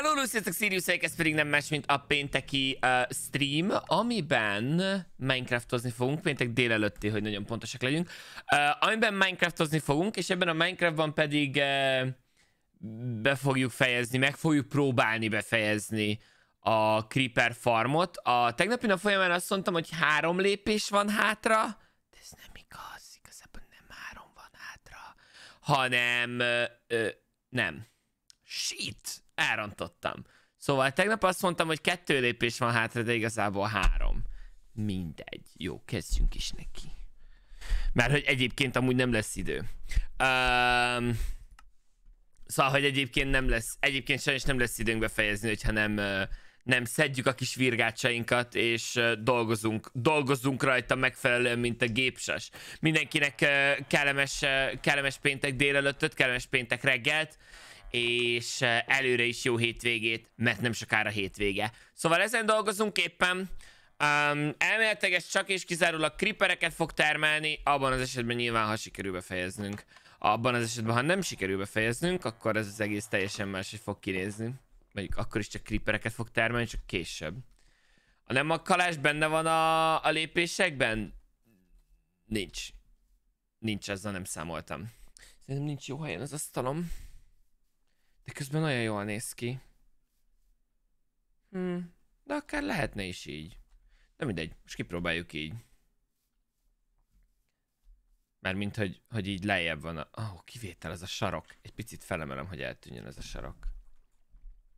Hello, Lucius, Sirius ez pedig nem más, mint a pénteki uh, stream, amiben Minecraftozni fogunk, péntek délelőtti, hogy nagyon pontosak legyünk, uh, amiben Minecraftozni fogunk, és ebben a Minecraftban pedig uh, be fogjuk fejezni, meg fogjuk próbálni befejezni a Creeper farmot. A tegnapi nap folyamán azt mondtam, hogy három lépés van hátra, de ez nem igaz, igazából nem három van hátra, hanem... Uh, uh, nem. Shit! elrontottam. Szóval tegnap azt mondtam, hogy kettő lépés van hátra, de igazából három. Mindegy. Jó, kezdjünk is neki. Mert hogy egyébként amúgy nem lesz idő. Um, szóval, hogy egyébként nem lesz, egyébként sajnos nem lesz időnk befejezni, hogyha nem, nem szedjük a kis virgácsainkat, és dolgozunk, dolgozunk rajta megfelelően, mint a gépsas. Mindenkinek kellemes, kellemes péntek délelőttöt, kellemes péntek reggelt, és eh, előre is jó hétvégét, mert nem sokára hétvége. Szóval ezen dolgozunk éppen. Um, elméletileg ez csak és kizárólag kripereket fog termelni, abban az esetben nyilván, ha sikerül befejeznünk. Abban az esetben, ha nem sikerül befejeznünk, akkor ez az egész teljesen máshogy fog kinézni. Mondjuk akkor is csak kripereket fog termelni, csak később. A nem kalás benne van a, a lépésekben? Nincs. Nincs, azzal nem számoltam. Szerintem nincs jó helyen az asztalom. De közben nagyon jól néz ki. Hm, de akár lehetne is így. De mindegy, most kipróbáljuk így. mert mint hogy, hogy így lejjebb van a... oh, kivétel ez a sarok. Egy picit felemelem, hogy eltűnjön ez a sarok.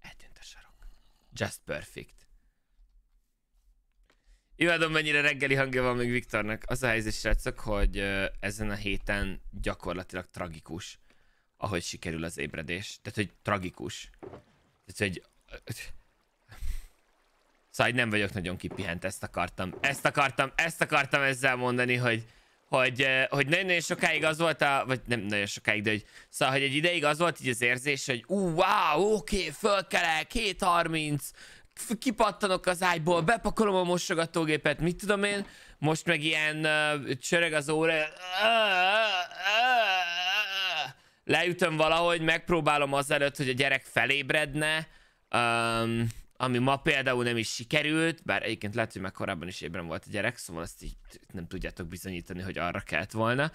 Eltűnt a sarok. Just perfect. Imádom, mennyire reggeli hangja van még Viktornak. Az a helyzet, srácok, hogy ezen a héten gyakorlatilag tragikus ahogy sikerül az ébredés. Tehát, hogy tragikus. Tehát, hogy... Szóval, nem vagyok nagyon kipihent, ezt akartam. Ezt akartam, ezt akartam ezzel mondani, hogy hogy, eh, hogy nagyon-nagyon sokáig az volt a, vagy nem nagyon sokáig, de hogy, szóval, hogy egy ideig az volt így az érzés, hogy ú, uh, wow, oké, okay, fölkelek, 7.30, kipattanok az ágyból, bepakolom a mosogatógépet, mit tudom én, most meg ilyen uh, csörög az óra, uh, uh, uh, leütöm valahogy, megpróbálom azelőtt, hogy a gyerek felébredne, um, ami ma például nem is sikerült, bár egyébként lehet, hogy már korábban is ébren volt a gyerek, szóval azt így nem tudjátok bizonyítani, hogy arra kellett volna.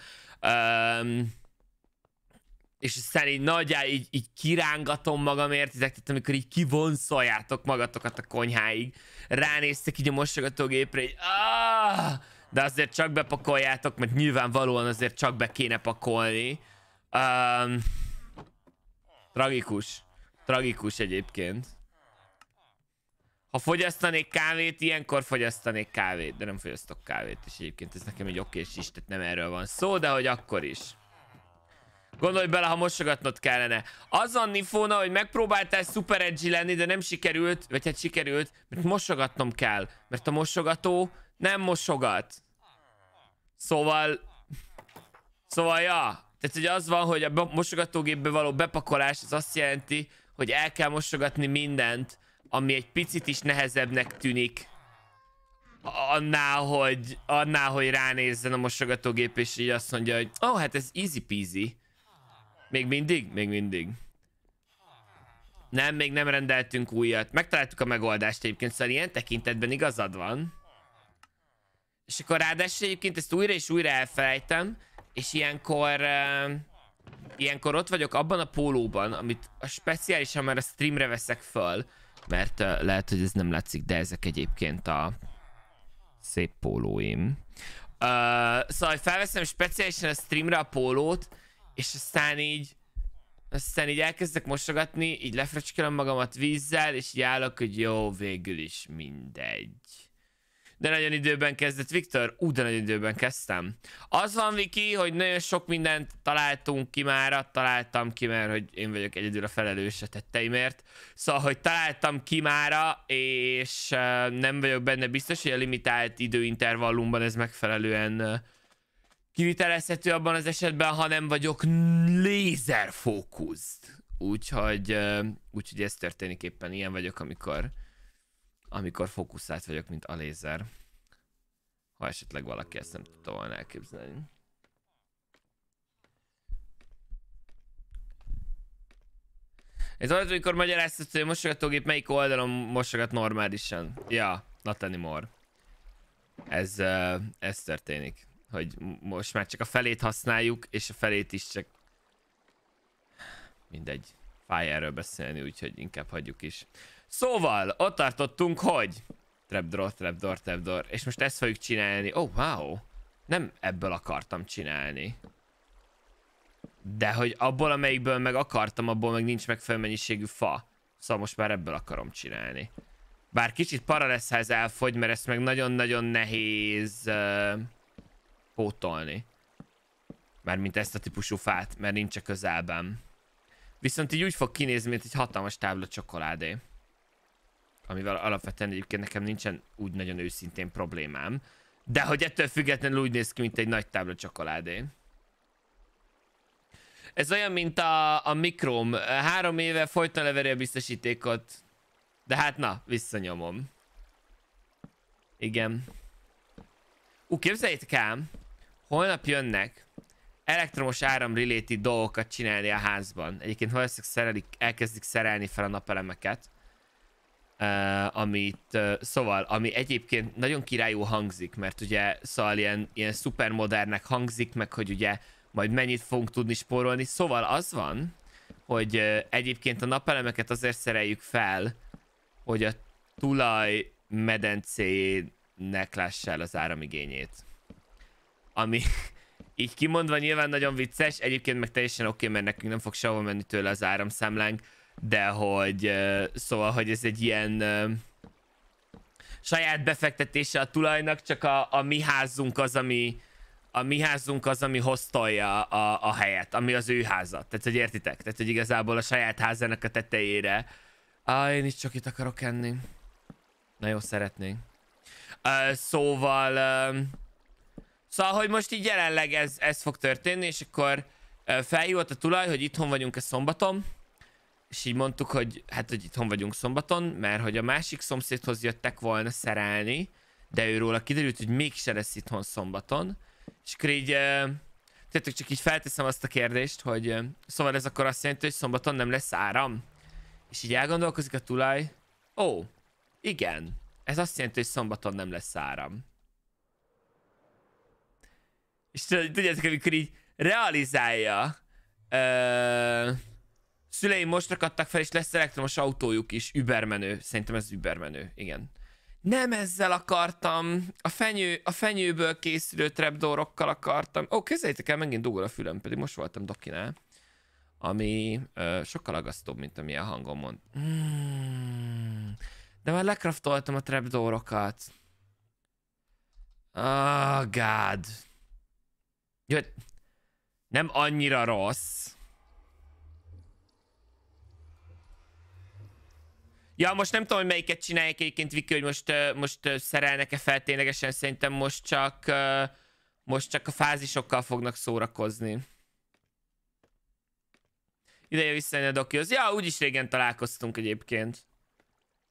Um, és aztán így nagyjá, így, így kirángatom magam, értitek? Tehát amikor így kivonszoljátok magatokat a konyháig, ránéztek így a mosogatógépre, így Aah! de azért csak bepakoljátok, mert nyilvánvalóan azért csak be kéne pakolni. Um, tragikus. Tragikus egyébként. Ha fogyasztanék kávét, ilyenkor fogyasztanék kávét, de nem fogyasztok kávét, és egyébként ez nekem egy okés is, tehát nem erről van szó, de hogy akkor is. Gondolj bele, ha mosogatnod kellene. Az a nifóna, hogy megpróbáltál szuper edgy lenni, de nem sikerült, vagy hát sikerült, mert mosogatnom kell, mert a mosogató nem mosogat. Szóval... Szóval, ja, tehát hogy az van, hogy a mosogatógépbe való bepakolás az azt jelenti, hogy el kell mosogatni mindent, ami egy picit is nehezebbnek tűnik annál, hogy, annál, hogy ránézzen a mosogatógép, és így azt mondja, hogy ó, oh, hát ez easy peasy. Még mindig? Még mindig. Nem, még nem rendeltünk újat. Megtaláltuk a megoldást egyébként, szóval ilyen tekintetben igazad van. És akkor ráadásul egyébként ezt újra és újra elfelejtem, és ilyenkor... Uh, ilyenkor ott vagyok abban a pólóban, amit a speciálisan már a streamre veszek föl, mert uh, lehet, hogy ez nem látszik, de ezek egyébként a szép pólóim. Uh, szóval felveszem speciálisan a streamre a pólót, és aztán így aztán így elkezdek mosogatni, így lefröcskölöm magamat vízzel, és így állok, hogy jó, végül is mindegy. De nagyon időben kezdett Viktor? Ú, de nagyon időben kezdtem. Az van, Viki, hogy nagyon sok mindent találtunk ki már, találtam ki, mert hogy én vagyok egyedül a felelős a tetteimért. Szóval, hogy találtam ki mára, és nem vagyok benne biztos, hogy a limitált időintervallumban ez megfelelően kivitelezhető abban az esetben, ha nem vagyok lézerfókuszt. Úgyhogy, úgyhogy ez történik éppen, ilyen vagyok, amikor amikor fókuszált vagyok, mint a lézer. Ha esetleg valaki ezt nem tudta volna elképzelni. Ez az, amikor magyaráztat, hogy a mosogatógép melyik oldalon mosogat normálisan. Ja, not anymore. Ez, uh, ez történik. Hogy most már csak a felét használjuk, és a felét is csak... Mindegy. Fáj erről beszélni, úgyhogy inkább hagyjuk is. Szóval, ott tartottunk, hogy... Trapdoor, trapdoor, trapdoor. És most ezt fogjuk csinálni. Oh, wow. Nem ebből akartam csinálni. De hogy abból, amelyikből meg akartam, abból meg nincs megfelelő mennyiségű fa. Szóval most már ebből akarom csinálni. Bár kicsit para lesz, ha ez elfogy, mert ezt meg nagyon-nagyon nehéz uh, pótolni. Mármint ezt a típusú fát, mert nincs a közelben. Viszont így úgy fog kinézni, mint egy hatalmas tábla csokoládé amivel alapvetően egyébként nekem nincsen úgy nagyon őszintén problémám. De hogy ettől függetlenül úgy néz ki, mint egy nagy tábla csokoládé. Ez olyan, mint a, a mikrom. Három éve folyton leveri a biztosítékot. De hát na, visszanyomom. Igen. Ú, képzeljétek ám, holnap jönnek elektromos áram dolgokat csinálni a házban. Egyébként valószínűleg szerelik, elkezdik szerelni fel a napelemeket. Uh, amit, uh, szóval, ami egyébként nagyon királyú hangzik, mert ugye, szóval ilyen, ilyen szupermodernek hangzik, meg hogy ugye majd mennyit fogunk tudni spórolni, szóval az van, hogy uh, egyébként a napelemeket azért szereljük fel, hogy a tulaj medencéjének lássa el az áramigényét. Ami így kimondva nyilván nagyon vicces, egyébként meg teljesen oké, okay, mert nekünk nem fog sehova menni tőle az áramszámlánk, de hogy szóval, hogy ez egy ilyen saját befektetése a tulajnak, csak a, a mi házunk az, ami a mi házunk az, ami hoztolja a, a helyet, ami az ő háza. Tehát, hogy értitek? Tehát, hogy igazából a saját házának a tetejére. Ah, én is csak itt akarok enni. Nagyon szeretnénk. Uh, szóval... Uh, szóval, hogy most így jelenleg ez, ez fog történni, és akkor uh, feljött a tulaj, hogy itthon vagyunk a szombaton és így mondtuk, hogy hát, hogy itthon vagyunk szombaton, mert hogy a másik szomszédhoz jöttek volna szerelni, de őról kiderült, hogy mégse lesz itthon szombaton, és akkor így, tehát csak így felteszem azt a kérdést, hogy szóval ez akkor azt jelenti, hogy szombaton nem lesz áram? És így elgondolkozik a tulaj, ó, igen, ez azt jelenti, hogy szombaton nem lesz áram. És tudjátok, amikor így realizálja, ö- Szüleim most rakadtak fel, és lesz elektromos autójuk is. Übermenő. Szerintem ez übermenő. Igen. Nem ezzel akartam. A, fenyő, a fenyőből készülő trapdoorokkal akartam. Ó, közeljétek el, megint dugol a fülem, pedig most voltam dokinál. Ami ö, sokkal agasztóbb, mint amilyen hangom mond. Hmm. De már lekraftoltam a trapdoorokat. Oh, God. Jó, nem annyira rossz. Ja, most nem tudom, hogy melyiket csinálják egyébként, Viki, hogy most, most szerelnek-e fel ténylegesen, szerintem most csak, most csak a fázisokkal fognak szórakozni. Ideje vissza a dokihoz. Ja, úgyis régen találkoztunk egyébként.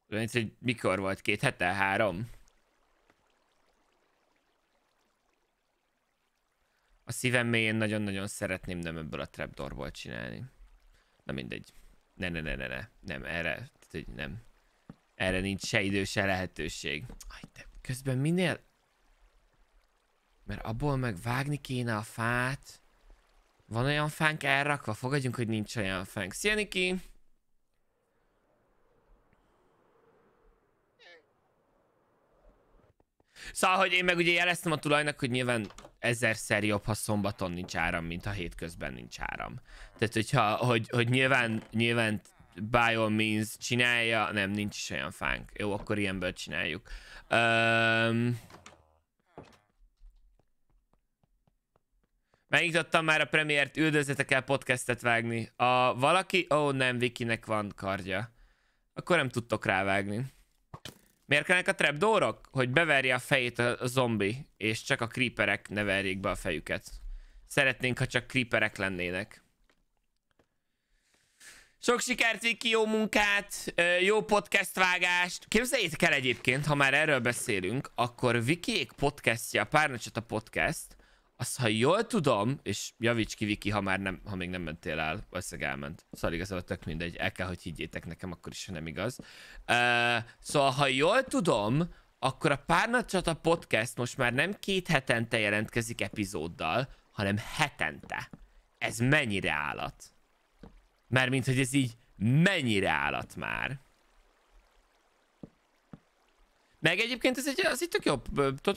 Mint, hogy mikor volt? Két hete? Három? A szívem mélyén nagyon-nagyon szeretném nem ebből a trapdoorból csinálni. Na mindegy. Ne, ne, ne, ne, ne. Nem, erre hogy nem. Erre nincs se idő, se lehetőség. Aj, de közben minél... Mert abból meg vágni kéne a fát. Van olyan fánk elrakva? Fogadjunk, hogy nincs olyan fánk. Szia, Niki! Szóval, hogy én meg ugye jeleztem a tulajnak, hogy nyilván ezerszer jobb, ha szombaton nincs áram, mint ha hétközben nincs áram. Tehát, hogyha, hogy, hogy nyilván, nyilván by all means csinálja. Nem, nincs is olyan fánk. Jó, akkor ilyenből csináljuk. Um, Megnyitottam már a premiért, üldözzetek el podcastet vágni. A valaki... Ó, oh, nem, Vikinek van kardja. Akkor nem tudtok rávágni. Miért kellnek a trapdoorok? Hogy beverje a fejét a zombi, és csak a creeperek ne verjék be a fejüket. Szeretnénk, ha csak creeperek lennének. Sok sikert, Viki, jó munkát, jó podcast vágást. Képzeljétek el egyébként, ha már erről beszélünk, akkor Vikiék podcastja, a Párnacsata podcast, azt ha jól tudom, és javíts ki Viki, ha már nem, ha még nem mentél el, valószínűleg elment. Szóval igazából tök mindegy, el kell, hogy higgyétek nekem, akkor is, ha nem igaz. Uh, szóval ha jól tudom, akkor a Párnacsata podcast most már nem két hetente jelentkezik epizóddal, hanem hetente. Ez mennyire állat? Mármint, hogy ez így mennyire állat már. Meg egyébként ez egy, az egy tök jó,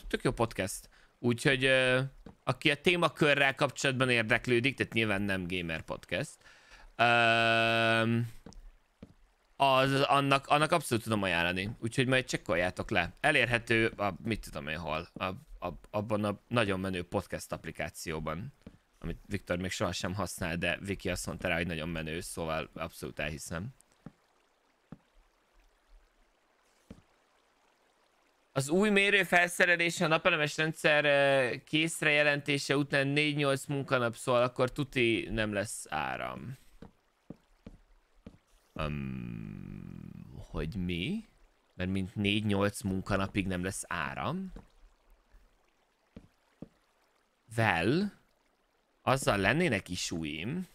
tök jó podcast. Úgyhogy aki a témakörrel kapcsolatban érdeklődik, tehát nyilván nem gamer podcast, az, annak, annak abszolút tudom ajánlani. Úgyhogy majd csekkoljátok le. Elérhető a, mit tudom én hol, a, a, abban a nagyon menő podcast applikációban amit Viktor még sohasem használ, de Viki azt mondta rá, hogy nagyon menő, szóval abszolút elhiszem. Az új felszerelése a napelemes rendszer eh, készre jelentése után 4-8 munkanap, szóval akkor tuti nem lesz áram. Um, hogy mi? Mert mint 4-8 munkanapig nem lesz áram. Well... Azzal lennének is újim.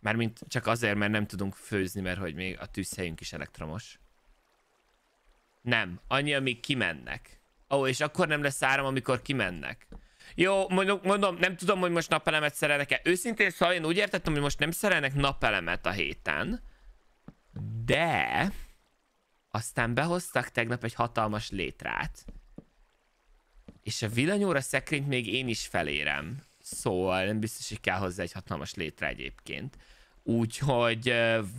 Mármint csak azért, mert nem tudunk főzni, mert hogy még a tűzhelyünk is elektromos. Nem, annyi, amíg kimennek. Ó, oh, és akkor nem lesz áram, amikor kimennek. Jó, mondom, mondom nem tudom, hogy most napelemet szerelnek-e. Őszintén szóval én úgy értettem, hogy most nem szerelnek napelemet a héten. De... Aztán behoztak tegnap egy hatalmas létrát. És a villanyóra szekrényt még én is felérem. Szóval nem biztos, hogy kell hozzá egy hatalmas létre egyébként. Úgyhogy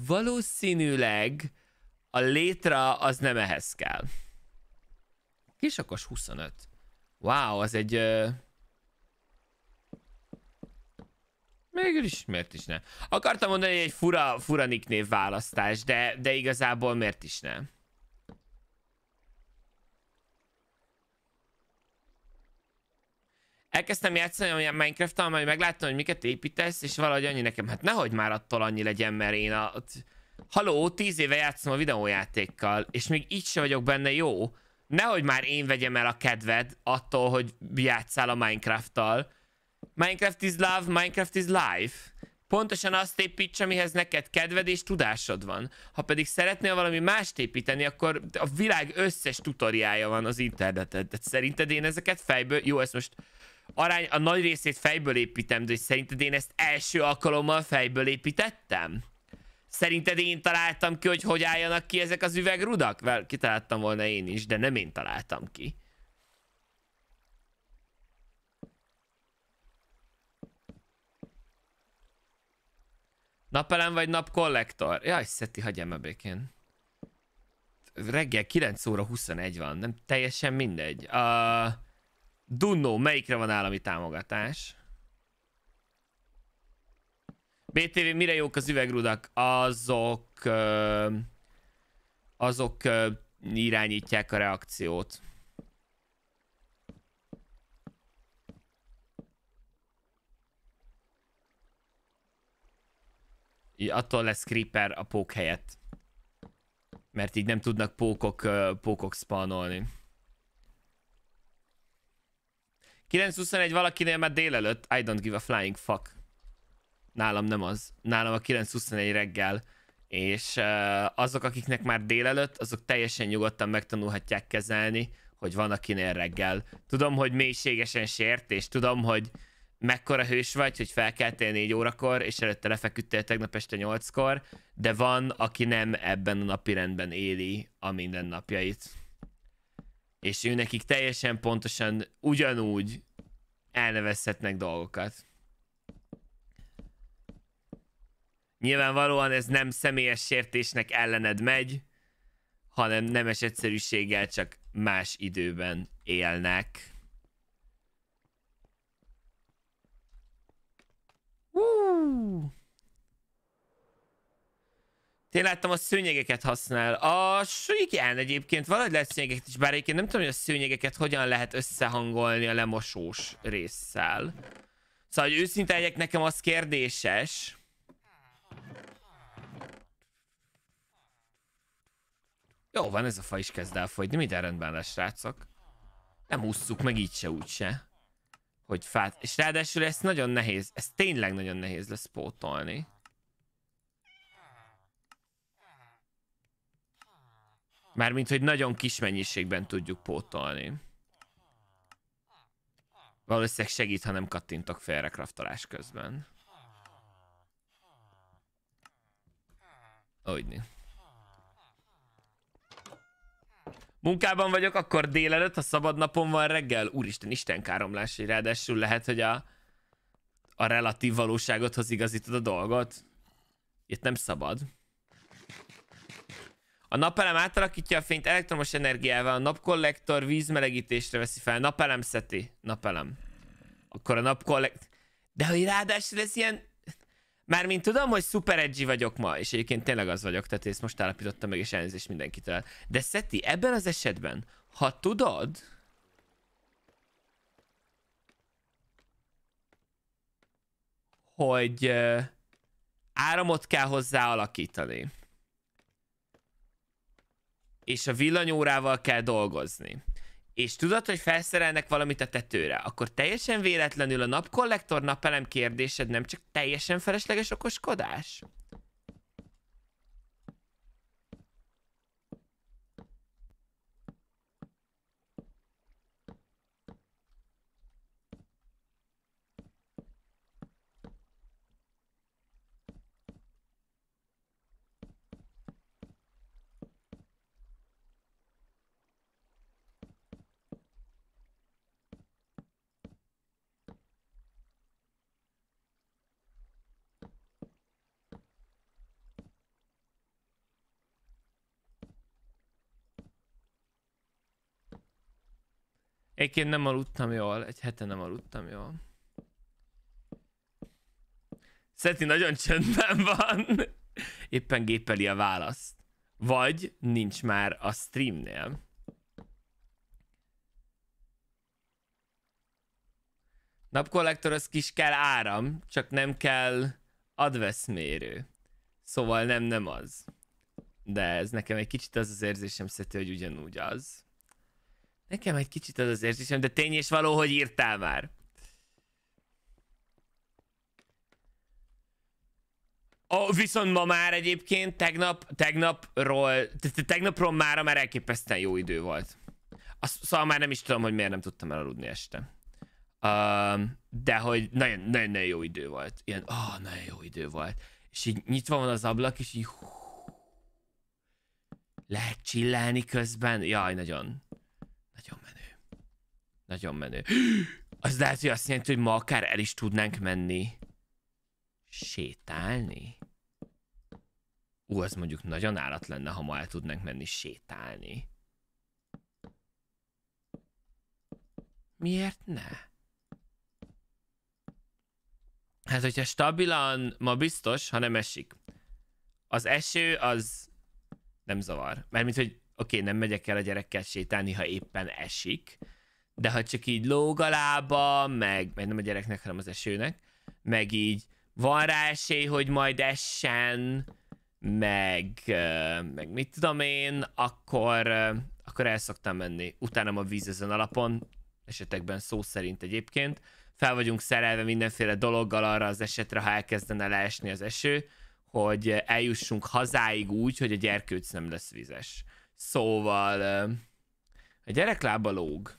valószínűleg a létra az nem ehhez kell. Kisakos 25. Wow, az egy... Mégis miért is ne? Akartam mondani, hogy egy fura, fura név választás, de, de igazából miért is ne? elkezdtem játszani olyan Minecraft-tal, majd megláttam, hogy miket építesz, és valahogy annyi nekem, hát nehogy már attól annyi legyen, mert én a... Haló, tíz éve játszom a videójátékkal, és még így sem vagyok benne jó. Nehogy már én vegyem el a kedved attól, hogy játszál a Minecraft-tal. Minecraft is love, Minecraft is life. Pontosan azt építs, amihez neked kedved és tudásod van. Ha pedig szeretnél valami mást építeni, akkor a világ összes tutoriája van az interneted. Tehát szerinted én ezeket fejből... Jó, ezt most arány a nagy részét fejből építem, de szerinted én ezt első alkalommal fejből építettem? Szerinted én találtam ki, hogy hogy álljanak ki ezek az üvegrudak? Vel, kitaláltam volna én is, de nem én találtam ki. Napelem vagy napkollektor? Jaj, Szeti, hagyjam a békén. Reggel 9 óra 21 van, nem teljesen mindegy. Uh... Dunno, melyikre van állami támogatás? BTV, mire jók az üvegrudak? Azok... Azok irányítják a reakciót. Attól lesz creeper a pók helyett. Mert így nem tudnak pókok, pókok spanolni. 9.21 valakinél már délelőtt. I don't give a flying fuck. Nálam nem az. Nálam a 9.21 reggel. És uh, azok, akiknek már délelőtt, azok teljesen nyugodtan megtanulhatják kezelni, hogy van akinél reggel. Tudom, hogy mélységesen sért, és tudom, hogy mekkora hős vagy, hogy felkeltél 4 órakor, és előtte lefeküdtél tegnap este 8-kor, de van, aki nem ebben a napirendben éli a mindennapjait és ő nekik teljesen pontosan ugyanúgy elnevezhetnek dolgokat. Nyilvánvalóan ez nem személyes sértésnek ellened megy, hanem nemes egyszerűséggel csak más időben élnek. Woo! Én láttam, a szőnyegeket használ. A igen, egyébként valahogy lesz szőnyegeket is, bár egyébként nem tudom, hogy a szőnyegeket hogyan lehet összehangolni a lemosós résszel. Szóval, hogy őszinte legyek, nekem az kérdéses. Jó van, ez a fa is kezd elfogyni, minden rendben lesz, srácok. Nem ússzuk meg így se, úgy se. Hogy fát. És ráadásul ez nagyon nehéz, ez tényleg nagyon nehéz lesz pótolni. Mármint, hogy nagyon kis mennyiségben tudjuk pótolni. Valószínűleg segít, ha nem kattintok félre kraftolás közben. Úgyni. Munkában vagyok, akkor délelőtt, ha szabad napom van reggel. Úristen, Isten káromlás, hogy ráadásul lehet, hogy a, a relatív valóságothoz igazítod a dolgot. Itt nem szabad. A napelem átalakítja a fényt elektromos energiával, a napkollektor vízmelegítésre veszi fel, napelem szeti, napelem. Akkor a napkollektor... De hogy ráadásul ez ilyen... Mármint tudom, hogy szuper edgy vagyok ma, és egyébként tényleg az vagyok, tehát ezt most állapítottam meg, és elnézést mindenkitől. De Szeti, ebben az esetben, ha tudod... Hogy... Uh, áramot kell hozzá alakítani és a villanyórával kell dolgozni, és tudod, hogy felszerelnek valamit a tetőre, akkor teljesen véletlenül a napkollektor napelem kérdésed nem csak teljesen felesleges okoskodás? Egyébként nem aludtam jól, egy hete nem aludtam jól. Szeti nagyon csöndben van. Éppen gépeli a választ. Vagy nincs már a streamnél. Napkollektor az kis kell áram, csak nem kell adveszmérő. Szóval nem, nem az. De ez nekem egy kicsit az az érzésem szeti, hogy ugyanúgy az. Nekem egy kicsit az az érzésem, de tény és való, hogy írtál már. Oh, viszont ma már egyébként tegnap, tegnapról, tegnapról mára már elképesztően jó idő volt. Azt, szóval már nem is tudom, hogy miért nem tudtam elaludni este. Uh, de hogy nagyon, nagyon, nagyon jó idő volt. Ilyen, ah, oh, nagyon jó idő volt. És így nyitva van az ablak, és így hú, lehet csillálni közben. Jaj, nagyon. Nagyon menő. Az lehet, hogy azt jelenti, hogy ma akár el is tudnánk menni. Sétálni? Ú, az mondjuk nagyon állat lenne, ha ma el tudnánk menni sétálni. Miért ne? Hát, hogyha stabilan, ma biztos, ha nem esik. Az eső az nem zavar. mert mint hogy oké, okay, nem megyek el a gyerekkel sétálni, ha éppen esik, de ha csak így lóg a lába, meg, meg nem a gyereknek, hanem az esőnek, meg így van rá esély, hogy majd essen, meg, meg mit tudom én, akkor, akkor el szoktam menni. Utána a víz ezen alapon, esetekben szó szerint egyébként, fel vagyunk szerelve mindenféle dologgal arra az esetre, ha elkezdene leesni az eső, hogy eljussunk hazáig úgy, hogy a gyerkőc nem lesz vizes. Szóval a gyerek lába lóg.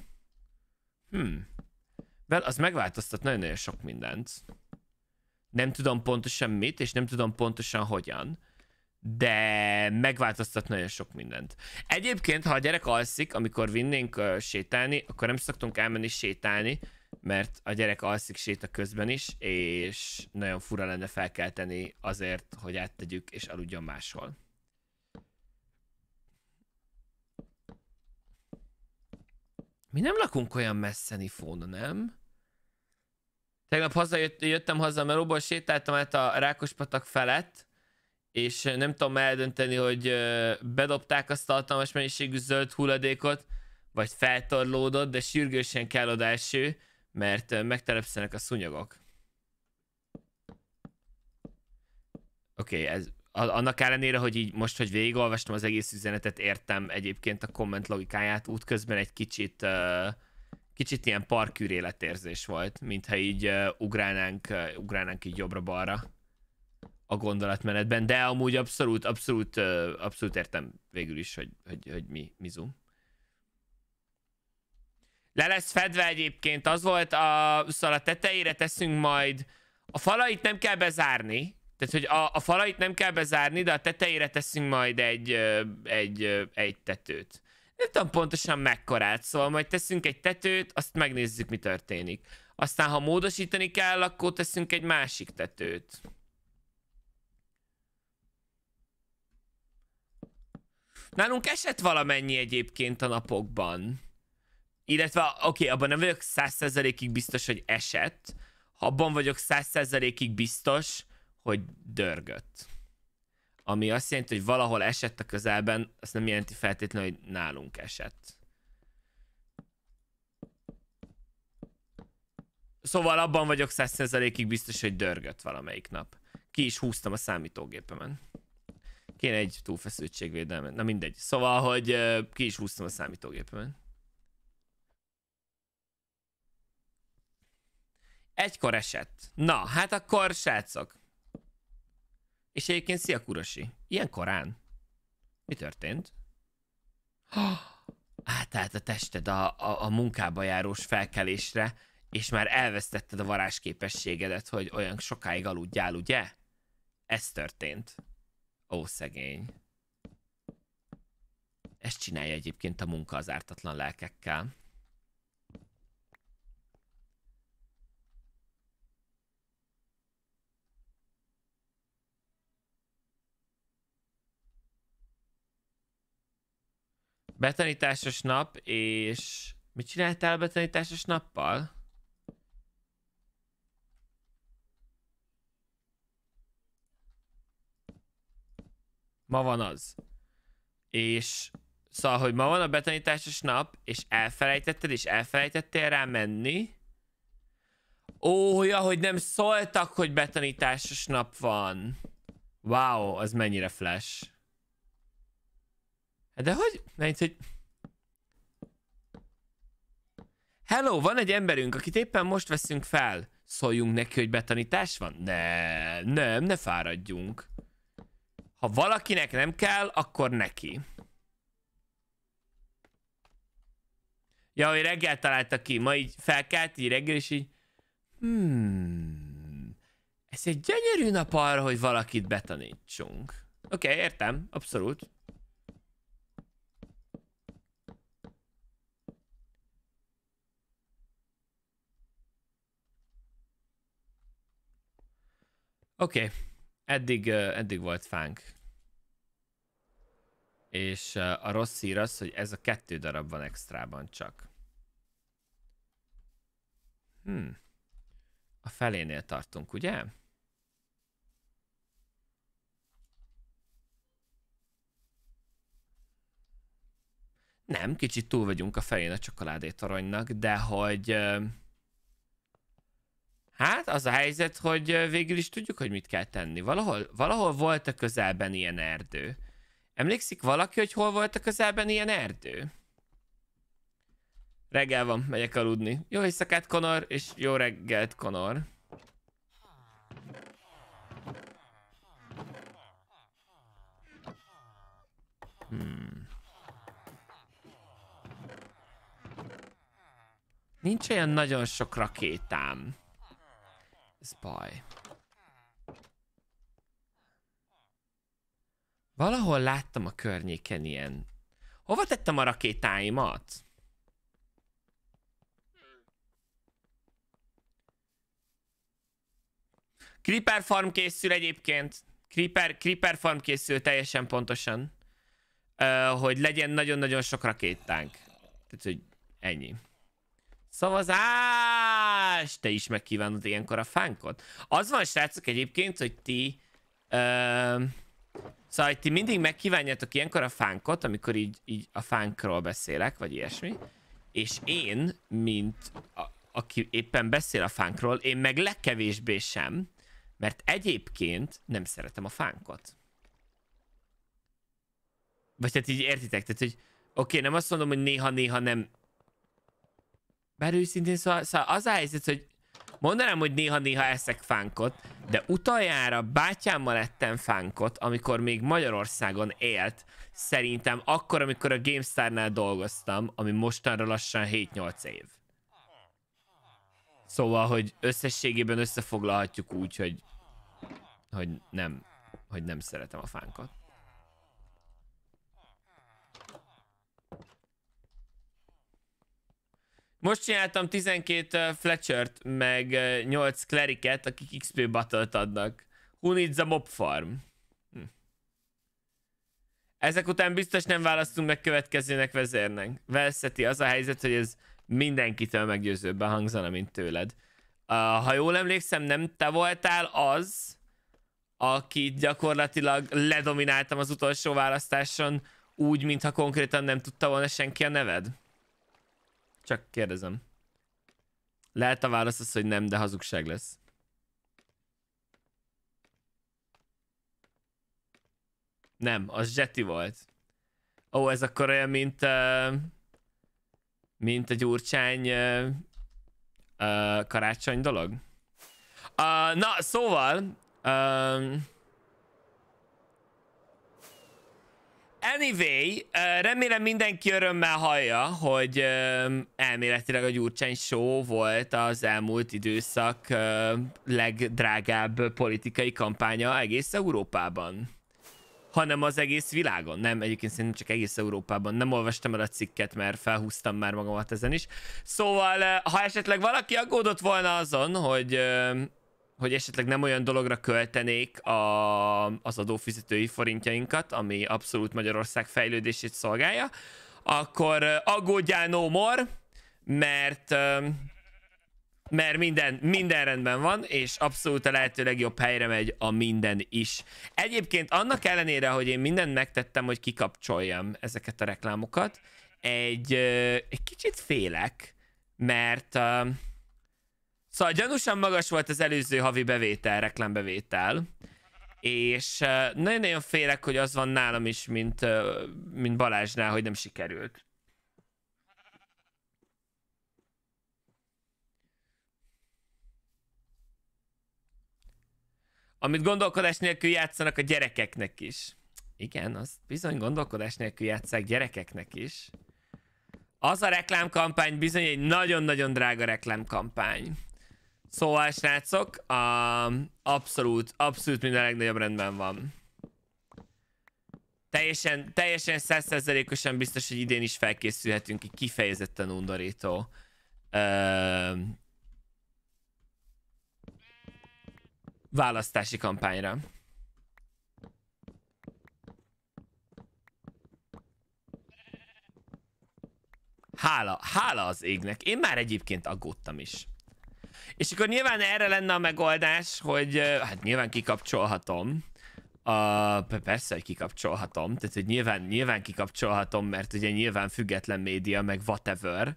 Hmm. Vel, az megváltoztat nagyon-nagyon sok mindent. Nem tudom pontosan mit, és nem tudom pontosan hogyan, de megváltoztat nagyon sok mindent. Egyébként, ha a gyerek alszik, amikor vinnénk uh, sétálni, akkor nem szoktunk elmenni sétálni, mert a gyerek alszik séta közben is, és nagyon fura lenne felkelteni azért, hogy áttegyük és aludjon máshol. Mi nem lakunk olyan messze, Nifón, nem? Tegnap hazajött, jöttem haza, mert melóból, sétáltam át a Rákospatak felett, és nem tudom eldönteni, hogy bedobták azt a hatalmas mennyiségű zöld hulladékot, vagy feltorlódott, de sürgősen kell oda eső, mert megtelepszenek a szúnyogok. Oké, okay, ez annak ellenére, hogy így most, hogy végigolvastam az egész üzenetet, értem egyébként a komment logikáját, útközben egy kicsit, kicsit ilyen parkűréletérzés volt, mintha így uh, ugrálnánk, ugrálnánk így jobbra-balra a gondolatmenetben, de amúgy abszolút, abszolút, abszolút értem végül is, hogy, hogy, hogy mi, mi zoom. Le lesz fedve egyébként, az volt, a, szóval a tetejére teszünk majd, a falait nem kell bezárni, tehát, hogy a, a falait nem kell bezárni, de a tetejére teszünk majd egy, egy, egy tetőt. Nem tudom pontosan mekkorát, szóval majd teszünk egy tetőt, azt megnézzük, mi történik. Aztán, ha módosítani kell, akkor teszünk egy másik tetőt. Nálunk esett valamennyi egyébként a napokban. Illetve, oké, okay, abban nem vagyok 100%-ig biztos, hogy esett. Abban vagyok 100%-ig biztos, hogy dörgött. Ami azt jelenti, hogy valahol esett a közelben, azt nem jelenti feltétlenül, hogy nálunk esett. Szóval abban vagyok 100%-ig biztos, hogy dörgött valamelyik nap. Ki is húztam a számítógépemen. Kéne egy túlfeszültségvédelmet. Na mindegy. Szóval, hogy ki is húztam a számítógépemen. Egykor esett. Na, hát akkor srácok. És egyébként szia Kurosi. Ilyen korán? Mi történt? Átállt a tested a, a, a munkába járós felkelésre, és már elvesztetted a varázsképességedet, hogy olyan sokáig aludjál, ugye? Ez történt. Ó, szegény. Ezt csinálja egyébként a munka az ártatlan lelkekkel. Betanításos nap, és... Mit csináltál a betanításos nappal? Ma van az. És... Szóval, hogy ma van a betanításos nap, és elfelejtetted, és elfelejtettél rá menni. Ó, ja, hogy nem szóltak, hogy betanításos nap van. Wow, az mennyire flash. Hát de hogy? Na, itt, hogy... Hello, van egy emberünk, akit éppen most veszünk fel. Szóljunk neki, hogy betanítás van? Ne, nem, ne fáradjunk. Ha valakinek nem kell, akkor neki. Ja, hogy reggel találta ki, ma így felkelt, így reggel, és így... Hmm... Ez egy gyönyörű nap arra, hogy valakit betanítsunk. Oké, okay, értem, abszolút. Oké, okay. eddig, eddig volt fánk. És a rossz hír az, hogy ez a kettő darab van extrában csak. Hmm. A felénél tartunk, ugye? Nem, kicsit túl vagyunk a felén a csokoládétoronynak, de hogy... Hát az a helyzet, hogy végül is tudjuk, hogy mit kell tenni. Valahol, valahol volt a közelben ilyen erdő. Emlékszik valaki, hogy hol volt a közelben ilyen erdő? Reggel van, megyek aludni. Jó éjszakát, Konor, és jó reggelt, Konor. Hmm. Nincs olyan nagyon sok rakétám. Spy. Valahol láttam a környéken ilyen. Hova tettem a rakétáimat? Creeper farm készül egyébként. Creeper, Creeper farm készül teljesen pontosan. Uh, hogy legyen nagyon-nagyon sok rakétánk. Tehát, hogy ennyi. Szavazás! Te is megkívánod ilyenkor a fánkot? Az van, srácok, egyébként, hogy ti... Ö, szóval, hogy ti mindig megkívánjátok ilyenkor a fánkot, amikor így, így a fánkról beszélek, vagy ilyesmi. És én, mint a, aki éppen beszél a fánkról, én meg legkevésbé sem, mert egyébként nem szeretem a fánkot. Vagy hát így értitek, tehát hogy oké, okay, nem azt mondom, hogy néha-néha nem bár őszintén szóval, szóval az a helyzet, hogy mondanám, hogy néha-néha eszek fánkot, de utoljára bátyámmal ettem fánkot, amikor még Magyarországon élt, szerintem akkor, amikor a GameStar-nál dolgoztam, ami mostanra lassan 7-8 év. Szóval, hogy összességében összefoglalhatjuk úgy, hogy, hogy nem, hogy nem szeretem a fánkot. Most csináltam 12 Fletchert, meg 8 Cleriket, akik XP battle adnak. Who needs a mob farm? Hm. Ezek után biztos nem választunk meg következőnek vezérnek. Velszeti az a helyzet, hogy ez mindenkitől meggyőzőbben hangzana, mint tőled. Uh, ha jól emlékszem, nem te voltál az, akit gyakorlatilag ledomináltam az utolsó választáson, úgy, mintha konkrétan nem tudta volna senki a neved? Csak kérdezem. Lehet a válasz az, hogy nem, de hazugság lesz. Nem, az Jetty volt. Ó, ez akkor olyan, mint... Uh, mint a gyurcsány uh, uh, karácsony dolog. Uh, na, szóval... Uh, Anyway, remélem mindenki örömmel hallja, hogy elméletileg a Gyurcsány Show volt az elmúlt időszak legdrágább politikai kampánya egész Európában. Hanem az egész világon. Nem, egyébként szerintem csak egész Európában. Nem olvastam el a cikket, mert felhúztam már magamat ezen is. Szóval, ha esetleg valaki aggódott volna azon, hogy hogy esetleg nem olyan dologra költenék a, az adófizetői forintjainkat, ami abszolút Magyarország fejlődését szolgálja, akkor aggódjál no more, mert, mert minden, minden rendben van, és abszolút a lehető legjobb helyre megy a minden is. Egyébként annak ellenére, hogy én mindent megtettem, hogy kikapcsoljam ezeket a reklámokat, egy, egy kicsit félek, mert Szóval gyanúsan magas volt az előző havi bevétel, reklámbevétel. És nagyon-nagyon félek, hogy az van nálam is, mint, mint Balázsnál, hogy nem sikerült. Amit gondolkodás nélkül játszanak a gyerekeknek is. Igen, az bizony gondolkodás nélkül játszák gyerekeknek is. Az a reklámkampány bizony egy nagyon-nagyon drága reklámkampány. Szóval, srácok, um, abszolút, abszolút minden legnagyobb rendben van. Teljesen, teljesen százszerzelékosan biztos, hogy idén is felkészülhetünk, egy kifejezetten undorító. Uh, választási kampányra. Hála, hála az égnek. Én már egyébként aggódtam is. És akkor nyilván erre lenne a megoldás, hogy hát nyilván kikapcsolhatom. Uh, persze, hogy kikapcsolhatom. Tehát, hogy nyilván, nyilván kikapcsolhatom, mert ugye nyilván független média, meg whatever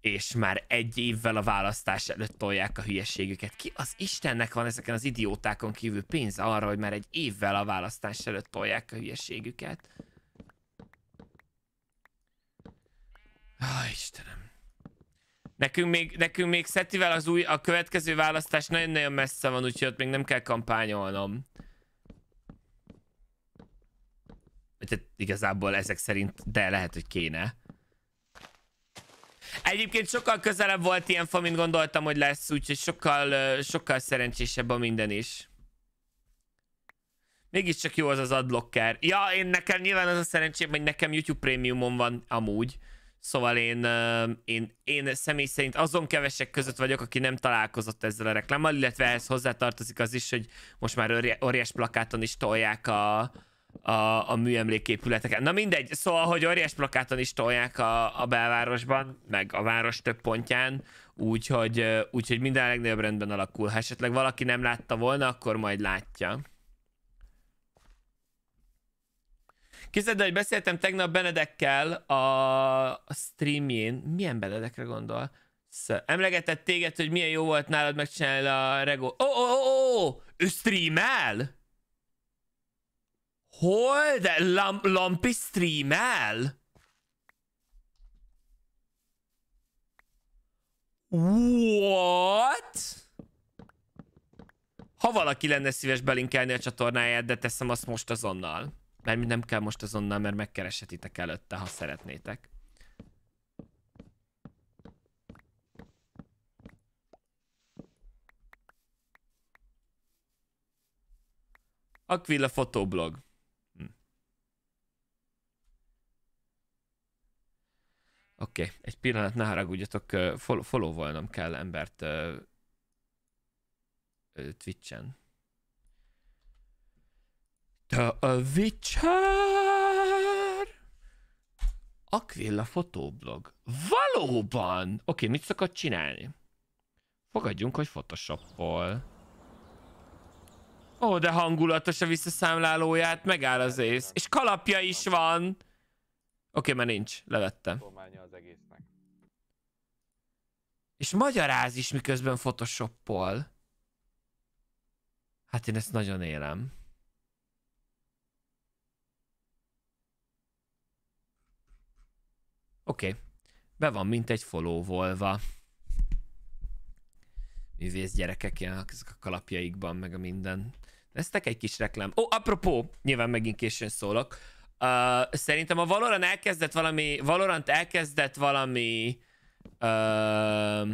és már egy évvel a választás előtt tolják a hülyeségüket. Ki az Istennek van ezeken az idiótákon kívül pénz arra, hogy már egy évvel a választás előtt tolják a hülyeségüket? Á, Istenem. Nekünk még, nekünk még Szetivel az új, a következő választás nagyon-nagyon messze van, úgyhogy ott még nem kell kampányolnom. Tehát igazából ezek szerint, de lehet, hogy kéne. Egyébként sokkal közelebb volt ilyen fa, mint gondoltam, hogy lesz, úgyhogy sokkal, sokkal szerencsésebb a minden is. Mégiscsak jó az az adblocker. Ja, én nekem nyilván az a szerencsém, hogy nekem YouTube prémiumom van amúgy. Szóval én, én, én személy szerint azon kevesek között vagyok, aki nem találkozott ezzel a reklámmal, illetve ehhez hozzátartozik az is, hogy most már óriás plakáton is tolják a, a, a műemléképületeket. Na mindegy, szóval, hogy óriás plakáton is tolják a, a belvárosban, meg a város több pontján, úgyhogy, úgyhogy minden a legnagyobb rendben alakul. Ha esetleg valaki nem látta volna, akkor majd látja. Képzeld, hogy beszéltem tegnap Benedekkel a streamjén. Milyen Benedekre gondol? Emlegetett téged, hogy milyen jó volt nálad megcsinálni a regó. Ó, ó, ó, ó! Ő streamel? Hol? De lam, Lampi streamel? What? Ha valaki lenne szíves belinkelni a csatornáját, de teszem azt most azonnal mert nem kell most azonnal, mert megkereshetitek előtte, ha szeretnétek. Aquila fotoblog. Hm. Oké, okay. egy pillanat, ne haragudjatok, follow-olnom kell embert uh, Twitch-en. A vicsár... Aquila fotóblog. Valóban! Oké, okay, mit szokott csinálni? Fogadjunk, hogy photoshopol. Ó, de hangulatos a visszaszámlálóját, megáll az ész. És kalapja is van! Oké, okay, már nincs, levettem. És magyaráz is, miközben photoshopol. Hát én ezt nagyon élem. Oké. Okay. Be van mint egy folóvolva. Művész gyerekek jelnek ezek a kalapjaikban, meg a minden. Lesztek egy kis reklám. Ó, oh, apropó, nyilván megint későn szólok. Uh, szerintem a Valorant elkezdett valami, Valorant elkezdett valami uh,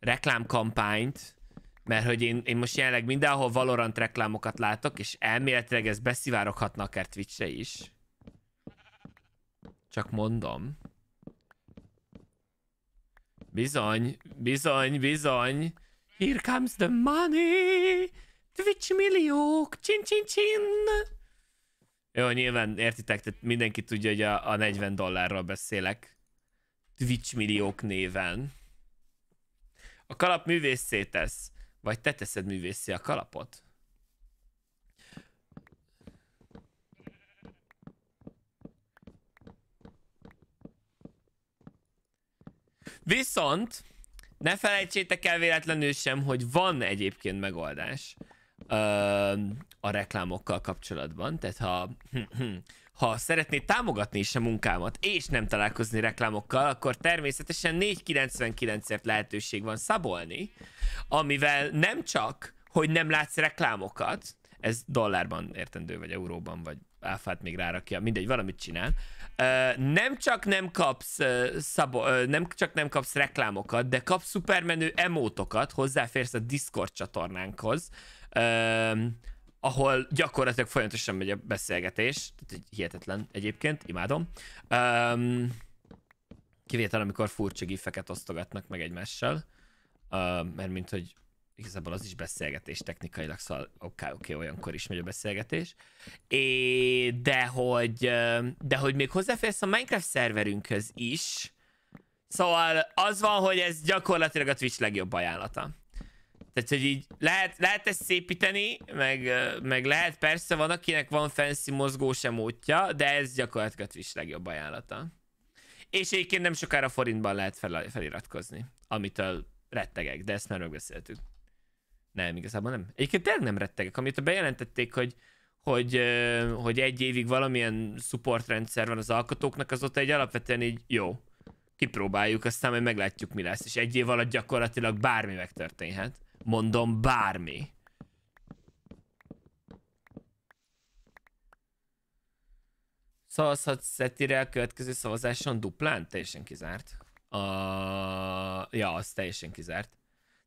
reklámkampányt, mert hogy én, én most jelenleg mindenhol Valorant reklámokat látok, és elméletileg ez beszivároghatna akár Twitch-re is. Csak mondom. Bizony, bizony, bizony. Here comes the money! Twitch milliók! Csin, csin, csin! Jó, nyilván értitek, tehát mindenki tudja, hogy a, a 40 dollárról beszélek. Twitch milliók néven. A kalap művészé tesz. Vagy te teszed művészé a kalapot? Viszont ne felejtsétek el véletlenül sem, hogy van egyébként megoldás ö, a reklámokkal kapcsolatban. Tehát ha, ha szeretnéd támogatni is a munkámat, és nem találkozni reklámokkal, akkor természetesen 4.99-ért lehetőség van szabolni, amivel nem csak, hogy nem látsz reklámokat, ez dollárban értendő, vagy euróban, vagy áfát még rárakja, mindegy, valamit csinál. Nem csak nem kapsz, szabo, nem csak nem kapsz reklámokat, de kapsz szupermenő emótokat, hozzáférsz a Discord csatornánkhoz, ahol gyakorlatilag folyamatosan megy a beszélgetés, hihetetlen egyébként, imádom. Kivétel, amikor furcsa gifeket osztogatnak meg egymással, mert mint hogy igazából az is beszélgetés technikailag, szóval oké, okay, okay, olyankor is megy a beszélgetés. É, de, hogy, de hogy még hozzáférsz a Minecraft szerverünkhöz is, szóval az van, hogy ez gyakorlatilag a Twitch legjobb ajánlata. Tehát, hogy így lehet, lehet ezt szépíteni, meg, meg lehet, persze van, akinek van fancy mozgó sem útja, de ez gyakorlatilag a Twitch legjobb ajánlata. És egyébként nem sokára forintban lehet fel, feliratkozni, amitől rettegek, de ezt már megbeszéltük. Nem, igazából nem. Egyébként tényleg nem rettegek. Amit bejelentették, hogy, hogy, hogy egy évig valamilyen rendszer van az alkotóknak, az ott egy alapvetően így jó, kipróbáljuk, aztán majd meglátjuk, mi lesz. És egy év alatt gyakorlatilag bármi megtörténhet. Mondom, bármi. Szavazhat Szetire a következő szavazáson duplán? Teljesen kizárt. A... Ja, az teljesen kizárt.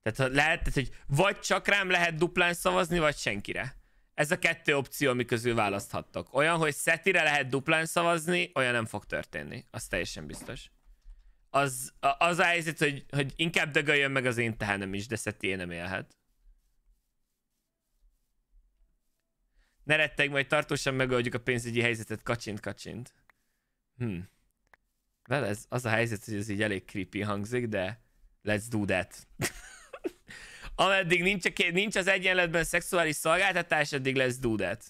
Tehát lehet, tehát, hogy vagy csak rám lehet duplán szavazni, vagy senkire. Ez a kettő opció, ami közül választhattok. Olyan, hogy Szetire lehet duplán szavazni, olyan nem fog történni. Az teljesen biztos. Az, az a helyzet, hogy, hogy inkább dögöljön meg az én tehenem is, de én nem élhet. Ne retteg, majd tartósan megoldjuk a pénzügyi helyzetet kacsint-kacsint. Hm. Vele well, ez, az a helyzet, hogy ez így elég creepy hangzik, de let's do that. Ameddig nincs, nincs az egyenletben szexuális szolgáltatás, addig lesz dúdát.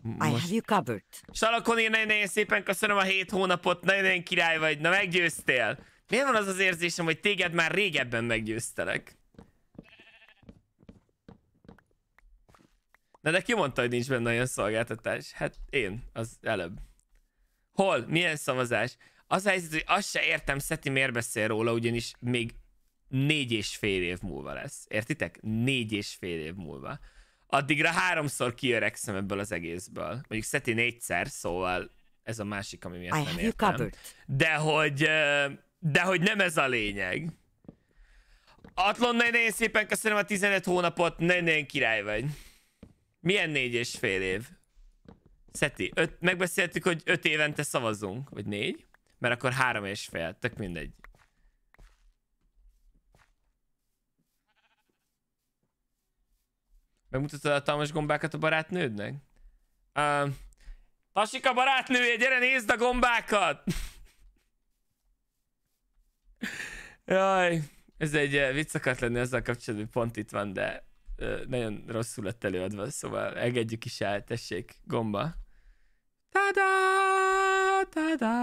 Most... I have you covered. Salakon én nagyon-nagyon szépen köszönöm a hét hónapot, nagyon-nagyon király vagy, na meggyőztél. Miért van az az érzésem, hogy téged már régebben meggyőztelek? Na de ki mondta, hogy nincs benne olyan szolgáltatás? Hát én, az előbb. Hol? Milyen szavazás? Az a helyzet, hogy azt se értem, Szeti miért beszél róla, ugyanis még négy és fél év múlva lesz. Értitek? Négy és fél év múlva. Addigra háromszor kiöregszem ebből az egészből. Mondjuk Szeti négyszer, szóval ez a másik, ami miatt nem értem. De hogy, de hogy nem ez a lényeg. Atlon, nagyon szépen köszönöm a 15 hónapot, nagyon király vagy. Milyen négy és fél év? Szeti, öt, megbeszéltük, hogy öt évente szavazunk, vagy négy, mert akkor három és fél, tök mindegy. Megmutatod a talmas gombákat a barátnődnek? Uh, a barátnője, gyere nézd a gombákat! Jaj, ez egy vicc akart lenni azzal kapcsolatban, pont itt van, de nagyon rosszul lett előadva, szóval engedjük is el, tessék, gomba. Tada! Tada!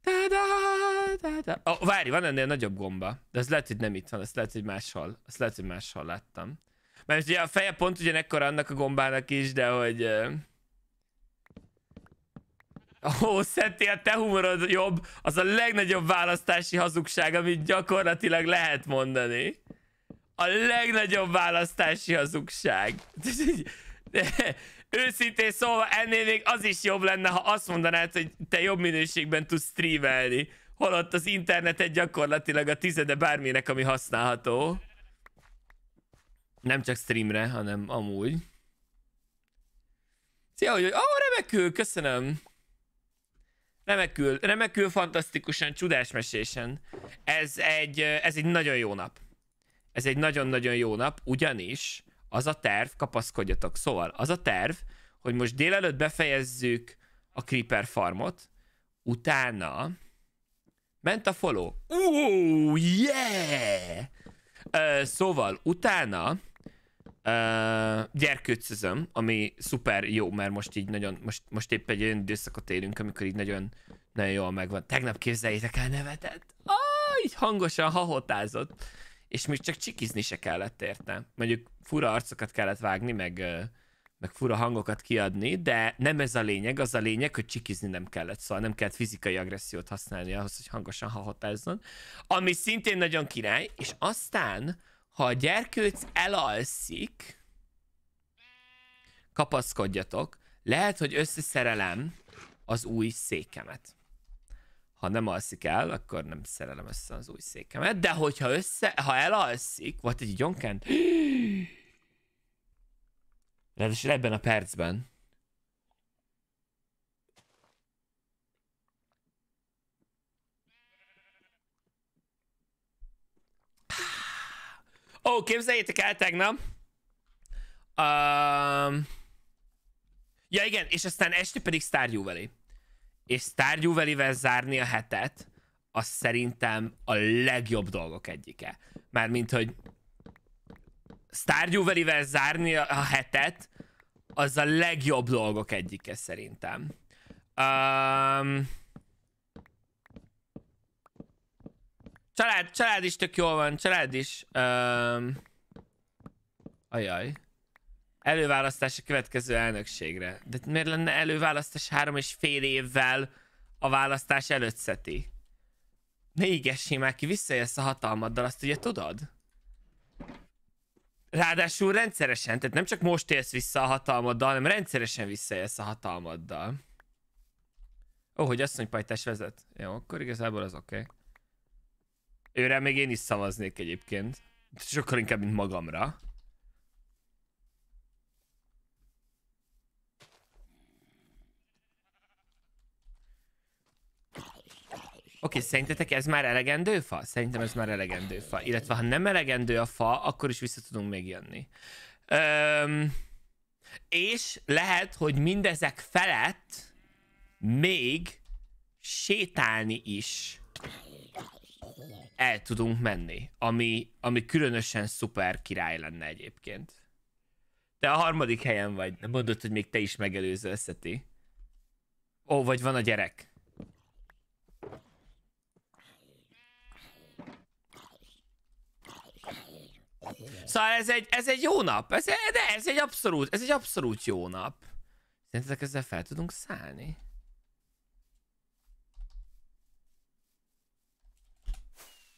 Tada! Tada! Oh, várj, van ennél nagyobb gomba, de az lehet, hogy nem itt van, azt lehet, hogy máshol, azt lehet, hogy máshol láttam. Mert ugye a feje pont ugyanekkor annak a gombának is, de hogy... Ó, Szenti, a te humorod jobb, az a legnagyobb választási hazugság, amit gyakorlatilag lehet mondani a legnagyobb választási hazugság. Őszintén szóval ennél még az is jobb lenne, ha azt mondanád, hogy te jobb minőségben tudsz streamelni, holott az internetet gyakorlatilag a tizede bárminek, ami használható. Nem csak streamre, hanem amúgy. Szia, hogy... Ó, remekül, köszönöm. Remekül, remekül, fantasztikusan, csodás mesésen. Ez egy, ez egy nagyon jó nap ez egy nagyon-nagyon jó nap, ugyanis az a terv, kapaszkodjatok, szóval az a terv, hogy most délelőtt befejezzük a Creeper farmot, utána ment a follow. Uh, yeah! Uh, szóval utána Uh, gyerkőcözöm, ami szuper jó, mert most így nagyon, most, most épp egy olyan időszakot élünk, amikor így nagyon, nagyon jól megvan. Tegnap képzeljétek el nevetett. Ah, így hangosan hahotázott és még csak csikizni se kellett érte. Mondjuk fura arcokat kellett vágni, meg, meg fura hangokat kiadni, de nem ez a lényeg, az a lényeg, hogy csikizni nem kellett, szóval nem kellett fizikai agressziót használni ahhoz, hogy hangosan hahotázzon, ami szintén nagyon király, és aztán, ha a gyerkőc elalszik, kapaszkodjatok, lehet, hogy összeszerelem az új székemet ha nem alszik el, akkor nem szerelem össze az új székemet, de hogyha össze, ha elalszik, vagy egy gyonkán... Ráadásul ebben a percben. Ó, oh, képzeljétek el tegnap. Um, ja igen, és aztán este pedig Stardew Valley és Stardew zárni a hetet, az szerintem a legjobb dolgok egyike. Mármint, hogy Stardew zárni a hetet, az a legjobb dolgok egyike szerintem. Um, család, család is tök jól van, család is. Um, ajaj előválasztás a következő elnökségre. De miért lenne előválasztás három és fél évvel a választás előtt szeti? Ne ígessél már ki, visszajössz a hatalmaddal, azt ugye tudod? Ráadásul rendszeresen, tehát nem csak most élsz vissza a hatalmaddal, hanem rendszeresen visszajössz a hatalmaddal. Ó, oh, hogy asszonypajtás vezet. Jó, akkor igazából az oké. Okay. Őre még én is szavaznék egyébként. Sokkal inkább, mint magamra. Oké, okay, szerintetek ez már elegendő fa? Szerintem ez már elegendő fa. Illetve ha nem elegendő a fa, akkor is vissza tudunk még jönni. Öm, és lehet, hogy mindezek felett még sétálni is el tudunk menni, ami, ami különösen szuper király lenne egyébként. Te a harmadik helyen vagy. Nem mondod, hogy még te is megelőző összeti. Ó, vagy van a gyerek. Szóval ez egy, ez egy jó nap. Ez, de ez egy abszolút, ez egy abszolút jó nap. Szerintetek ezzel fel tudunk szállni?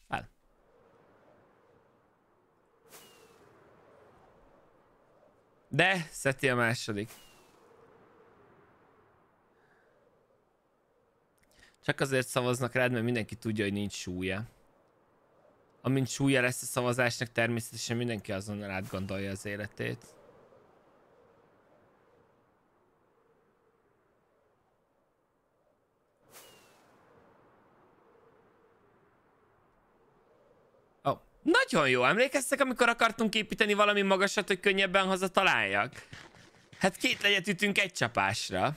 Fel. De, Szeti a második. Csak azért szavaznak rád, mert mindenki tudja, hogy nincs súlya amint súlya lesz a szavazásnak, természetesen mindenki azonnal átgondolja az életét. Oh. Nagyon jó, emlékeztek, amikor akartunk építeni valami magasat, hogy könnyebben haza találjak? Hát két legyet ütünk egy csapásra.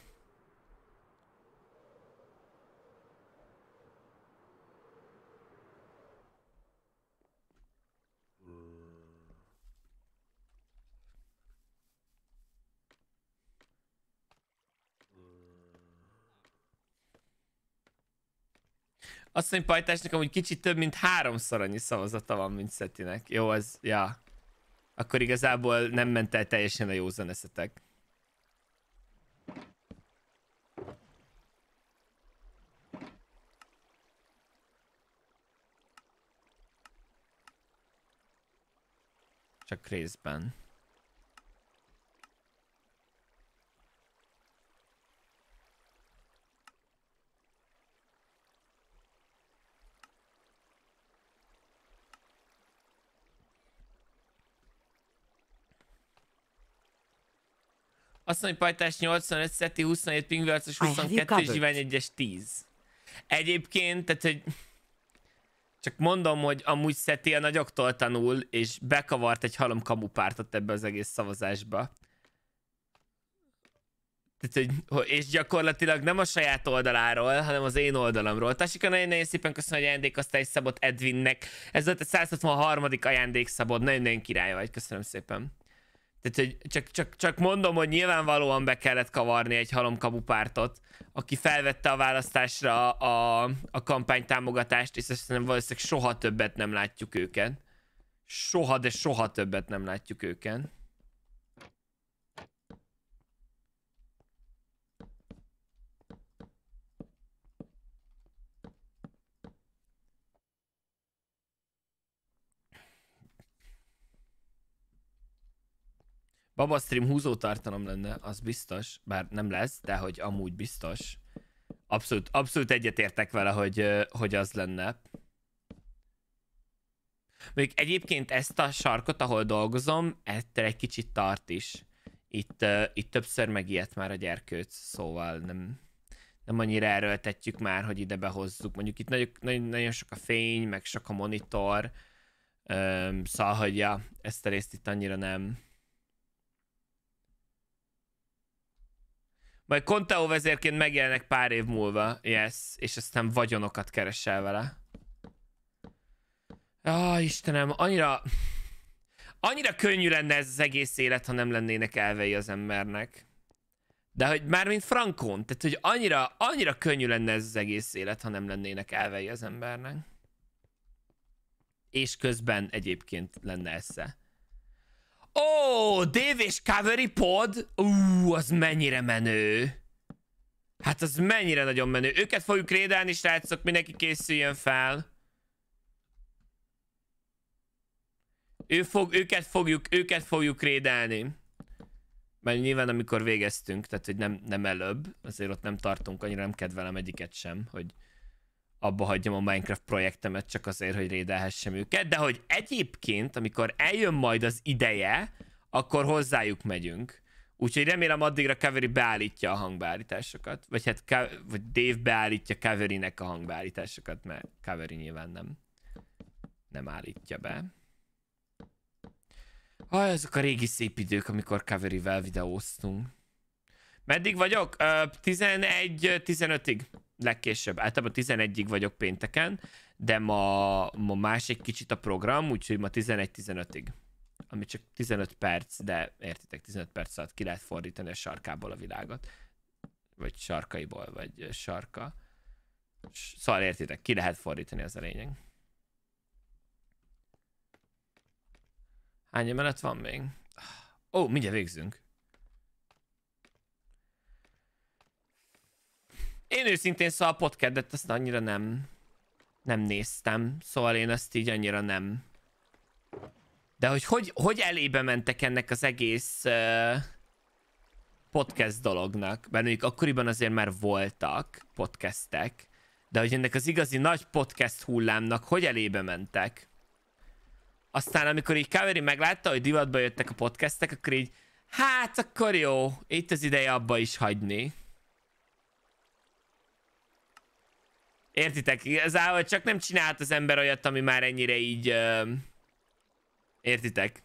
Azt mondja, pajtásnak amúgy kicsit több, mint háromszor annyi szavazata van, mint Szetinek. Jó, az, ja. Akkor igazából nem ment el teljesen a józan eszetek. Csak részben. Azt mondja, pajtás 85, Szeti 27, Pingvercos 22, és Zsivány 1-es 10. Egyébként, tehát hogy csak mondom, hogy amúgy Szeti a nagyoktól tanul, és bekavart egy halom kamupártot ebbe az egész szavazásba. Tehát, hogy, és gyakorlatilag nem a saját oldaláról, hanem az én oldalamról. Tásika, nagyon, nagyon szépen köszönöm, hogy ajándékoztál egy szabot Edwinnek. Ez volt a 163. ajándékszabod. Nagyon-nagyon király vagy. Köszönöm szépen. Tehát, hogy csak, csak, csak mondom, hogy nyilvánvalóan be kellett kavarni egy halomkabu pártot, aki felvette a választásra a, a kampánytámogatást, és szerintem valószínűleg soha többet nem látjuk őket. Soha, de soha többet nem látjuk őket. stream húzó tartalom lenne, az biztos, bár nem lesz, de hogy amúgy biztos. Abszolút, abszolút egyetértek vele, hogy, hogy az lenne. Még egyébként ezt a sarkot, ahol dolgozom, ettől egy kicsit tart is. Itt, uh, itt többször megijedt már a gyerkőc, szóval nem, nem annyira erőltetjük már, hogy ide behozzuk. Mondjuk itt nagyon, nagyon, nagyon sok a fény, meg sok a monitor, um, szóval, hogy ja, ezt a részt itt annyira nem, Majd Contao vezérként megjelenek pár év múlva. Yes. És aztán vagyonokat keresel vele. Ah, Istenem, annyira... Annyira könnyű lenne ez az egész élet, ha nem lennének elvei az embernek. De hogy már mint frankon, tehát hogy annyira, annyira könnyű lenne ez az egész élet, ha nem lennének elvei az embernek. És közben egyébként lenne esze. Ó, oh, Davis, és Covery pod? Ú, uh, az mennyire menő. Hát az mennyire nagyon menő. Őket fogjuk rédelni, srácok, mindenki készüljön fel. Ő fog, őket fogjuk, őket fogjuk rédelni. Mert nyilván amikor végeztünk, tehát hogy nem, nem előbb, azért ott nem tartunk, annyira nem kedvelem egyiket sem, hogy abba hagyjam a Minecraft projektemet csak azért, hogy rédelhessem őket, de hogy egyébként, amikor eljön majd az ideje, akkor hozzájuk megyünk. Úgyhogy remélem addigra Kaveri beállítja a hangbeállításokat, vagy hát Ka- vagy Dave beállítja Kaverinek a hangbeállításokat, mert Kaveri nyilván nem, nem állítja be. Aj, azok a régi szép idők, amikor Kaverivel videóztunk. Meddig vagyok? 11-15-ig legkésőbb. Általában 11-ig vagyok pénteken, de ma, ma más egy kicsit a program, úgyhogy ma 11-15-ig. Ami csak 15 perc, de értitek, 15 perc alatt ki lehet fordítani a sarkából a világot. Vagy sarkaiból, vagy sarka. Szóval értitek, ki lehet fordítani, ez a lényeg. Hány emelet van még? Ó, oh, mindjárt végzünk. Én őszintén szóval a podcastet azt annyira nem, nem néztem. Szóval én ezt így annyira nem. De hogy hogy, hogy elébe mentek ennek az egész uh, podcast dolognak? Mert mondjuk akkoriban azért már voltak podcastek. De hogy ennek az igazi nagy podcast hullámnak hogy elébe mentek? Aztán amikor így Kaveri meglátta, hogy divatba jöttek a podcastek, akkor így hát akkor jó, itt az ideje abba is hagyni. Értitek? Igazából csak nem csinált az ember olyat, ami már ennyire így... Uh, értitek?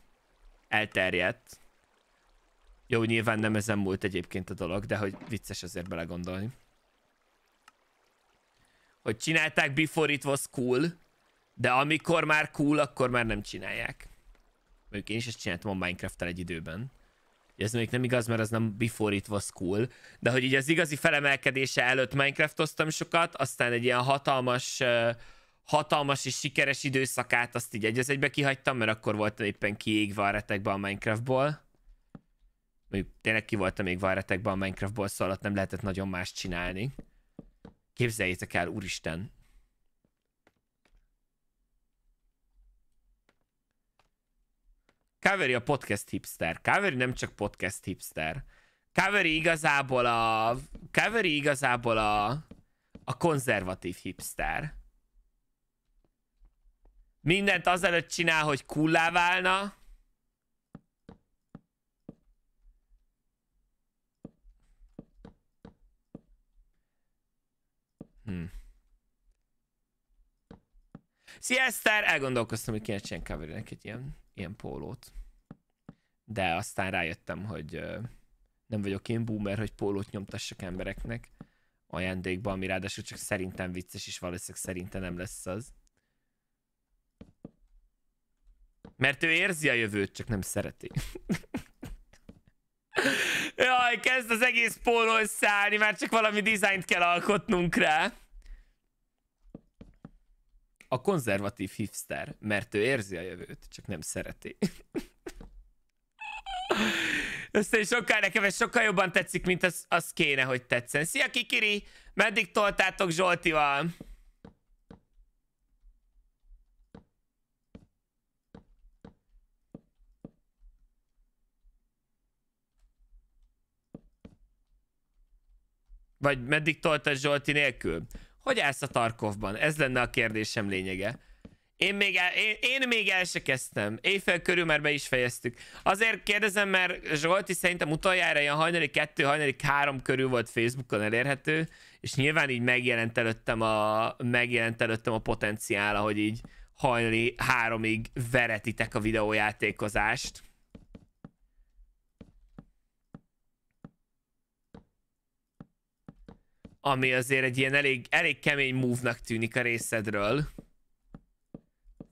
Elterjedt. Jó, nyilván nem ezen múlt egyébként a dolog, de hogy vicces azért belegondolni. Hogy csinálták before it was cool, de amikor már cool, akkor már nem csinálják. Mondjuk én is ezt csináltam a Minecraft-tel egy időben ez még nem igaz, mert az nem before it was cool, de hogy így az igazi felemelkedése előtt Minecraftoztam sokat, aztán egy ilyen hatalmas, hatalmas és sikeres időszakát azt így egy egybe kihagytam, mert akkor voltam éppen kiégve a retekbe a Minecraftból. Mondjuk tényleg ki voltam még a a Minecraftból, szóval nem lehetett nagyon más csinálni. Képzeljétek el, úristen, Kaveri a podcast hipster. Kaveri nem csak podcast hipster. Kaveri igazából a... Kaveri igazából a... A konzervatív hipster. Mindent azelőtt csinál, hogy kullá válna. Hm. Szia Eszter! Elgondolkoztam, hogy kéne csinálni egy ilyen ilyen pólót. De aztán rájöttem, hogy nem vagyok én boomer, hogy pólót nyomtassak embereknek ajándékba, ami ráadásul csak szerintem vicces, és valószínűleg szerintem nem lesz az. Mert ő érzi a jövőt, csak nem szereti. Jaj, kezd az egész póló szállni, már csak valami dizájnt kell alkotnunk rá a konzervatív hipster, mert ő érzi a jövőt, csak nem szereti. Ezt én sokkal nekem ez sokkal jobban tetszik, mint az, az kéne, hogy tetszen. Szia Kikiri! Meddig toltátok Zsoltival? Vagy meddig toltad Zsolti nélkül? Hogy állsz a Tarkovban? Ez lenne a kérdésem lényege. Én még el, én, én még el se kezdtem. Éjfél körül már be is fejeztük. Azért kérdezem, mert Zsolti szerintem utoljára ilyen hajnali kettő, hajnali három körül volt Facebookon elérhető, és nyilván így megjelent előttem a, megjelent előttem a potenciál, hogy így hajnali háromig veretitek a videójátékozást. ami azért egy ilyen elég, elég kemény move-nak tűnik a részedről.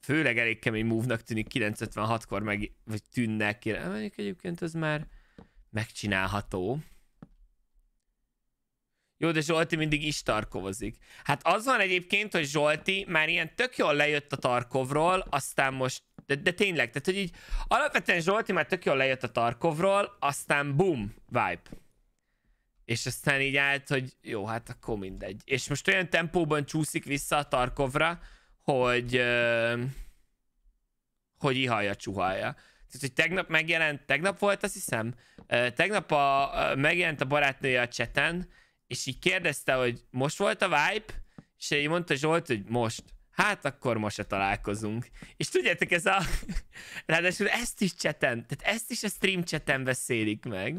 Főleg elég kemény move-nak tűnik 956-kor meg, vagy tűnnek. Mondjuk egyébként ez már megcsinálható. Jó, de Zsolti mindig is tarkovozik. Hát az van egyébként, hogy Zsolti már ilyen tök jól lejött a tarkovról, aztán most, de, de tényleg, tehát hogy így alapvetően Zsolti már tök jól lejött a tarkovról, aztán boom vibe. És aztán így állt, hogy jó, hát akkor mindegy. És most olyan tempóban csúszik vissza a Tarkovra, hogy, uh, hogy ihalja, csuhalja. Tehát, hogy tegnap megjelent, tegnap volt, azt hiszem, uh, tegnap a, uh, megjelent a barátnője a cseten, és így kérdezte, hogy most volt a Vibe, és így mondta Zsolt, hogy most. Hát akkor most se találkozunk. És tudjátok, ez a... Ráadásul ezt is cseten, tehát ezt is a stream cseten beszélik meg.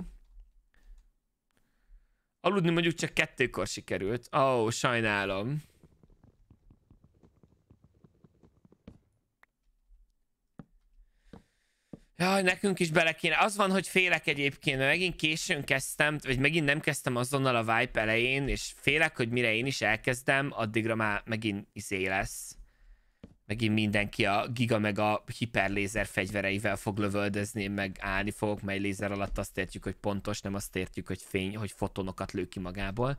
Aludni mondjuk csak kettőkor sikerült. Ó, oh, sajnálom. Jaj, nekünk is bele kéne. Az van, hogy félek egyébként, mert megint későn kezdtem, vagy megint nem kezdtem azonnal a Vibe elején, és félek, hogy mire én is elkezdem, addigra már megint izé lesz megint mindenki a giga meg a hiperlézer fegyvereivel fog lövöldözni, meg állni fogok, mely lézer alatt azt értjük, hogy pontos, nem azt értjük, hogy fény, hogy fotonokat lő ki magából.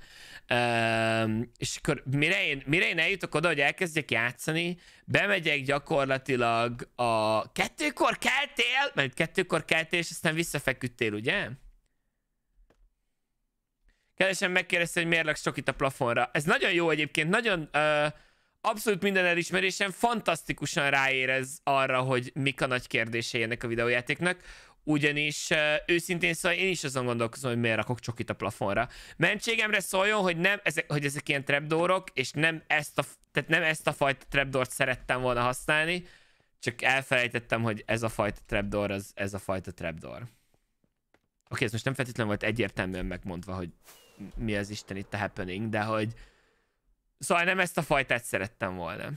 Üm, és akkor mire én, mire én eljutok oda, hogy elkezdjek játszani, bemegyek gyakorlatilag a kettőkor keltél, mert kettőkor keltél, és aztán visszafeküdtél, ugye? Kedvesen megkérdezte, hogy miért sok itt a plafonra. Ez nagyon jó egyébként, nagyon... Uh, abszolút minden elismerésem fantasztikusan ráérez arra, hogy mik a nagy kérdései ennek a videójátéknak, ugyanis őszintén szóval én is azon gondolkozom, hogy miért rakok csokit a plafonra. Mentségemre szóljon, hogy, nem, ezek, hogy ezek ilyen trapdoorok, és nem ezt a, tehát nem ezt a fajta trapdoort szerettem volna használni, csak elfelejtettem, hogy ez a fajta trapdoor, az ez a fajta trapdoor. Oké, okay, ez most nem feltétlenül volt egyértelműen megmondva, hogy mi az Isten itt a happening, de hogy Szóval nem ezt a fajtát szerettem volna.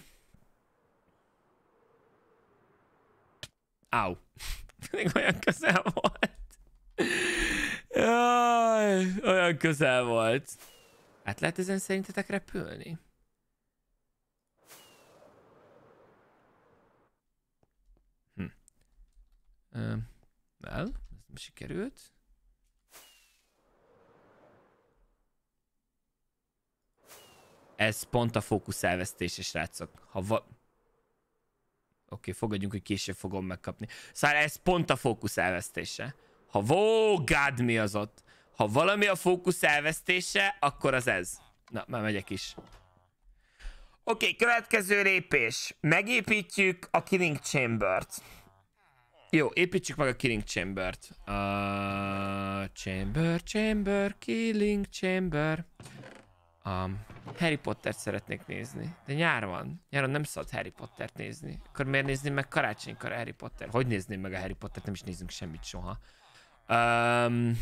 Au. Még olyan közel volt. Jaj, olyan közel volt. Hát lehet ezen szerintetek repülni? Hm. Well, ez nem sikerült. Ez pont a fókusz elvesztése, srácok. Ha va... Oké, okay, fogadjunk, hogy később fogom megkapni. Szóval ez pont a fókusz elvesztése. Ha gád mi az ott. Ha valami a fókusz elvesztése, akkor az ez. Na, már megyek is. Oké, okay, következő lépés. Megépítjük a Killing Chamber-t. Jó, építsük meg a Killing Chamber-t. Uh, chamber, Chamber, Killing Chamber. Um, Harry Pottert szeretnék nézni. De nyár van. Nyáron nem szabad Harry Pottert nézni. Akkor miért nézni meg karácsonykor Harry Potter? Hogy nézném meg a Harry Pottert? Nem is nézünk semmit soha. Um,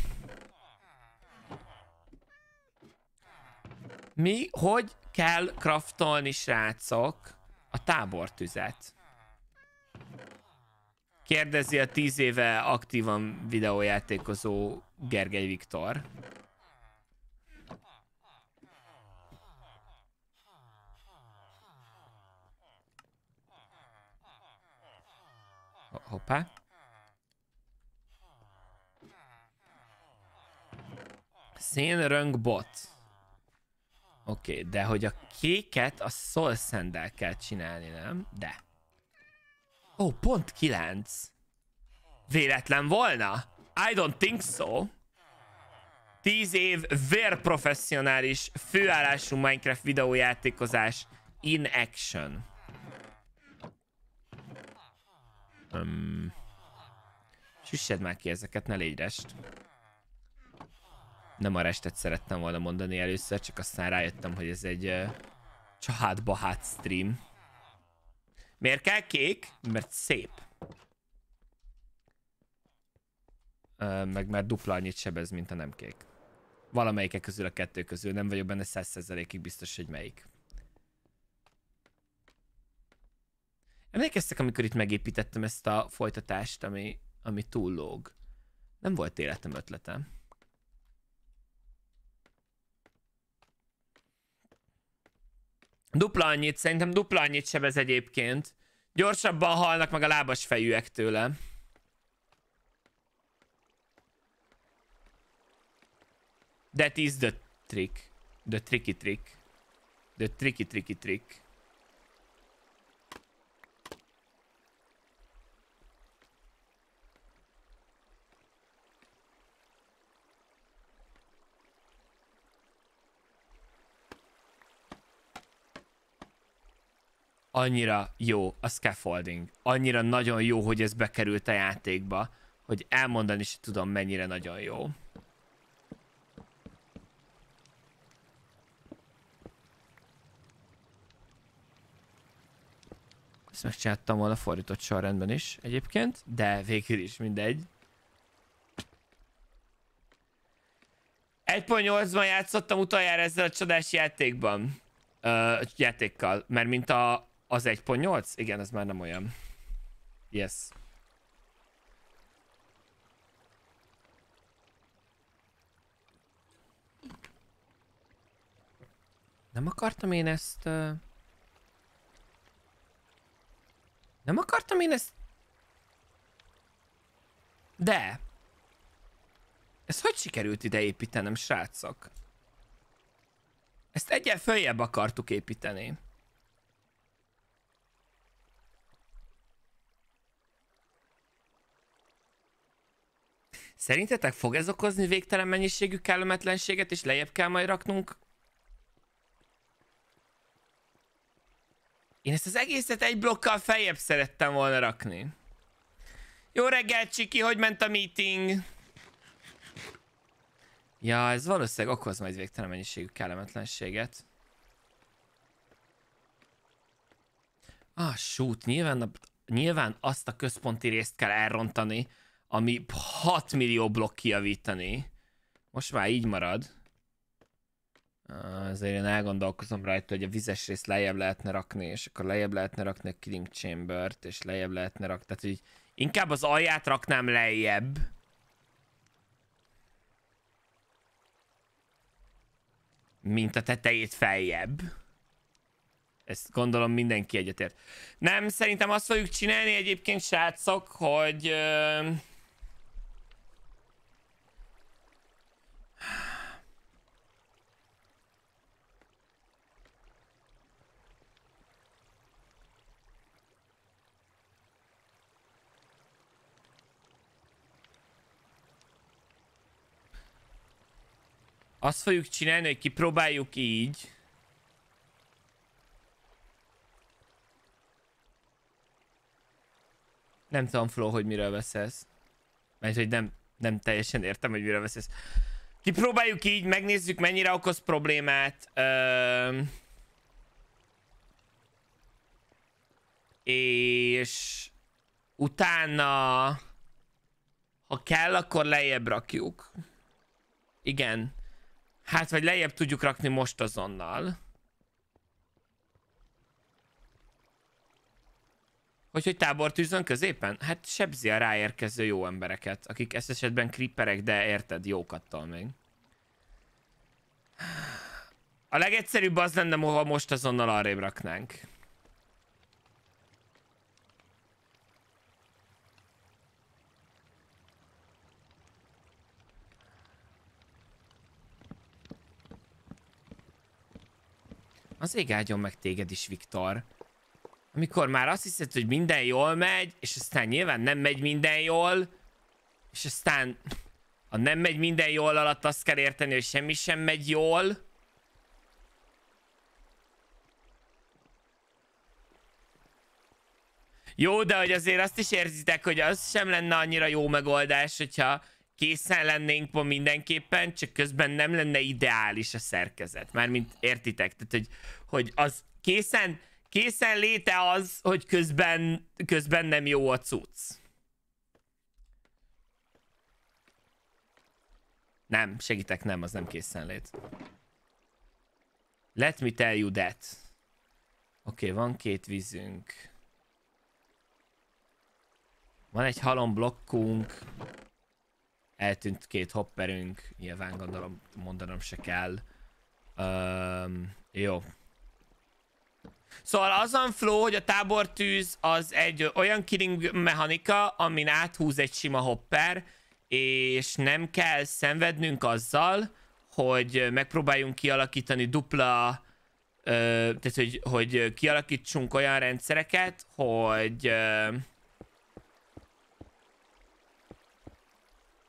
mi, hogy kell kraftolni, srácok, a tábortüzet? Kérdezi a tíz éve aktívan videójátékozó Gergely Viktor. Hoppá. Szénröngbot. Oké, okay, de hogy a kéket a szolszendel kell csinálni, nem? De. Ó, oh, pont 9. Véletlen volna? I don't think so. 10 év vérprofessionális főállású Minecraft videójátékozás in action. Um, süssed már ki ezeket, ne légy rest. Nem a restet szerettem volna mondani először, csak aztán rájöttem, hogy ez egy uh, csahát bahát stream. Miért kell kék? Mert szép. Uh, meg mert dupla annyit sebez, mint a nem kék. Valamelyike közül a kettő közül, nem vagyok benne 100%-ig biztos, hogy melyik. Emlékeztek, amikor itt megépítettem ezt a folytatást, ami, ami túllóg? Nem volt életem ötletem. Dupla annyit, szerintem dupla annyit sebez egyébként. Gyorsabban halnak meg a lábas fejűek tőle. That is the trick. The tricky trick. The tricky tricky trick. annyira jó a scaffolding, annyira nagyon jó, hogy ez bekerült a játékba, hogy elmondani is tudom, mennyire nagyon jó. Ezt megcsináltam volna fordított sorrendben is egyébként, de végül is mindegy. 1.8-ban játszottam utoljára ezzel a csodás játékban. Ö, játékkal, mert mint a az 1.8? Igen, ez már nem olyan. Yes. Nem akartam én ezt... Uh... Nem akartam én ezt... De! Ez hogy sikerült ide építenem, srácok? Ezt egyen följebb akartuk építeni. Szerintetek fog ez okozni végtelen mennyiségű kellemetlenséget, és lejjebb kell majd raknunk? Én ezt az egészet egy blokkal feljebb szerettem volna rakni. Jó reggelt, Csiki, hogy ment a meeting? Ja, ez valószínűleg okoz majd végtelen mennyiségű kellemetlenséget. Ah, shoot, nyilván, nyilván azt a központi részt kell elrontani, ami 6 millió blokk kijavítani. Most már így marad. Azért én elgondolkozom rajta, hogy a vizes részt lejjebb lehetne rakni, és akkor lejjebb lehetne rakni a Killing chambert, t és lejjebb lehetne rakni, tehát így inkább az alját raknám lejjebb. Mint a tetejét feljebb. Ezt gondolom mindenki egyetért. Nem, szerintem azt fogjuk csinálni egyébként, srácok, hogy... Ö Azt fogjuk csinálni, hogy kipróbáljuk így. Nem tudom, Flo, hogy miről beszélsz. Mert hogy nem, nem teljesen értem, hogy miről beszélsz. Kipróbáljuk így, megnézzük, mennyire okoz problémát. Öm... És utána, ha kell, akkor lejjebb rakjuk. Igen. Hát, vagy lejjebb tudjuk rakni most azonnal. Hogy, hogy tábortűzön középen? Hát sebzi a ráérkező jó embereket, akik ezt esetben creeperek, de érted, jókattal még. A legegyszerűbb az lenne, ha most azonnal arrébb raknánk. Az ég áldjon meg téged is, Viktor. Amikor már azt hiszed, hogy minden jól megy, és aztán nyilván nem megy minden jól, és aztán a nem megy minden jól alatt azt kell érteni, hogy semmi sem megy jól. Jó, de hogy azért azt is érzitek, hogy az sem lenne annyira jó megoldás, hogyha készen lennénk ma mindenképpen, csak közben nem lenne ideális a szerkezet. Mármint értitek? Tehát, hogy, hogy az készen, készen léte az, hogy közben, közben nem jó a cucc. Nem, segítek, nem, az nem készen lét. Let me tell you that. Oké, okay, van két vízünk. Van egy halom blokkunk eltűnt két hopperünk, nyilván gondolom mondanom se kell. Um, jó. Szóval az flow, hogy a tábortűz az egy olyan killing mechanika, amin áthúz egy sima hopper, és nem kell szenvednünk azzal, hogy megpróbáljunk kialakítani dupla, ö, tehát hogy, hogy kialakítsunk olyan rendszereket, hogy ö,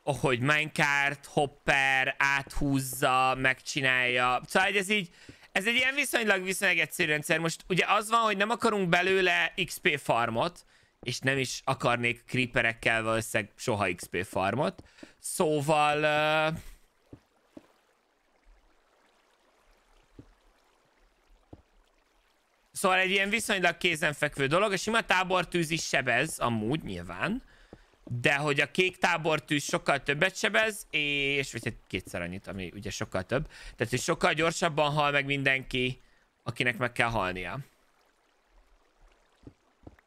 hogy Minecraft, Hopper áthúzza, megcsinálja. Szóval ez így, ez egy ilyen viszonylag viszonylag egyszerű rendszer. Most ugye az van, hogy nem akarunk belőle XP farmot, és nem is akarnék creeperekkel valószínűleg soha XP farmot. Szóval... Uh... Szóval egy ilyen viszonylag kézenfekvő dolog, és ima tábortűz is sebez, amúgy nyilván de hogy a kék tábortűz sokkal többet sebez, és vagy hát kétszer annyit, ami ugye sokkal több. Tehát, hogy sokkal gyorsabban hal meg mindenki, akinek meg kell halnia.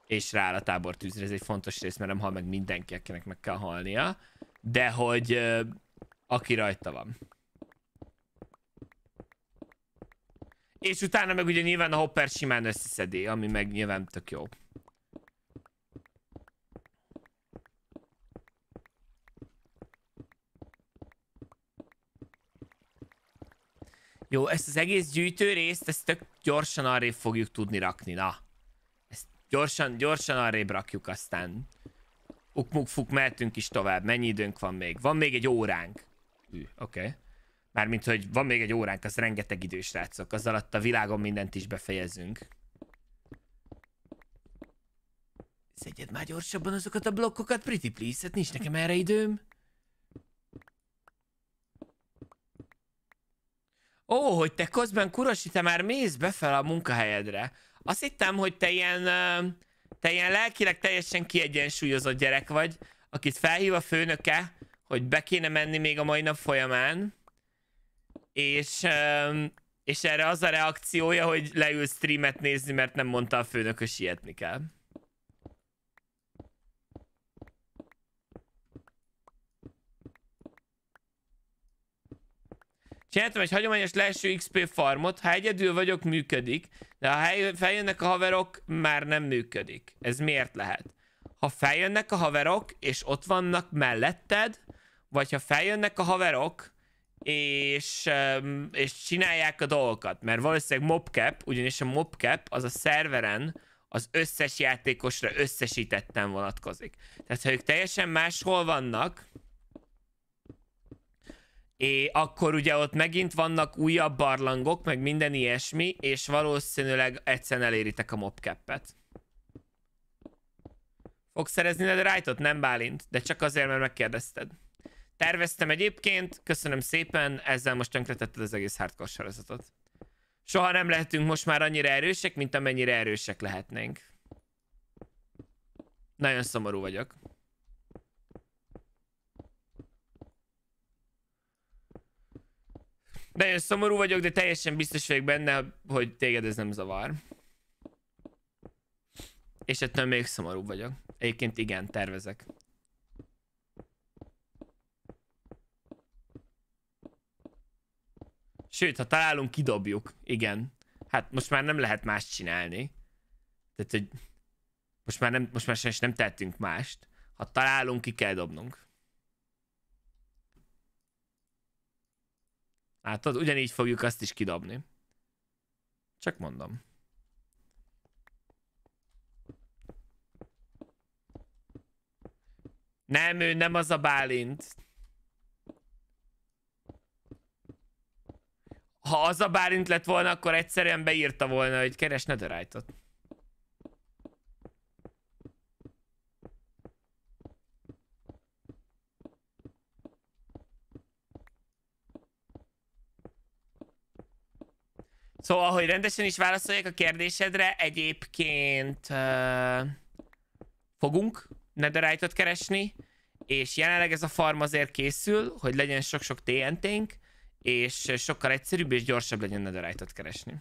És rá a tábortűzre, ez egy fontos rész, mert nem hal meg mindenki, akinek meg kell halnia. De hogy ö, aki rajta van. És utána meg ugye nyilván a hopper simán összeszedi, ami meg nyilván tök jó. Jó, ezt az egész gyűjtő részt, ezt tök gyorsan arrébb fogjuk tudni rakni, na. Ezt gyorsan, gyorsan arrébb rakjuk, aztán ukmukfuk, mehetünk is tovább. Mennyi időnk van még? Van még egy óránk. Oké. Okay. Mármint, hogy van még egy óránk, az rengeteg idős rácok. Az alatt a világon mindent is befejezünk. Szedjed már gyorsabban azokat a blokkokat, pretty please, hát nincs nekem erre időm. Ó, hogy te közben Kurosi, te már mész befel a munkahelyedre. Azt hittem, hogy te ilyen, te ilyen lelkileg teljesen kiegyensúlyozott gyerek vagy, akit felhív a főnöke, hogy be kéne menni még a mai nap folyamán, és, és erre az a reakciója, hogy leül streamet nézni, mert nem mondta a főnök, hogy sietni kell. Csináltam egy hagyományos leeső XP farmot, ha egyedül vagyok, működik, de ha feljönnek a haverok, már nem működik. Ez miért lehet? Ha feljönnek a haverok, és ott vannak melletted, vagy ha feljönnek a haverok, és, és csinálják a dolgokat, mert valószínűleg mobcap, ugyanis a mobcap az a szerveren az összes játékosra összesítetten vonatkozik. Tehát ha ők teljesen máshol vannak, É, akkor ugye ott megint vannak újabb barlangok, meg minden ilyesmi, és valószínűleg egyszerűen eléritek a mobcappet. Fogsz szerezni a rájtot? Nem Bálint, de csak azért, mert megkérdezted. Terveztem egyébként, köszönöm szépen, ezzel most tönkretetted az egész hardcore sorozatot. Soha nem lehetünk most már annyira erősek, mint amennyire erősek lehetnénk. Nagyon szomorú vagyok. Nagyon szomorú vagyok, de teljesen biztos vagyok benne, hogy téged ez nem zavar. És ettől még szomorú vagyok. Egyébként igen, tervezek. Sőt, ha találunk, kidobjuk. Igen. Hát most már nem lehet más csinálni. Tehát, hogy most már, nem, most már sajnos nem tettünk mást. Ha találunk, ki kell dobnunk. Hát ugyanígy fogjuk azt is kidobni. Csak mondom. Nem, ő nem az a Bálint. Ha az a Bálint lett volna, akkor egyszerűen beírta volna, hogy keres netherite Szóval, hogy rendesen is válaszoljak a kérdésedre, egyébként uh, fogunk netherite keresni, és jelenleg ez a farm azért készül, hogy legyen sok-sok TNT-nk, és sokkal egyszerűbb és gyorsabb legyen netherite keresni.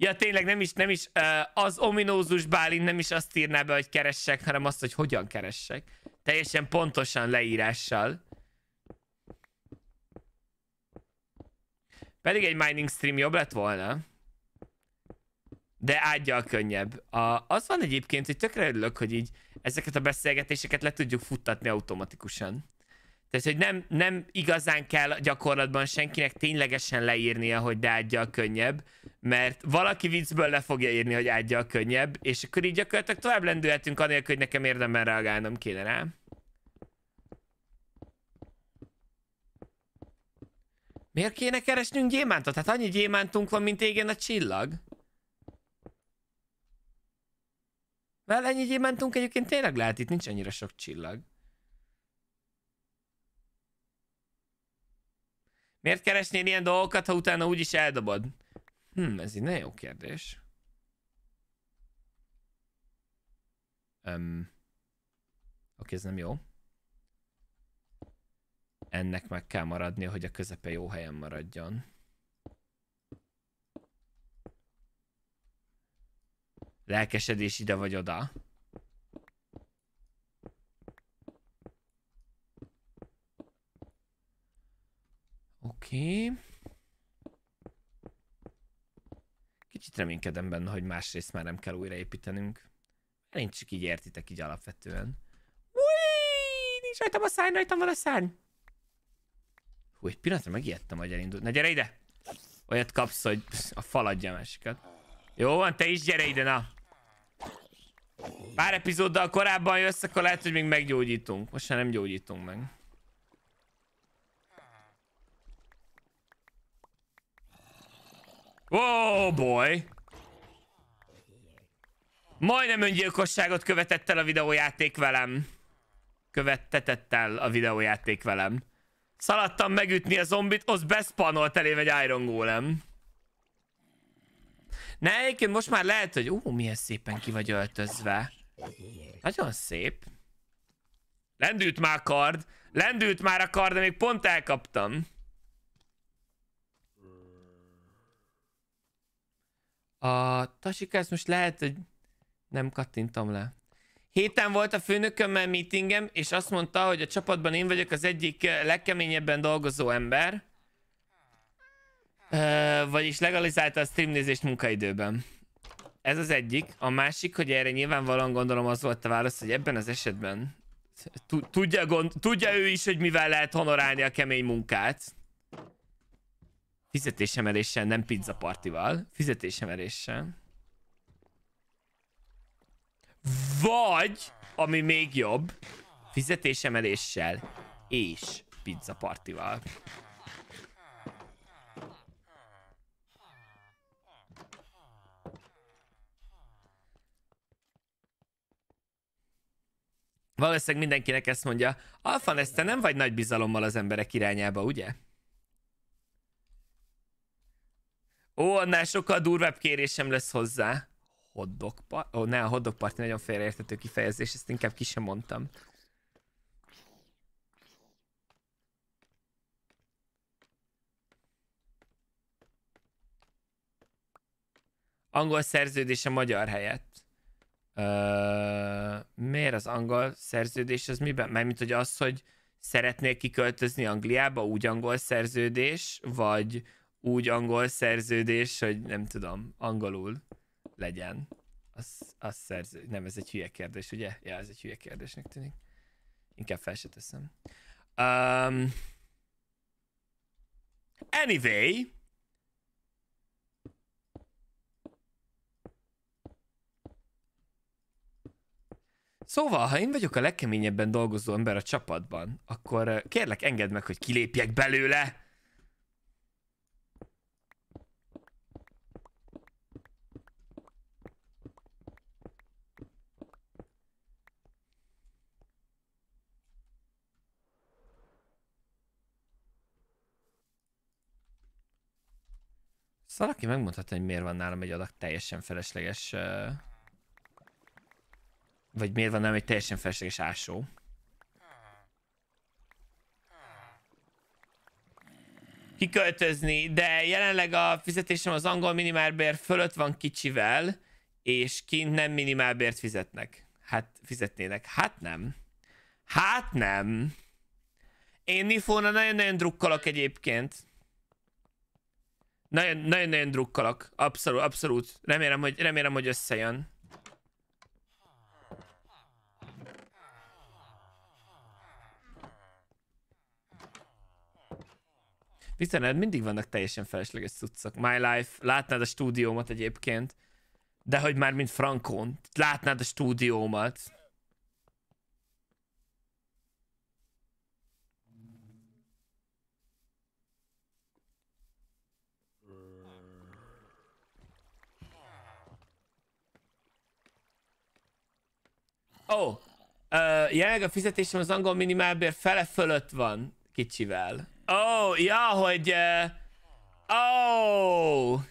Ja, tényleg nem is, nem is, az ominózus Bálint nem is azt írná be, hogy keressek, hanem azt, hogy hogyan keressek. Teljesen pontosan leírással. Pedig egy mining stream jobb lett volna. De ágyal könnyebb. A, az van egyébként, hogy tökre örülök, hogy így ezeket a beszélgetéseket le tudjuk futtatni automatikusan. Tehát, hogy nem, nem igazán kell gyakorlatban senkinek ténylegesen leírnia, hogy de a könnyebb, mert valaki viccből le fogja írni, hogy a könnyebb, és akkor így gyakorlatilag tovább lendülhetünk anélkül, hogy nekem érdemben reagálnom kéne rá. Miért kéne keresnünk gyémántot? Hát annyi gyémántunk van, mint égen a csillag. Mert ennyi gyémántunk egyébként tényleg lehet, itt nincs annyira sok csillag. Miért keresnél ilyen dolgokat, ha utána úgyis eldobod? Hm, ez egy nagyon jó kérdés. Um, oké, ez nem jó. Ennek meg kell maradni, hogy a közepe jó helyen maradjon. Lelkesedés ide vagy oda. Oké. Okay. Kicsit reménykedem benne, hogy másrészt már nem kell újraépítenünk. Én csak így értitek így alapvetően. Ui, nincs rajtam a szárny, rajtam van a szárny. Hú, egy pillanatra megijedtem, hogy elindult. Na gyere ide! Olyat kapsz, hogy a fal adja másikat. Jó van, te is gyere ide, na! Pár epizóddal korábban jössz, akkor lehet, hogy még meggyógyítunk. Most már nem gyógyítunk meg. Oh boy! Majdnem öngyilkosságot követett el a videójáték velem. Követtetett el a videójáték velem. Szaladtam megütni a zombit, az beszpanolt elém egy Iron Golem. Ne, egyébként most már lehet, hogy ó, milyen szépen ki vagy öltözve. Nagyon szép. Lendült már a kard. Lendült már a kard, de még pont elkaptam. A ezt most lehet, hogy nem kattintam le. Héten volt a főnökömmel meetingem, és azt mondta, hogy a csapatban én vagyok az egyik legkeményebben dolgozó ember. Ö, vagyis legalizálta a streamnézést munkaidőben. Ez az egyik. A másik, hogy erre nyilvánvalóan gondolom az volt a válasz, hogy ebben az esetben tudja, gond, tudja ő is, hogy mivel lehet honorálni a kemény munkát. Fizetésemeléssel, nem pizzapartival. Fizetésemeléssel. Vagy, ami még jobb, fizetésemeléssel és pizzapartival. Valószínűleg mindenkinek ezt mondja, ezt te nem vagy nagy bizalommal az emberek irányába, ugye? Ó, annál sokkal durvább kérésem lesz hozzá. Hoddog Ó, ne, a hoddog party nagyon félreértető kifejezés, ezt inkább ki sem mondtam. Angol szerződés a magyar helyett. Uh, miért az angol szerződés az miben? Mármint, hogy az, hogy szeretnél kiköltözni Angliába, úgy angol szerződés, vagy úgy angol szerződés, hogy nem tudom, angolul legyen. Az, az szerző... Nem, ez egy hülye kérdés, ugye? Ja, ez egy hülye kérdésnek tűnik. Inkább fel se teszem. Um, anyway, Szóval, ha én vagyok a legkeményebben dolgozó ember a csapatban, akkor eh, kérlek engedd meg, hogy kilépjek belőle. Ezt valaki megmondhatja, hogy miért van nálam egy adag teljesen felesleges... Vagy miért van nálam egy teljesen felesleges ásó? kiköltözni, de jelenleg a fizetésem az angol minimálbér fölött van kicsivel, és kint nem minimálbért fizetnek. Hát fizetnének. Hát nem. Hát nem. Én Nifona nagyon-nagyon drukkolok egyébként. Nagyon-nagyon drukkalak. Abszolút, abszolút. Remélem, hogy, remélem, hogy összejön. Victor, mindig vannak teljesen felesleges cuccok. My Life, látnád a stúdiómat egyébként. De hogy már mint Frankon, látnád a stúdiómat. Ó, oh, uh, jelenleg a fizetésem az angol minimálbér fele fölött van kicsivel. Ó, oh, ja, hogy... Ó! Uh, oh.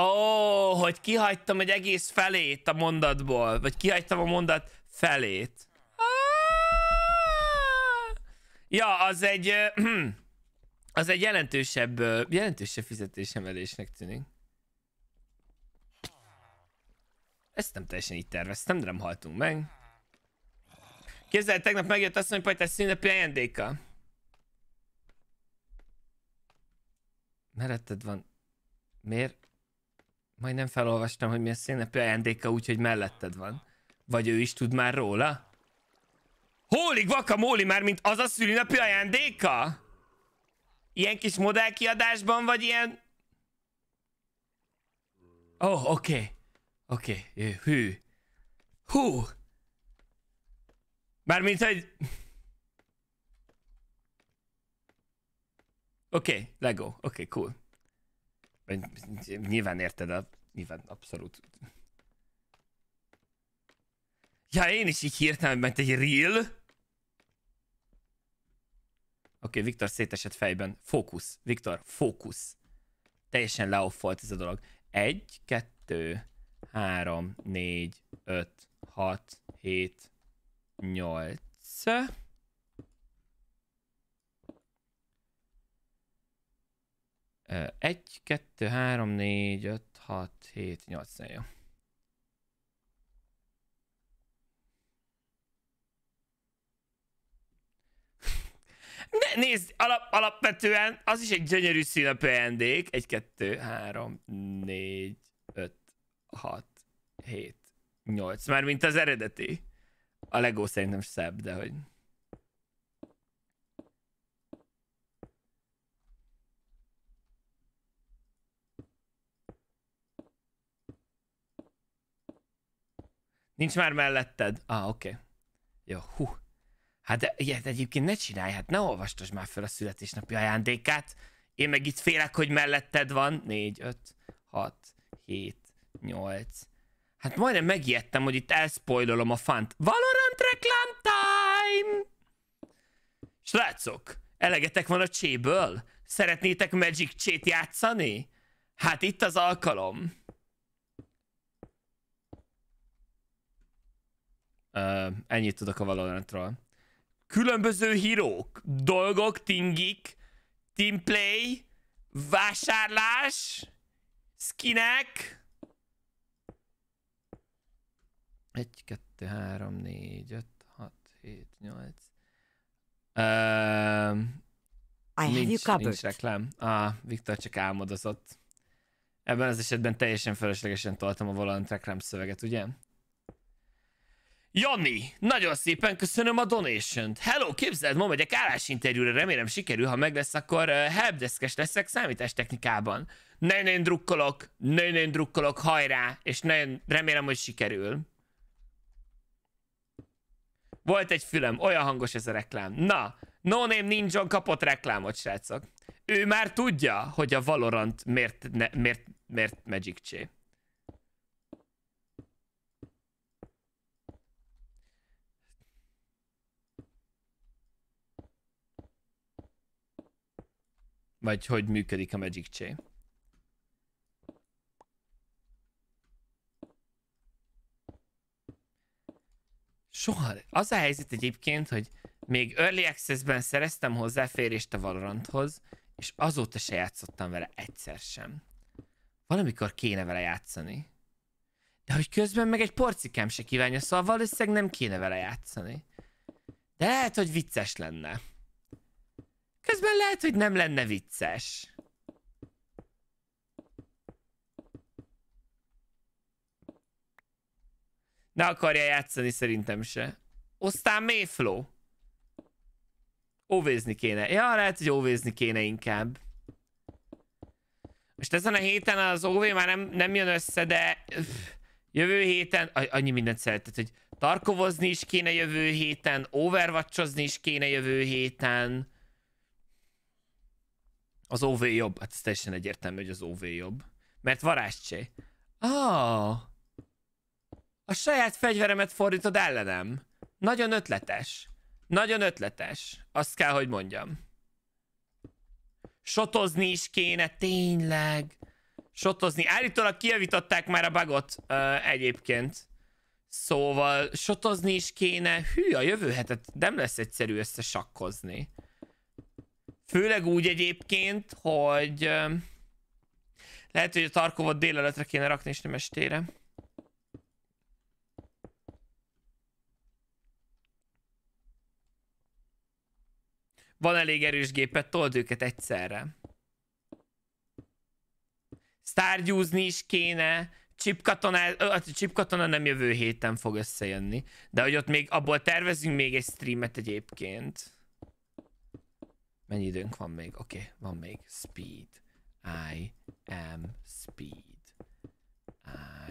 Ó, oh, hogy kihagytam egy egész felét a mondatból, vagy kihagytam a mondat felét. Ah! Ja, az egy... Uh, az egy jelentősebb, jelentősebb fizetésemelésnek tűnik. Ezt nem teljesen így terveztem, de nem haltunk meg. Képzeld, tegnap megjött azt, hogy pajtás szünnepi ajándéka. Melletted van... Miért? Majdnem felolvastam, hogy mi a szünnepi ajándéka, úgyhogy melletted van. Vagy ő is tud már róla? Hólig vakamóli már, mint az a szülinapi ajándéka? Ilyen kis kiadásban vagy ilyen... Ó, oh, oké. Okay. Oké, okay. hű. Hú! Mármint, hogy... Oké, okay, Lego. Oké, okay, cool. Nyilván érted, a... nyilván abszolút. Ja, én is így hirtelen ment egy reel. Oké, okay, Viktor szétesett fejben. Fókusz. Viktor, fókusz. Teljesen leoffolt ez a dolog. Egy, kettő, három, négy, öt, hat, hét, nyolc. Egy, kettő, három, négy, öt, hat, hét, nyolc. Jó. Ne, nézd, alap, alapvetően az is egy gyönyörű szín a PND-k. 1, 2, 3, 4, 5, 6, 7, 8. az eredeti. A Lego szerintem szebb, de hogy... Nincs már melletted? Ah, oké. Okay. Jó, hú. Hát de ilyet egyébként ne csinálj, hát ne olvastasd már fel a születésnapi ajándékát. Én meg itt félek, hogy melletted van. 4, 5, 6, 7, 8. Hát majdnem megijedtem, hogy itt elspoilolom a fant. Valorant reklám time! Srácok, elegetek van a cséből? Szeretnétek Magic Csét játszani? Hát itt az alkalom. Uh, ennyit tudok a Valorantról különböző hírók, dolgok, tingik, teamplay, vásárlás, skinek. Egy, kettő, három, négy, öt, hat, hét, nyolc. Uh, I nincs, have nincs reklám. Ah, Viktor csak álmodozott. Ebben az esetben teljesen feleslegesen toltam a valamint reklám szöveget, ugye? Jani, nagyon szépen köszönöm a donation-t. Hello, képzeld, ma megyek állásinterjúra, remélem sikerül, ha meg lesz, akkor eh, helpdeskes leszek számítástechnikában. Nagyon-nagyon drukkolok, nagyon-nagyon drukkolok, hajrá, és nagyon remélem, hogy sikerül. Volt egy fülem, olyan hangos ez a reklám. Na, No Name Ninja kapott reklámot, srácok. Ő már tudja, hogy a Valorant miért, ne, miért, miért Magic Csé. Vagy hogy működik a Magic Chain. Soha. Az a helyzet egyébként, hogy még Early Access-ben szereztem hozzáférést a Valoranthoz, és azóta se játszottam vele egyszer sem. Valamikor kéne vele játszani. De hogy közben meg egy porcikám se kívánja, szóval valószínűleg nem kéne vele játszani. De lehet, hogy vicces lenne. Közben lehet, hogy nem lenne vicces. Ne akarja játszani szerintem se. Osztán méfló. Óvézni kéne. Ja, lehet, hogy óvézni kéne inkább. Most ezen a héten az OV már nem, nem jön össze, de öff, jövő héten annyi mindent szeretett, hogy tarkovozni is kéne jövő héten, overwatchozni is kéne jövő héten. Az OV jobb. Hát ez teljesen egyértelmű, hogy az OV jobb. Mert varázscsé. Ah, a saját fegyveremet fordítod ellenem. Nagyon ötletes. Nagyon ötletes. Azt kell, hogy mondjam. Sotozni is kéne, tényleg. Sotozni. Állítólag kijavították már a bagot uh, egyébként. Szóval sotozni is kéne. Hű, a jövő hetet nem lesz egyszerű összesakkozni. Főleg úgy egyébként, hogy lehet, hogy a Tarkovot délelőtre kéne rakni, és nem estére. Van elég erős gépet, told őket egyszerre. Sztárgyúzni is kéne, Csipkatona, a csipkatona nem jövő héten fog összejönni, de hogy ott még abból tervezünk még egy streamet egyébként. Mennyi időnk van még? Oké, okay, van még. Speed. I am speed.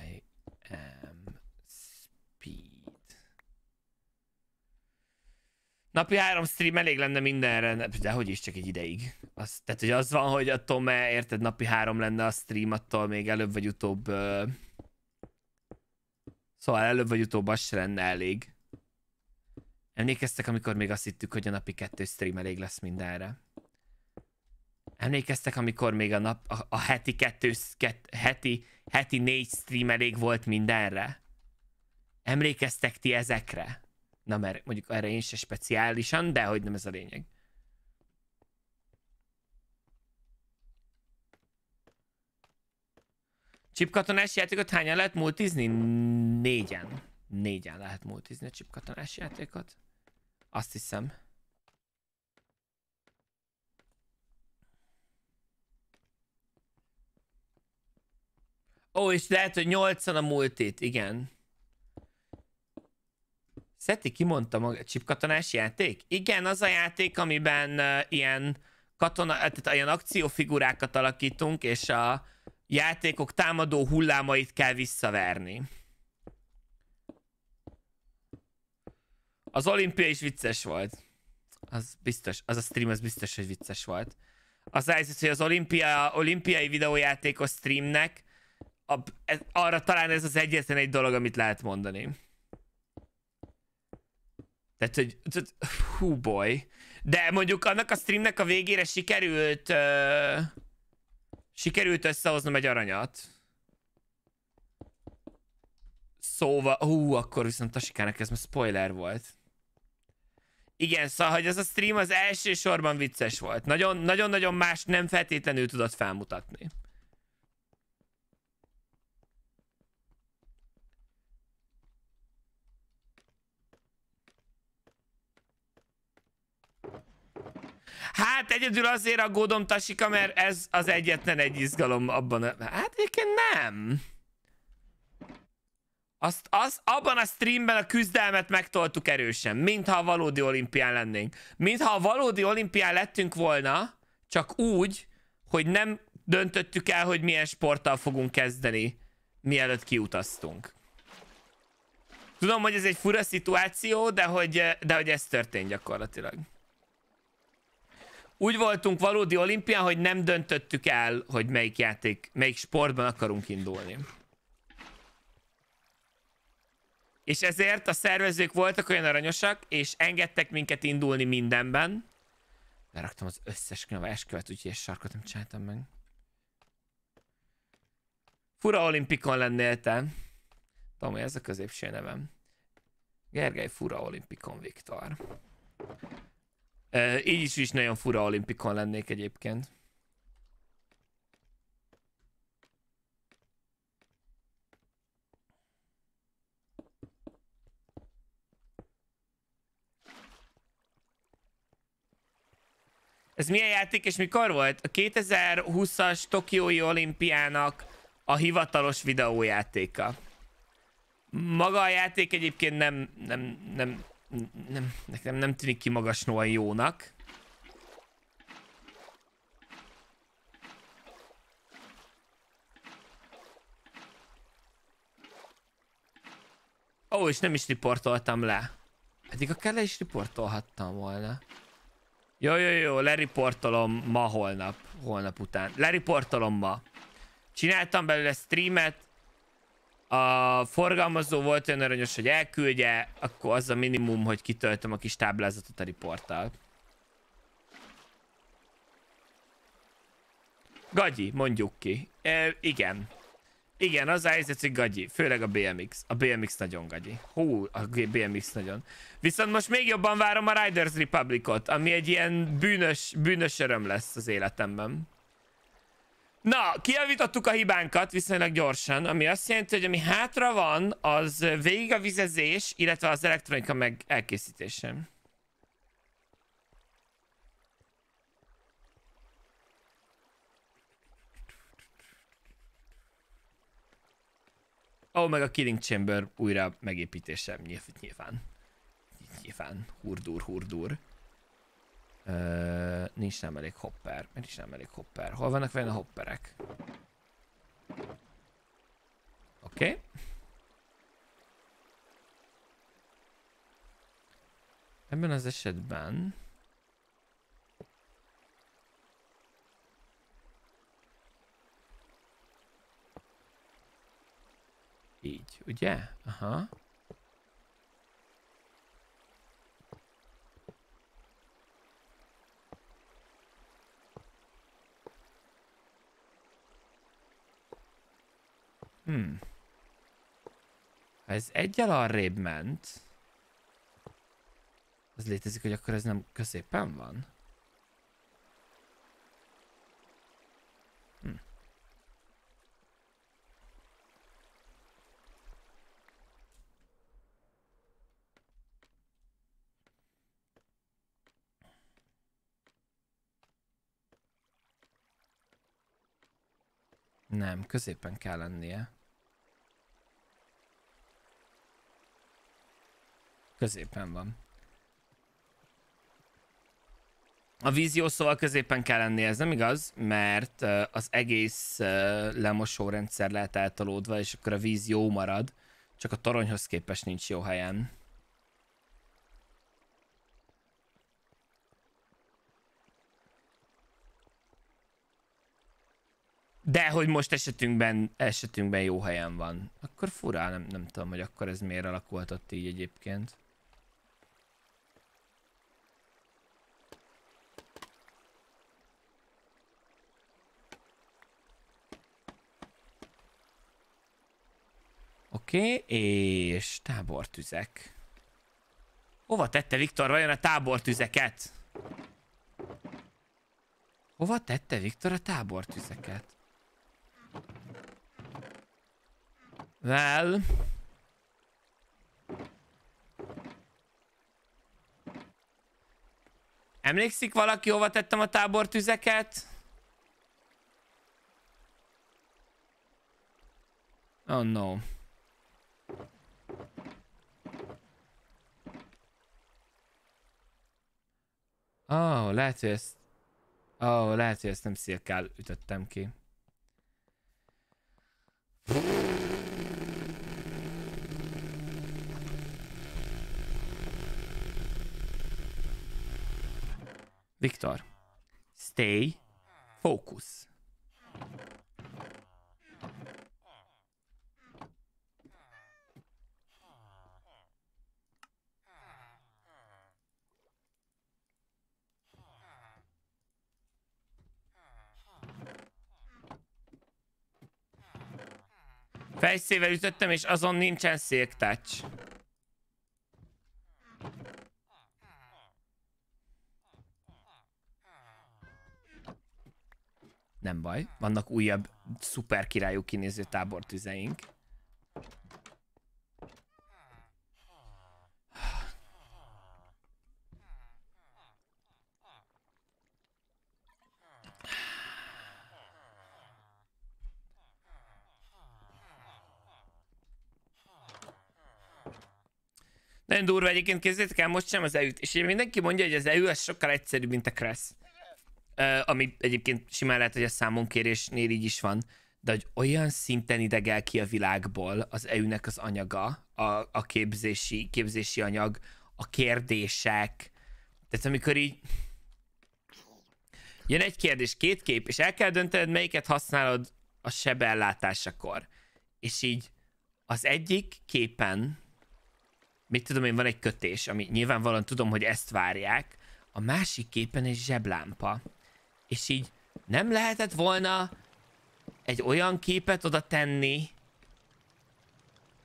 I am speed. Napi három stream elég lenne mindenre, de hogy is csak egy ideig. Az, tehát, hogy az van, hogy a Tome, érted, napi három lenne a stream, attól még előbb vagy utóbb... Uh... Szóval előbb vagy utóbb az se lenne elég. Emlékeztek, amikor még azt hittük, hogy a napi kettő stream elég lesz mindenre? Emlékeztek, amikor még a, nap, a, a heti kettő, kett, heti, heti négy stream elég volt mindenre? Emlékeztek ti ezekre? Na mert mondjuk erre én se speciálisan, de hogy nem ez a lényeg. Csipkatonás játékot hányan lehet multizni? Négyen. Négyen lehet multizni a csipkatonás játékot. Azt hiszem. Ó, és lehet, hogy 80 a múltét, igen. Szeti kimondta maga, csipkatonás játék? Igen, az a játék, amiben uh, ilyen katona, tehát ilyen akciófigurákat alakítunk, és a játékok támadó hullámait kell visszaverni. Az olimpia is vicces volt. Az biztos, az a stream az biztos, hogy vicces volt. Az helyzet, hogy az olimpia, olimpiai videójátékos streamnek a, ez, arra talán ez az egyetlen egy dolog, amit lehet mondani. Tehát, hogy, tehát, hú boy. De mondjuk annak a streamnek a végére sikerült, uh, sikerült összehoznom egy aranyat. Szóval, hú, akkor viszont a sikának ez már spoiler volt. Igen, szóval, hogy ez a stream az elsősorban vicces volt. Nagyon-nagyon más nem feltétlenül tudott felmutatni. Hát egyedül azért aggódom, Tasika, mert ez az egyetlen egy izgalom abban. A... Hát egyébként nem. Azt, az, abban a streamben a küzdelmet megtoltuk erősen, mintha a valódi olimpián lennénk. Mintha a valódi olimpián lettünk volna, csak úgy, hogy nem döntöttük el, hogy milyen sporttal fogunk kezdeni, mielőtt kiutaztunk. Tudom, hogy ez egy fura szituáció, de hogy, de hogy ez történt gyakorlatilag. Úgy voltunk valódi olimpián, hogy nem döntöttük el, hogy melyik játék, melyik sportban akarunk indulni. És ezért a szervezők voltak olyan aranyosak, és engedtek minket indulni mindenben. Leraktam az összes és eskövet, úgyhogy egy sarkot nem csináltam meg. Fura olimpikon lennél te. Tomi, ez a középső nevem. Gergely Fura olimpikon Viktor. Ú, így is, is nagyon fura olimpikon lennék egyébként. Ez milyen játék és mikor volt? A 2020-as Tokiói olimpiának a hivatalos videójátéka. Maga a játék egyébként nem, nem, nem, nem, nekem nem tűnik ki magasnóan jónak. Ó, és nem is riportoltam le. Pedig akár le is riportolhattam volna. Jó, jó, jó, leriportolom ma holnap, holnap után. Leriportolom ma. Csináltam belőle streamet, a forgalmazó volt olyan aranyos, hogy elküldje, akkor az a minimum, hogy kitöltöm a kis táblázatot a riporttal. Gagyi, mondjuk ki. E, igen. Igen, az a helyzet, hogy gagyi. Főleg a BMX. A BMX nagyon gagyi. Hú, a BMX nagyon. Viszont most még jobban várom a Riders Republicot, ami egy ilyen bűnös, bűnös öröm lesz az életemben. Na, kijavítottuk a hibánkat viszonylag gyorsan, ami azt jelenti, hogy ami hátra van, az végig a vizezés, illetve az elektronika meg elkészítésem. Ó, meg a Killing Chamber újra megépítése nyilván. Nyilván. Hurdur, hurdur. Uh, nincs nem elég hopper. Mert nincs nem elég hopper. Hol vannak vajon a hopperek? Oké. Okay. Ebben az esetben... Így, ugye? Aha. Hmm. Ha ez egyel arrébb ment, az létezik, hogy akkor ez nem középen van? Nem, középen kell lennie. Középen van. A vízió szóval középen kell lenni, ez nem igaz, mert az egész lemosórendszer lehet eltolódva, és akkor a víz jó marad, csak a toronyhoz képest nincs jó helyen. De hogy most esetünkben, esetünkben jó helyen van. Akkor furá, nem, nem tudom, hogy akkor ez miért alakulhatott így egyébként. Oké, okay, és tábortüzek. Hova tette Viktor vajon a tábortüzeket? Hova tette Viktor a tábortüzeket? Well... Emlékszik valaki, hova tettem a tábortüzeket? Oh no. Oh, lehet, hogy ezt... Oh, lehet, hogy ezt nem szilkál ütöttem ki. Viktor. Stay. Focus. Fejszével ütöttem, és azon nincsen széktács. baj. Vannak újabb szuper királyú kinéző tábortüzeink. Nagyon durva egyébként, képzeljétek el, most sem az EU-t. És ugye mindenki mondja, hogy az EU az sokkal egyszerűbb, mint a Kressz ami egyébként simán lehet, hogy a kérésnél így is van, de hogy olyan szinten idegel ki a világból az EU-nek az anyaga, a, a képzési, képzési anyag, a kérdések. Tehát amikor így jön egy kérdés, két kép, és el kell döntened, melyiket használod a sebellátásakor. És így az egyik képen, mit tudom én, van egy kötés, ami nyilvánvalóan tudom, hogy ezt várják, a másik képen egy zseblámpa és így nem lehetett volna egy olyan képet oda tenni,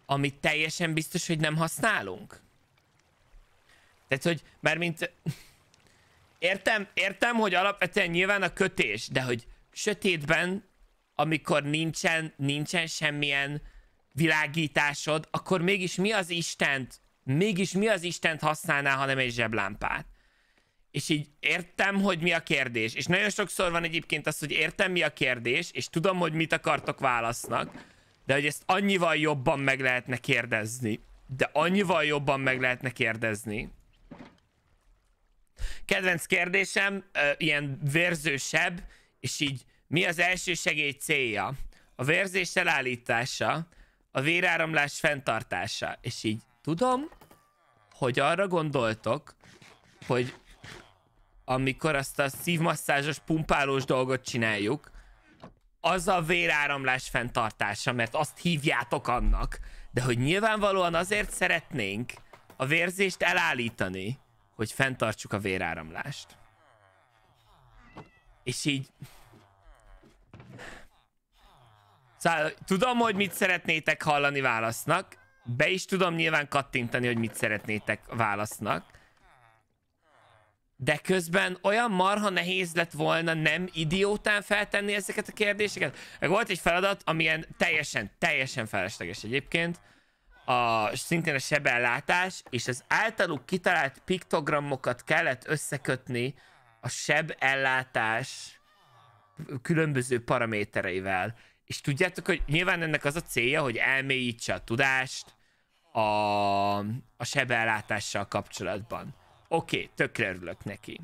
amit teljesen biztos, hogy nem használunk. Tehát, hogy mármint... Értem, értem, hogy alapvetően nyilván a kötés, de hogy sötétben, amikor nincsen, nincsen semmilyen világításod, akkor mégis mi az Istent, mégis mi az Istent használná, hanem egy zseblámpát? és így értem, hogy mi a kérdés. És nagyon sokszor van egyébként az, hogy értem, mi a kérdés, és tudom, hogy mit akartok válasznak, de hogy ezt annyival jobban meg lehetne kérdezni. De annyival jobban meg lehetne kérdezni. Kedvenc kérdésem, ö, ilyen vérzősebb, és így mi az első segély célja? A vérzés elállítása, a véráramlás fenntartása. És így tudom, hogy arra gondoltok, hogy amikor azt a szívmasszázsos, pumpálós dolgot csináljuk, az a véráramlás fenntartása, mert azt hívjátok annak. De hogy nyilvánvalóan azért szeretnénk a vérzést elállítani, hogy fenntartsuk a véráramlást. És így... Szóval tudom, hogy mit szeretnétek hallani válasznak, be is tudom nyilván kattintani, hogy mit szeretnétek válasznak, de közben olyan marha nehéz lett volna nem idiótán feltenni ezeket a kérdéseket. Meg volt egy feladat, amilyen teljesen, teljesen felesleges egyébként. A, szintén a sebellátás, és az általuk kitalált piktogramokat kellett összekötni a sebellátás különböző paramétereivel. És tudjátok, hogy nyilván ennek az a célja, hogy elmélyítse a tudást a, a sebellátással kapcsolatban. Oké, okay, tökre örülök neki.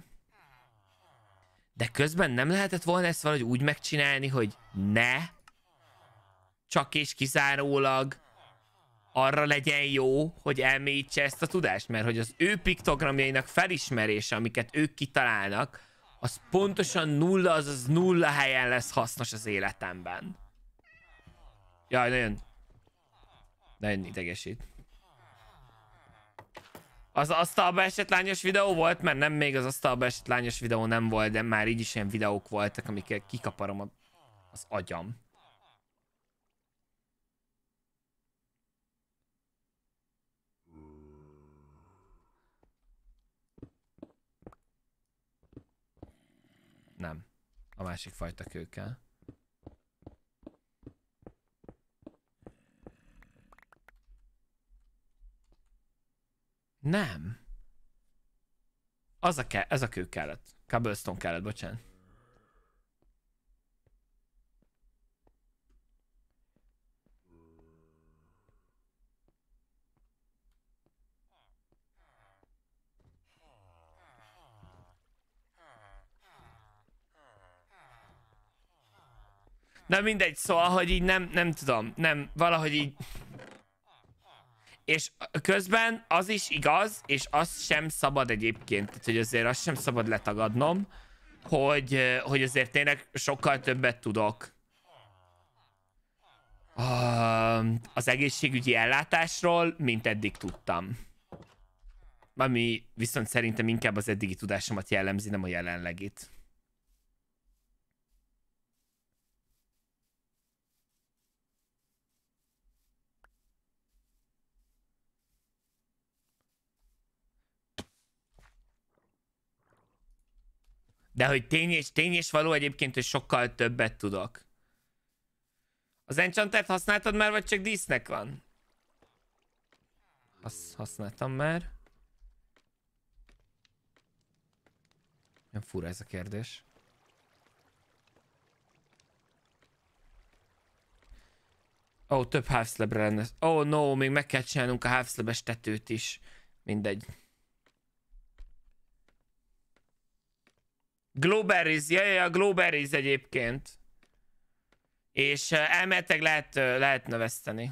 De közben nem lehetett volna ezt valahogy úgy megcsinálni, hogy ne, csak és kizárólag arra legyen jó, hogy elmélyítse ezt a tudást, mert hogy az ő piktogramjainak felismerése, amiket ők kitalálnak, az pontosan nulla, azaz nulla helyen lesz hasznos az életemben. Jaj, nagyon... Nagyon idegesít. Az asztalba esett lányos videó volt? Mert nem még az asztalba esett lányos videó nem volt, de már így is ilyen videók voltak, amikkel kikaparom a, az agyam. Nem. A másik fajta kőkkel. Nem. Az a, ke- ez a kő kellett. Cobblestone kellett, bocsánat. Na mindegy, szóval, hogy így nem, nem tudom, nem, valahogy így... És közben az is igaz, és azt sem szabad egyébként, tehát hogy azért azt sem szabad letagadnom, hogy, hogy azért tényleg sokkal többet tudok az egészségügyi ellátásról, mint eddig tudtam. Ami viszont szerintem inkább az eddigi tudásomat jellemzi, nem a jelenlegit. De hogy tény és, tény és való egyébként, hogy sokkal többet tudok. Az enchantet használtad már, vagy csak dísznek van? Azt használtam már. Nem fura ez a kérdés. Ó, oh, több half lenne. Ó, oh, no, még meg kell csinálnunk a half tetőt is. Mindegy. Globeriz, jaj, a Globeriz egyébként. És eh, elmetek lehet, eh, lehet növeszteni.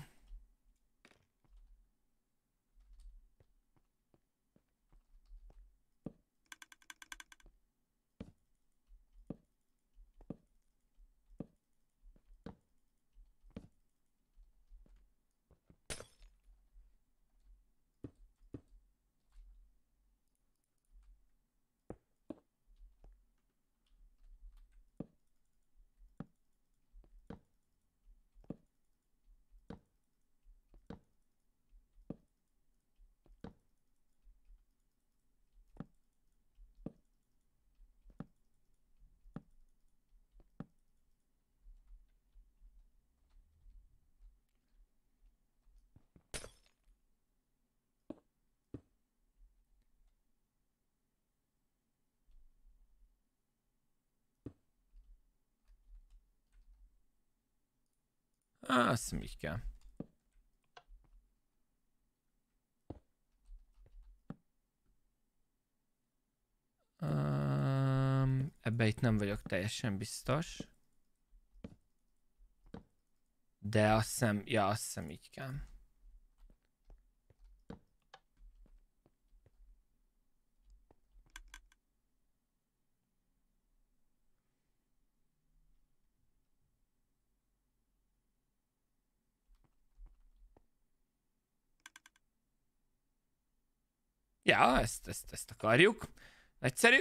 A smyka. Um, ebbe itt nem vagyok teljesen biztos. De azt hiszem, ja, azt hiszem így kell. Ja, ezt, ezt, ezt akarjuk. Egyszerű.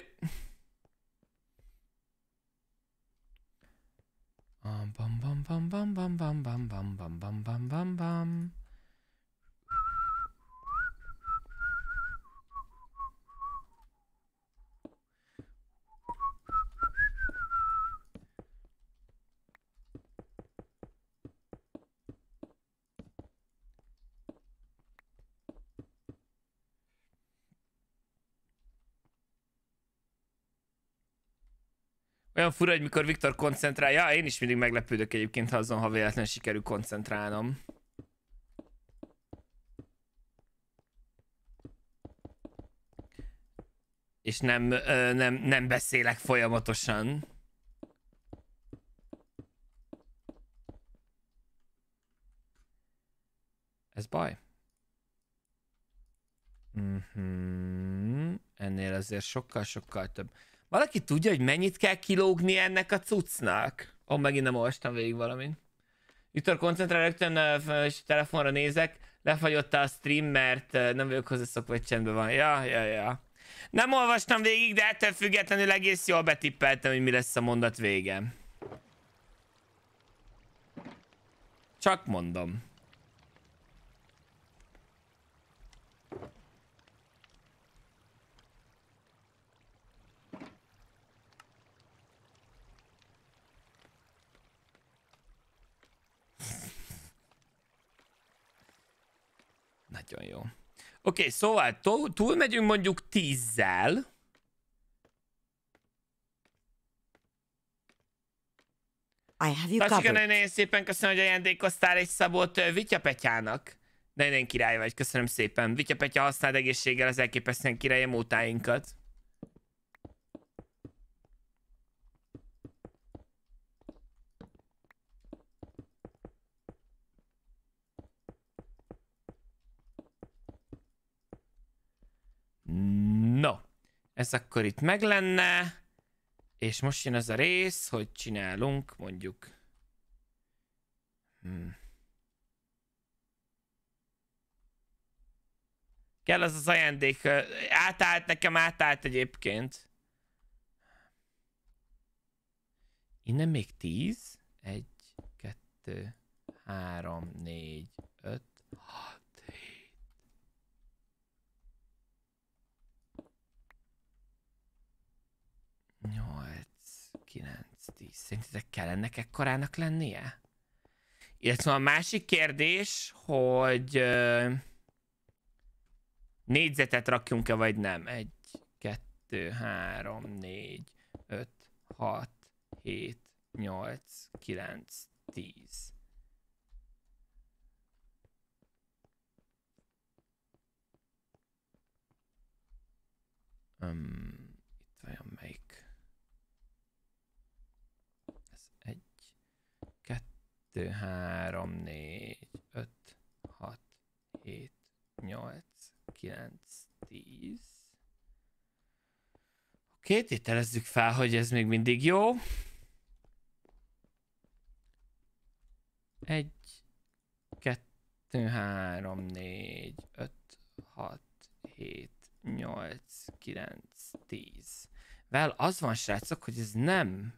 Bam bam bam bam bam bam bam bam bam bam bam bam bam Olyan fura, hogy mikor Viktor koncentrálja, én is mindig meglepődök egyébként ha azon, ha véletlenül sikerül koncentrálnom. És nem, ö, nem, nem beszélek folyamatosan. Ez baj. Mm-hmm. Ennél azért sokkal-sokkal több. Valaki tudja, hogy mennyit kell kilógni ennek a cuccnak? Ó, megint nem olvastam végig valamit. Viktor, koncentrál, rögtön és telefonra nézek. Lefagyott a stream, mert nem vagyok hozzászokva, hogy csendben van. Ja, ja, ja. Nem olvastam végig, de ettől függetlenül egész jól betippeltem, hogy mi lesz a mondat vége. Csak mondom. Nagyon jó. Oké, okay, szóval túl megyünk mondjuk tízzel. I have nagyon szépen köszönöm, hogy ajándékoztál egy szabót Vitya Petyának. Nagyon király vagy, köszönöm szépen. Vitya Petya használd egészséggel az elképesztően királyi mótáinkat. No, ez akkor itt meg lenne, és most jön ez a rész, hogy csinálunk mondjuk... Hmm. Kell az az ajándék, átállt nekem, átállt egyébként. Innen még 10. 1, 2, 3, 4, 5, 8, 9, 10. Szerintetek kell ennek ekkorának lennie? Illetve a másik kérdés, hogy euh, négyzetet rakjunk-e vagy nem? 1, 2, 3, 4, 5, 6, 7, 8, 9, 10. Um, 2, 3, 4, 5, 6, 7, 8, 9, 10. Oké, tételezzük fel, hogy ez még mindig jó. Egy, kettő, három, négy, öt, hat, hét, nyolc, kilenc, tíz. Vel, az van, srácok, hogy ez nem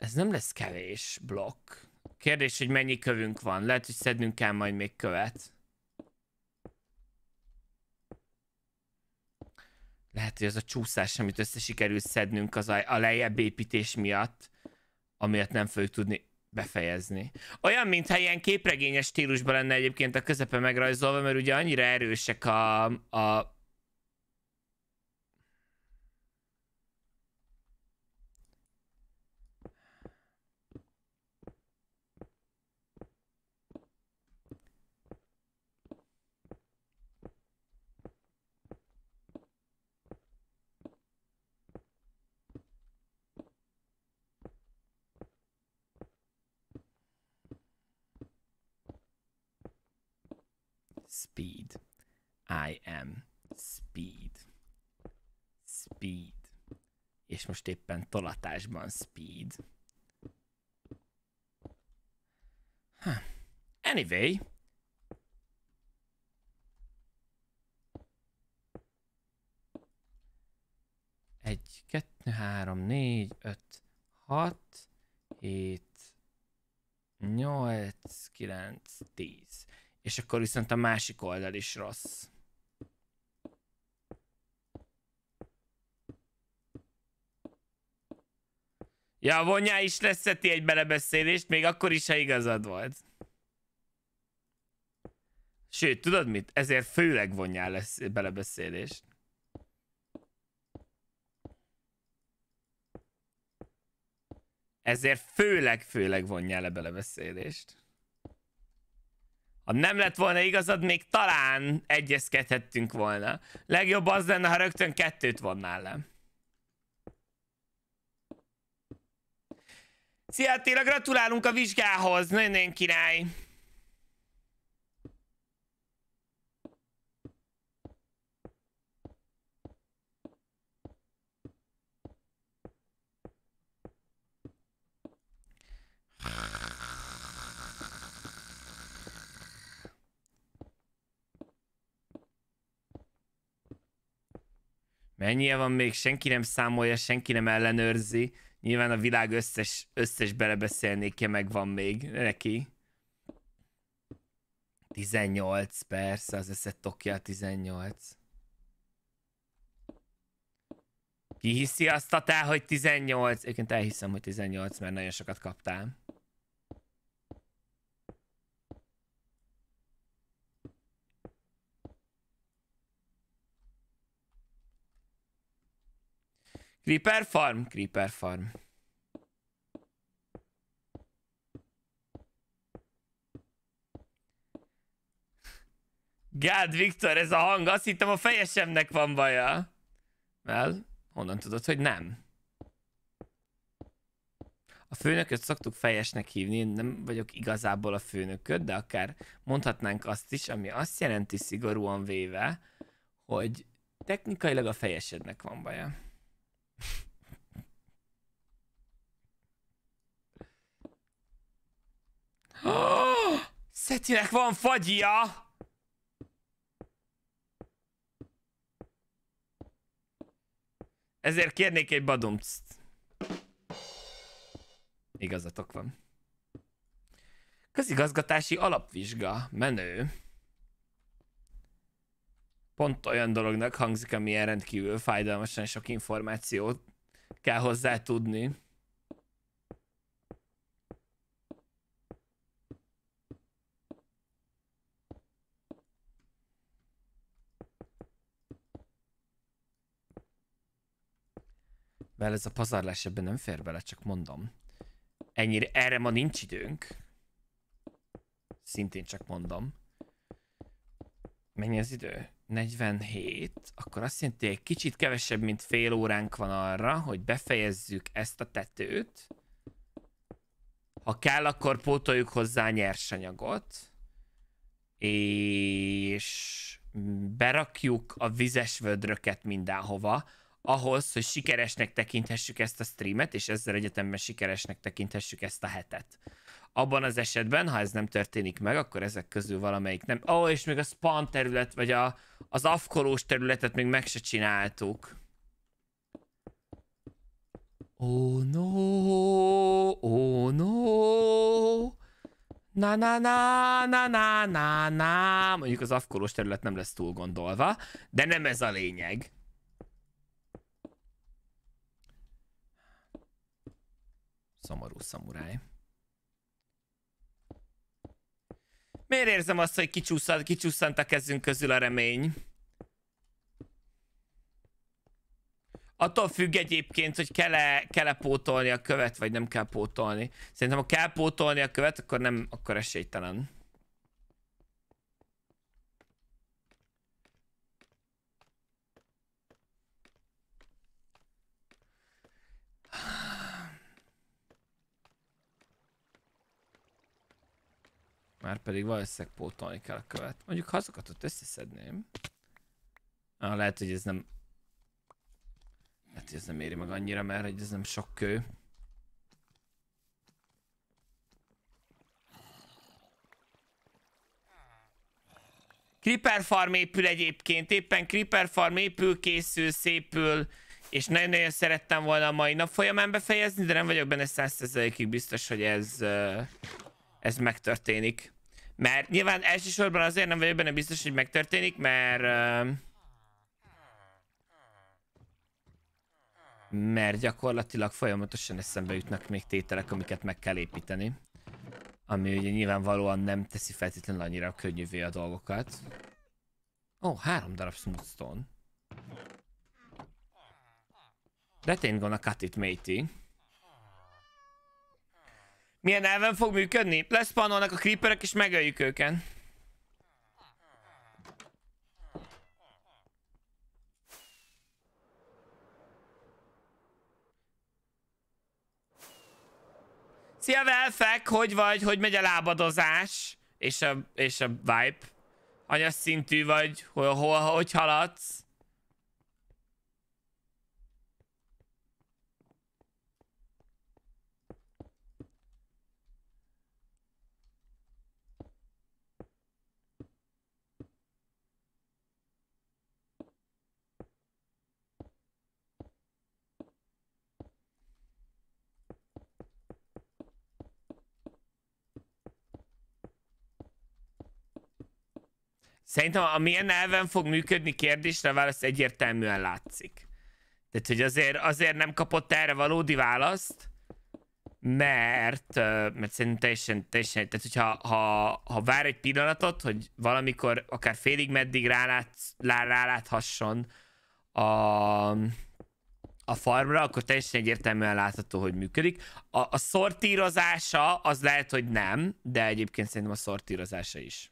ez nem lesz kevés blokk. Kérdés, hogy mennyi kövünk van. Lehet, hogy szednünk kell majd még követ. Lehet, hogy az a csúszás, amit össze sikerült szednünk az a, a lejjebb építés miatt, amiatt nem fogjuk tudni befejezni. Olyan, mintha ilyen képregényes stílusban lenne egyébként a közepe megrajzolva, mert ugye annyira erősek a, a speed. I am speed. Speed. És most éppen tolatásban speed. Huh. Anyway. Egy, kettő, három, négy, öt, hat, hét, nyolc, kilenc, tíz és akkor viszont a másik oldal is rossz. Ja, vonjá is leszeti egy belebeszélést, még akkor is, ha igazad volt. Sőt, tudod mit? Ezért főleg vonjá lesz belebeszélést. Ezért főleg-főleg vonjál le belebeszélést. Ha nem lett volna igazad, még talán egyezkedhettünk volna. Legjobb az lenne, ha rögtön kettőt vonnál le. Szia Attila, gratulálunk a vizsgához, nagyon király. Mennyire van még, senki nem számolja, senki nem ellenőrzi. Nyilván a világ összes, összes belebeszélnékje megvan még neki. 18, persze, az eszed Tokia 18. Ki hiszi azt a te, hogy 18? Egyébként elhiszem, hogy 18, mert nagyon sokat kaptál. Creeper farm? Creeper farm. Gád Viktor, ez a hang, azt hittem a fejesemnek van baja. Well, honnan tudod, hogy nem? A főnököt szoktuk fejesnek hívni, én nem vagyok igazából a főnököt, de akár mondhatnánk azt is, ami azt jelenti szigorúan véve, hogy technikailag a fejesednek van baja. Szetinek van fagyja. Ezért kérnék egy badumcst. Igazatok van. Közigazgatási alapvizsga. Menő pont olyan dolognak hangzik, ami ilyen rendkívül fájdalmasan sok információt kell hozzá tudni. Vel ez a pazarlás ebben nem fér bele, csak mondom. Ennyire, erre ma nincs időnk. Szintén csak mondom. Mennyi az idő? 47, akkor azt jelenti, hogy egy kicsit kevesebb, mint fél óránk van arra, hogy befejezzük ezt a tetőt. Ha kell, akkor pótoljuk hozzá nyersanyagot. És berakjuk a vizes vödröket mindenhova, ahhoz, hogy sikeresnek tekinthessük ezt a streamet, és ezzel egyetemben sikeresnek tekinthessük ezt a hetet. Abban az esetben, ha ez nem történik meg, akkor ezek közül valamelyik nem. Ó, oh, és még a spawn terület, vagy a, az afkolós területet még meg se csináltuk. Oh no, oh no. Na na na na na na na. Mondjuk az afkolós terület nem lesz túl gondolva, de nem ez a lényeg. Szomorú szamuráj. Miért érzem azt, hogy kicsúszant, kicsúszant a kezünk közül a remény? Attól függ egyébként, hogy kell-e kell -e pótolni a követ, vagy nem kell pótolni. Szerintem, ha kell pótolni a követ, akkor nem, akkor esélytelen. Már pedig valószínűleg pótolni kell a követ. Mondjuk ha azokat ott összeszedném. Ah, lehet, hogy ez nem... Lehet, hogy ez nem éri meg annyira, mert hogy ez nem sok kő. Creeper Farm épül egyébként, éppen Creeper Farm épül, készül, szépül, és nagyon-nagyon szerettem volna a mai nap folyamán befejezni, de nem vagyok benne 100%-ig biztos, hogy ez ez megtörténik. Mert nyilván elsősorban azért nem vagyok benne biztos, hogy megtörténik, mert... mert gyakorlatilag folyamatosan eszembe jutnak még tételek, amiket meg kell építeni. Ami ugye nyilvánvalóan nem teszi feltétlenül annyira könnyűvé a dolgokat. Ó, oh, három darab smooth stone. That ain't gonna cut it, matey. Milyen elven fog működni? Leszpannolnak a creeperek és megöljük őket. Szia Velfek, hogy vagy? Hogy megy a lábadozás? És a, és a vibe? Anyas szintű vagy? Hol, hol, hogy haladsz? Szerintem a milyen elven fog működni kérdésre válasz egyértelműen látszik. Tehát, hogy azért, azért nem kapott erre valódi választ, mert, mert szerintem teljesen, teljesen tehát hogyha ha, ha vár egy pillanatot, hogy valamikor akár félig meddig rálát, ráláthasson a, a farmra, akkor teljesen egyértelműen látható, hogy működik. A, a szortírozása az lehet, hogy nem, de egyébként szerintem a szortírozása is.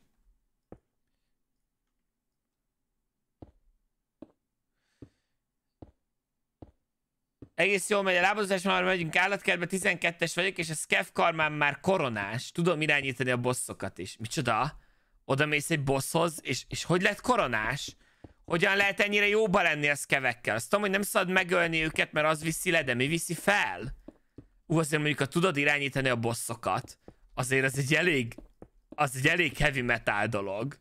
Egész jól megy a lábozás, már megyünk állatkertbe, 12-es vagyok, és a Skev karmán már koronás. Tudom irányítani a bosszokat is. Micsoda? Oda mész egy bosshoz, és, és hogy lett koronás? Hogyan lehet ennyire jóba lenni a szkevekkel? Azt tudom, hogy nem szabad megölni őket, mert az viszi le, de mi viszi fel? Ú, azért mondjuk, ha tudod irányítani a bosszokat, azért az egy elég, az egy elég heavy metal dolog.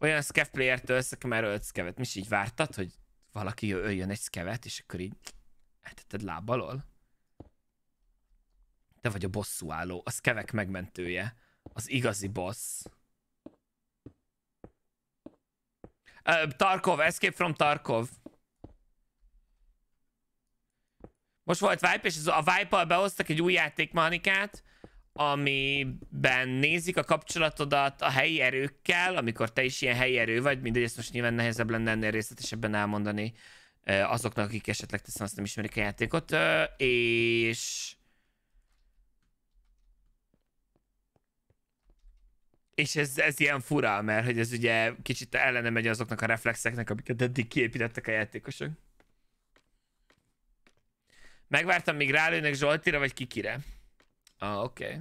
olyan szkevplayertől összek már ölt szkevet. Mi is így vártad, hogy valaki öljön egy szkevet, és akkor így eltetted lábalól? Te vagy a bosszú álló, a szkevek megmentője, az igazi boss. Uh, Tarkov, Escape from Tarkov. Most volt vipe és a vipe al behoztak egy új játékmanikát amiben nézik a kapcsolatodat a helyi erőkkel, amikor te is ilyen helyi erő vagy, mindegy, ezt most nyilván nehezebb lenne ennél részletesebben elmondani azoknak, akik esetleg teszem azt nem ismerik a játékot, és... És ez, ez ilyen fura, mert hogy ez ugye kicsit ellene megy azoknak a reflexeknek, amiket eddig kiépítettek a játékosok. Megvártam, míg rálőnek Zsoltira vagy Kikire. Ah, oké. Okay.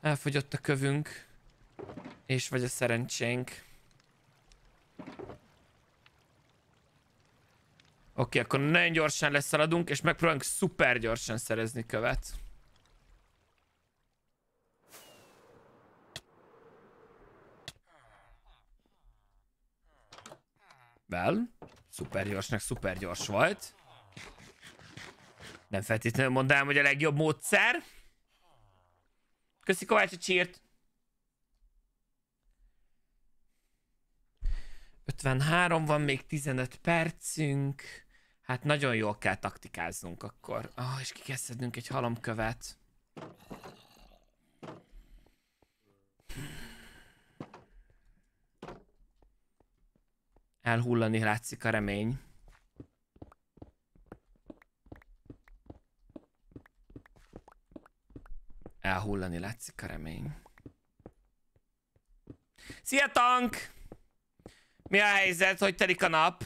Elfogyott a kövünk. És vagy a szerencsénk. Oké, okay, akkor nagyon gyorsan leszaladunk, és megpróbálunk szuper gyorsan szerezni követ. Well, szuper gyorsnak szuper gyors volt. Nem feltétlenül mondanám, hogy a legjobb módszer. Köszi Kovács a csírt. 53 van, még 15 percünk. Hát nagyon jól kell taktikáznunk akkor. Ah, oh, és szednünk egy halomkövet. elhullani látszik a remény. Elhullani látszik a remény. Szia Tank! Mi a helyzet? Hogy telik a nap?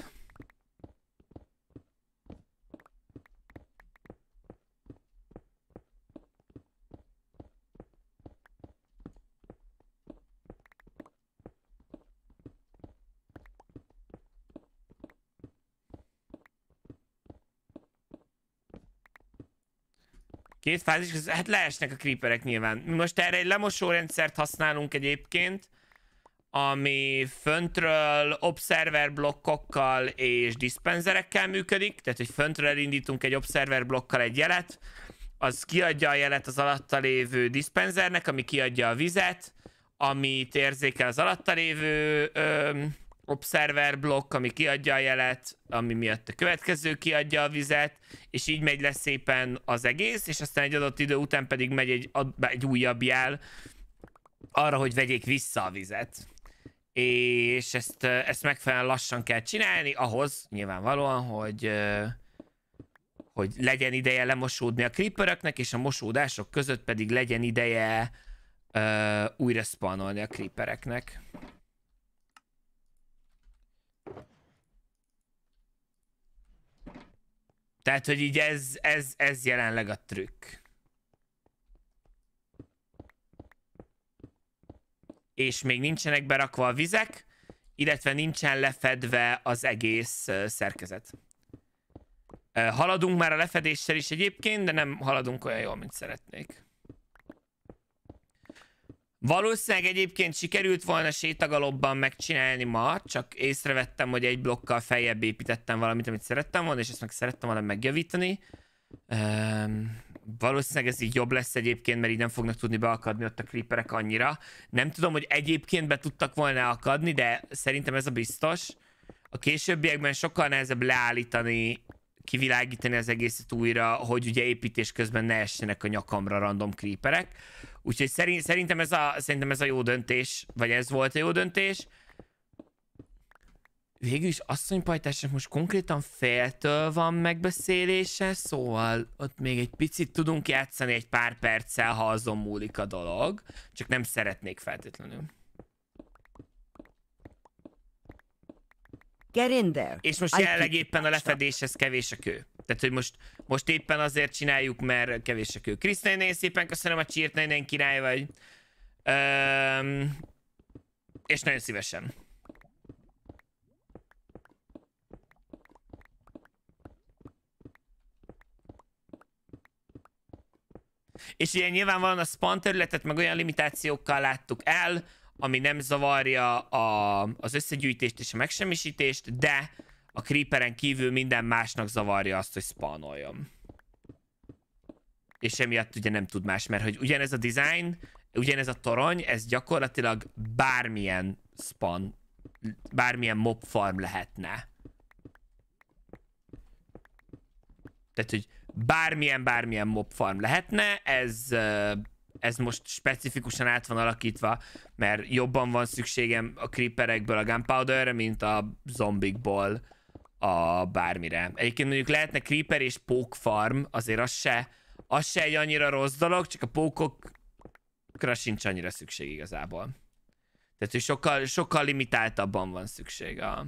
Két fázis között, hát leesnek a creeperek nyilván. Mi most erre egy rendszert használunk egyébként, ami föntről observer blokkokkal és dispenserekkel működik, tehát hogy föntről elindítunk egy observer blokkal egy jelet, az kiadja a jelet az alatta lévő dispensernek, ami kiadja a vizet, amit érzékel az alatta lévő öm, observer blokk, ami kiadja a jelet, ami miatt a következő kiadja a vizet, és így megy lesz szépen az egész, és aztán egy adott idő után pedig megy egy, egy újabb jel arra, hogy vegyék vissza a vizet. És ezt, ezt megfelelően lassan kell csinálni, ahhoz nyilvánvalóan, hogy hogy legyen ideje lemosódni a creeperöknek, és a mosódások között pedig legyen ideje uh, újra spawnolni a creepereknek. Tehát, hogy így ez, ez, ez jelenleg a trükk. És még nincsenek berakva a vizek, illetve nincsen lefedve az egész szerkezet. Haladunk már a lefedéssel is egyébként, de nem haladunk olyan jól, mint szeretnék. Valószínűleg egyébként sikerült volna sétagalobban megcsinálni ma, csak észrevettem, hogy egy blokkal feljebb építettem valamit, amit szerettem volna, és ezt meg szerettem volna megjavítani. Um, valószínűleg ez így jobb lesz egyébként, mert így nem fognak tudni beakadni ott a creeperek annyira. Nem tudom, hogy egyébként be tudtak volna akadni, de szerintem ez a biztos. A későbbiekben sokkal nehezebb leállítani kivilágítani az egészet újra, hogy ugye építés közben ne essenek a nyakamra random creeperek. Úgyhogy szerint, szerintem, ez a, szerintem ez a jó döntés, vagy ez volt a jó döntés. Végül is asszonypajtásnak most konkrétan féltől van megbeszélése, szóval ott még egy picit tudunk játszani egy pár perccel, ha azon múlik a dolog. Csak nem szeretnék feltétlenül. Get in there. És most I jelenleg éppen a lefedéshez kevés a kő. Tehát, hogy most, most éppen azért csináljuk, mert kevés a kő. Krisztály, nagyon szépen köszönöm a csírt, nagyon király vagy. Öm, és nagyon szívesen. És ilyen nyilvánvalóan van a spawn területet, meg olyan limitációkkal láttuk el, ami nem zavarja a, az összegyűjtést és a megsemmisítést, de a creeperen kívül minden másnak zavarja azt, hogy spawnoljon. És emiatt ugye nem tud más, mert hogy ugyanez a design, ugyanez a torony, ez gyakorlatilag bármilyen spawn, bármilyen mob farm lehetne. Tehát, hogy bármilyen, bármilyen mob farm lehetne, ez ez most specifikusan át van alakítva, mert jobban van szükségem a creeperekből a gunpowder mint a zombikból a bármire. Egyébként mondjuk lehetne creeper és pók farm, azért az se, az se egy annyira rossz dolog, csak a pókokra sincs annyira szükség igazából. Tehát, hogy sokkal, sokkal limitáltabban van szükség a,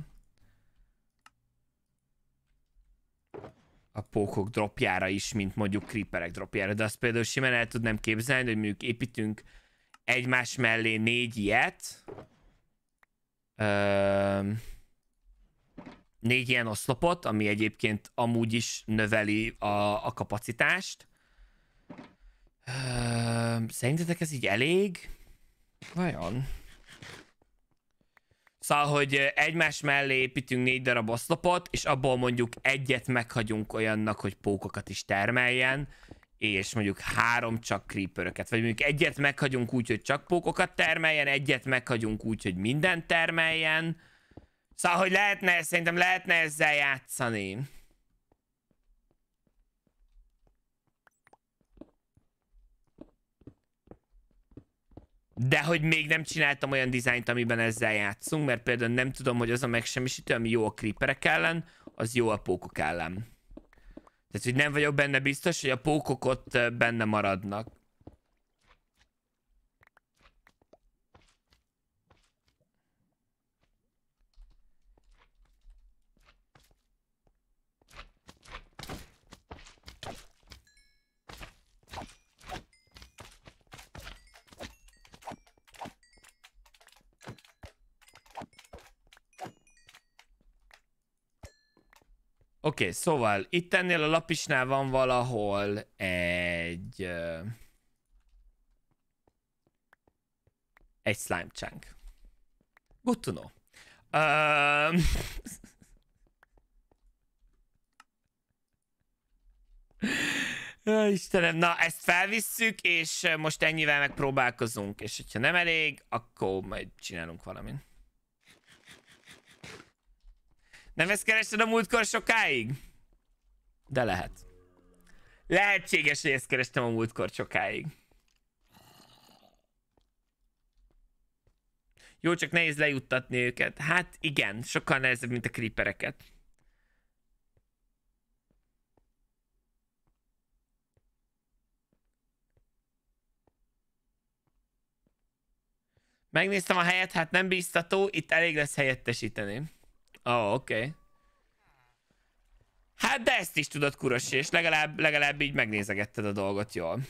a pókok dropjára is, mint mondjuk creeperek dropjára, de azt például simán el tudnám képzelni, hogy mondjuk építünk egymás mellé négy ilyet, Öm, négy ilyen oszlopot, ami egyébként amúgy is növeli a, a kapacitást. Öm, szerintetek ez így elég? Vajon? Szóval, hogy egymás mellé építünk négy darab oszlopot, és abból mondjuk egyet meghagyunk olyannak, hogy pókokat is termeljen, és mondjuk három csak creeperöket, vagy mondjuk egyet meghagyunk úgy, hogy csak pókokat termeljen, egyet meghagyunk úgy, hogy mindent termeljen. Szóval, hogy lehetne, szerintem lehetne ezzel játszani. De hogy még nem csináltam olyan dizájnt, amiben ezzel játszunk, mert például nem tudom, hogy az a megsemmisítő, ami jó a creeperek ellen, az jó a pókok ellen. Tehát, hogy nem vagyok benne biztos, hogy a pókok ott benne maradnak. Oké, okay, szóval itt ennél a lapisnál van valahol egy... Uh, egy slime chunk. Good to know. uh, Istenem, na ezt felvisszük, és most ennyivel megpróbálkozunk, és hogyha nem elég, akkor majd csinálunk valamit. Nem ezt kerested a múltkor sokáig? De lehet. Lehetséges, hogy ezt kerestem a múltkor sokáig. Jó, csak nehéz lejuttatni őket. Hát igen, sokkal nehezebb, mint a creepereket. Megnéztem a helyet, hát nem biztató, itt elég lesz helyettesíteni. Ó, oh, oké. Okay. Hát de ezt is tudod, kuros, és legalább, legalább így megnézegetted a dolgot jól.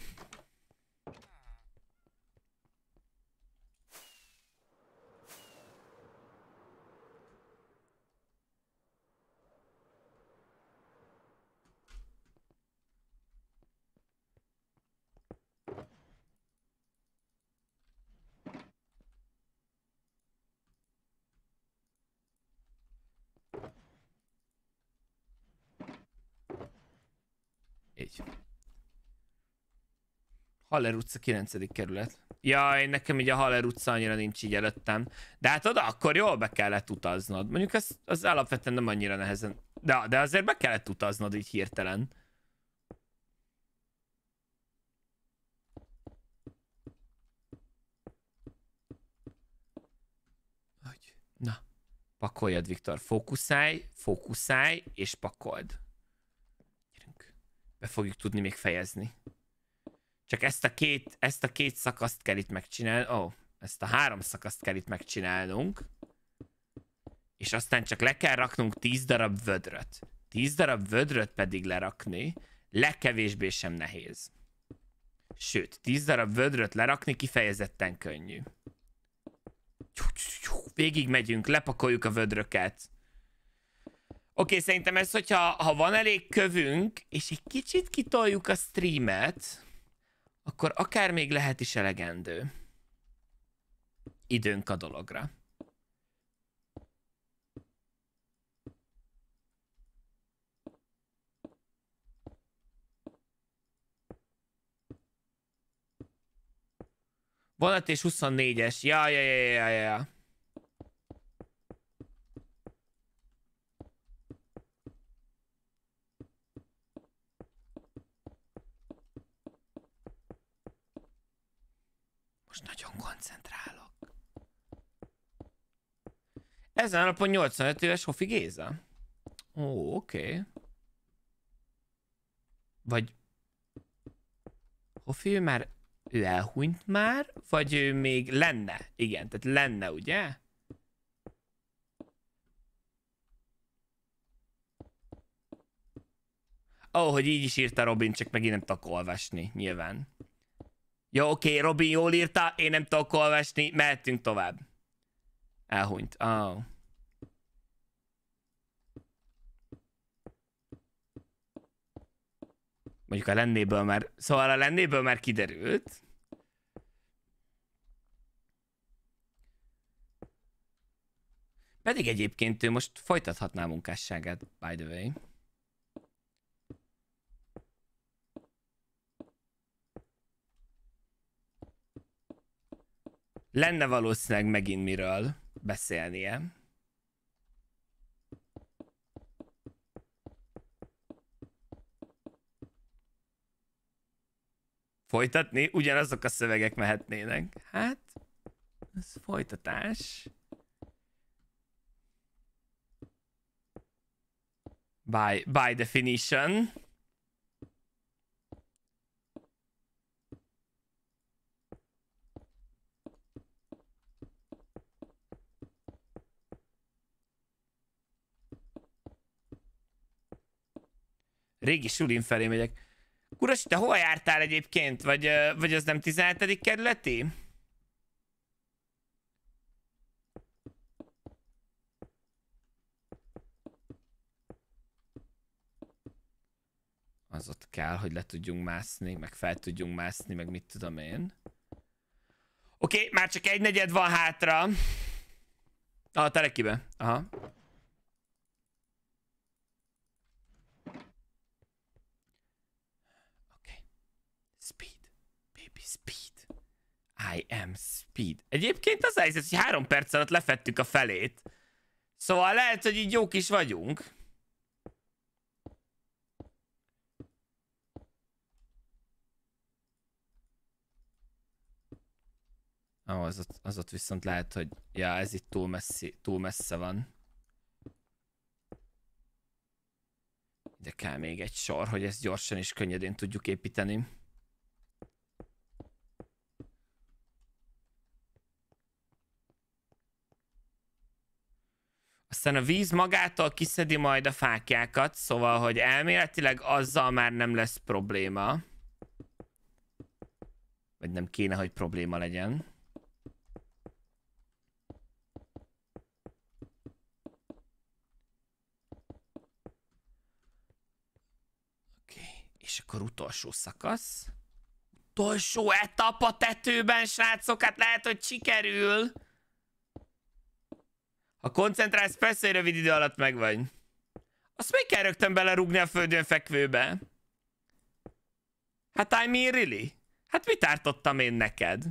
Így. Haller utca 9. kerület. Jaj, nekem így a Haller utca annyira nincs így előttem. De hát oda akkor jól be kellett utaznod. Mondjuk ez, az alapvetően nem annyira nehezen. De, de azért be kellett utaznod így hirtelen. Na, pakoljad, Viktor. Fókuszálj, fókuszálj és pakold be fogjuk tudni még fejezni. Csak ezt a két, ezt a két szakaszt kell itt megcsinálni. Ó, oh, ezt a három szakaszt kell itt megcsinálnunk. És aztán csak le kell raknunk 10 darab vödröt. 10 darab vödröt pedig lerakni, legkevésbé sem nehéz. Sőt, 10 darab vödröt lerakni kifejezetten könnyű. Végig megyünk, lepakoljuk a vödröket. Oké, szerintem ez, hogyha ha van elég kövünk, és egy kicsit kitoljuk a streamet, akkor akár még lehet is elegendő időnk a dologra. Vonat és 24-es. Ja, ja, ja, ja, ja. Ezen a napon 85 éves Hofi Géza. Ó, oké. Okay. Vagy... Hofi ő már... Ő elhunyt már? Vagy ő még lenne? Igen, tehát lenne, ugye? Ó, oh, hogy így is írta Robin, csak megint nem tudok olvasni, nyilván. Jó, oké, okay, Robin jól írta, én nem tudok olvasni, mehetünk tovább. Elhunyt. Oh. Mondjuk a lennéből már, szóval a lennéből már kiderült. Pedig egyébként ő most folytathatná a munkásságát, by the way. Lenne valószínűleg megint miről beszélnie. folytatni, ugyanazok a szövegek mehetnének. Hát, ez folytatás. By, by definition. Régi sulin felé megyek. Uras, te hova jártál egyébként? Vagy, vagy az nem 17. kerületi? Az ott kell, hogy le tudjunk mászni, meg fel tudjunk mászni, meg mit tudom én. Oké, okay, már csak egy negyed van hátra. A telekibe. Aha. Speed. I am Speed. Egyébként az helyzet, hogy három perc alatt lefettük a felét. Szóval lehet, hogy így jók is vagyunk. Ó, oh, az az ott viszont lehet, hogy... Ja, ez itt túl, messzi, túl messze van. De kell még egy sor, hogy ezt gyorsan és könnyedén tudjuk építeni. aztán a víz magától kiszedi majd a fákjákat, szóval, hogy elméletileg azzal már nem lesz probléma. Vagy nem kéne, hogy probléma legyen. Oké, okay. és akkor utolsó szakasz. Utolsó etap a tetőben, srácok, hát lehet, hogy sikerül. Ha koncentrálsz, persze, hogy rövid idő alatt megvagy. Azt még kell rögtön belerúgni a földön fekvőbe. Hát I mean really? Hát mit ártottam én neked?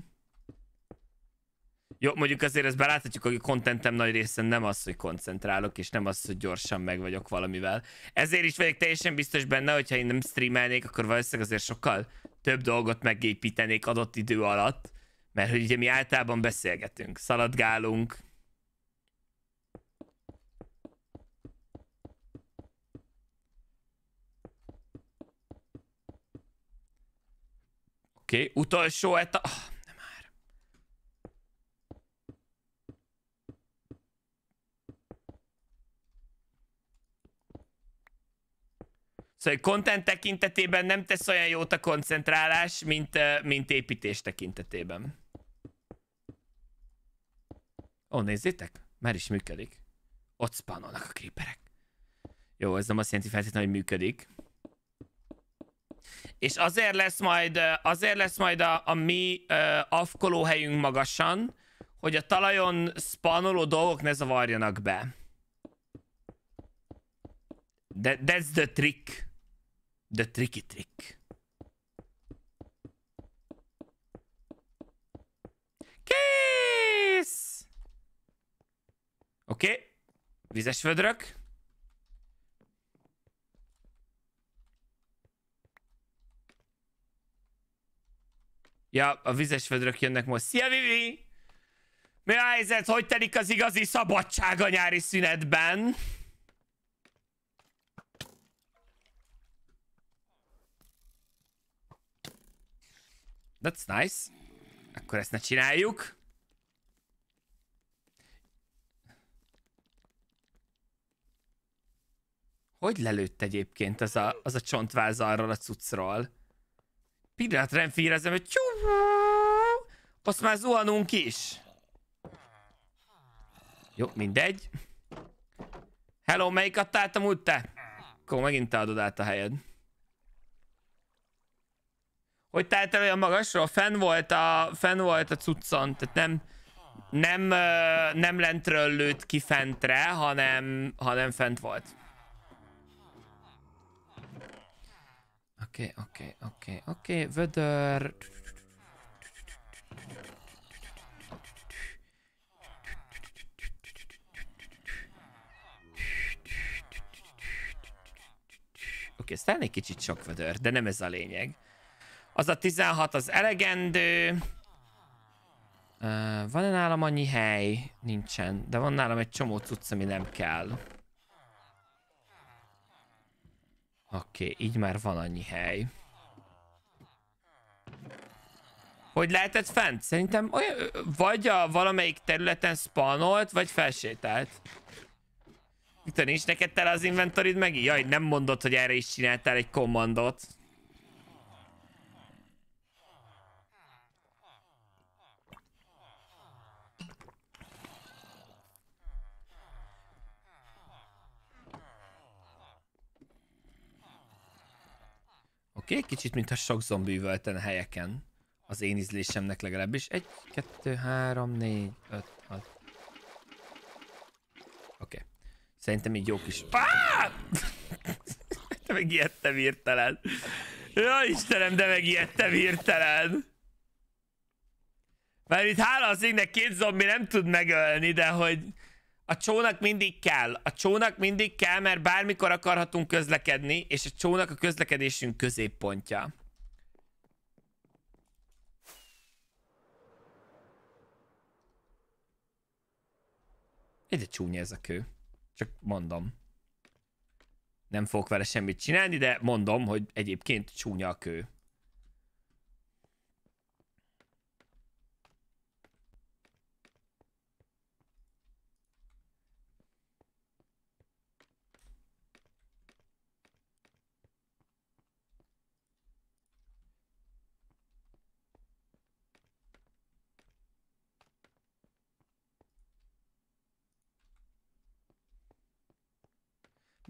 Jó, mondjuk azért ezt beláthatjuk, hogy a kontentem nagy része nem az, hogy koncentrálok, és nem az, hogy gyorsan meg vagyok valamivel. Ezért is vagyok teljesen biztos benne, hogyha én nem streamelnék, akkor valószínűleg azért sokkal több dolgot megépítenék adott idő alatt, mert hogy ugye mi általában beszélgetünk, szaladgálunk, Oké, okay, utolsó etap. Hát oh, ah, nem már. Szóval content tekintetében nem tesz olyan jót a koncentrálás, mint, mint építés tekintetében. Ó, oh, nézzétek, már is működik. Ott spánolnak a creeperek. Jó, ez nem azt jelenti feltétlenül, hogy működik és azért lesz majd, azért lesz majd a, a mi uh, afkolóhelyünk magasan, hogy a talajon spanoló dolgok ne zavarjanak be. De, that's the trick. The tricky trick. Kész! Oké. Okay. Vizes vödrök. Ja, a vizes vödrök jönnek most. Szia, Vivi! Mi a helyzet? Hogy telik az igazi szabadság a nyári szünetben? That's nice. Akkor ezt ne csináljuk. Hogy lelőtt egyébként az a, az a csontváz arról a cuccról? Pillanatra érezem, hogy csú, azt már zuhanunk is. Jó, mindegy. Hello, melyik adtál amúgy te? Akkor megint te adod át a helyed. Hogy el olyan magasról? Fenn volt a, fenn volt a cuccon, tehát nem, nem, nem lentről lőtt ki fentre, hanem, hanem fent volt. oké, oké, oké, oké, vödör. Oké, ez talán egy kicsit sok vödör, de nem ez a lényeg. Az a 16 az elegendő. Uh, van-e nálam annyi hely? Nincsen, de van nálam egy csomó cucc, ami nem kell. Oké, okay, így már van annyi hely. Hogy lehetett fent? Szerintem olyan, vagy a valamelyik területen spanolt, vagy felsétált. Itt nincs neked tele az inventorid meg? Jaj, nem mondod, hogy erre is csináltál egy kommandot. Oké, okay, kicsit mintha sok zombi üvölten helyeken. Az én ízlésemnek legalábbis. Egy, kettő, három, négy, öt, hat. Oké. Okay. Szerintem így jó kis... Ah! de megijedtem hirtelen. Ja Istenem, de megijedtem hirtelen. Mert itt hála az égnek két zombi nem tud megölni, de hogy... A csónak mindig kell. A csónak mindig kell, mert bármikor akarhatunk közlekedni, és a csónak a közlekedésünk középpontja. Egy csúnya ez a kő. Csak mondom. Nem fogok vele semmit csinálni, de mondom, hogy egyébként csúnya a kő.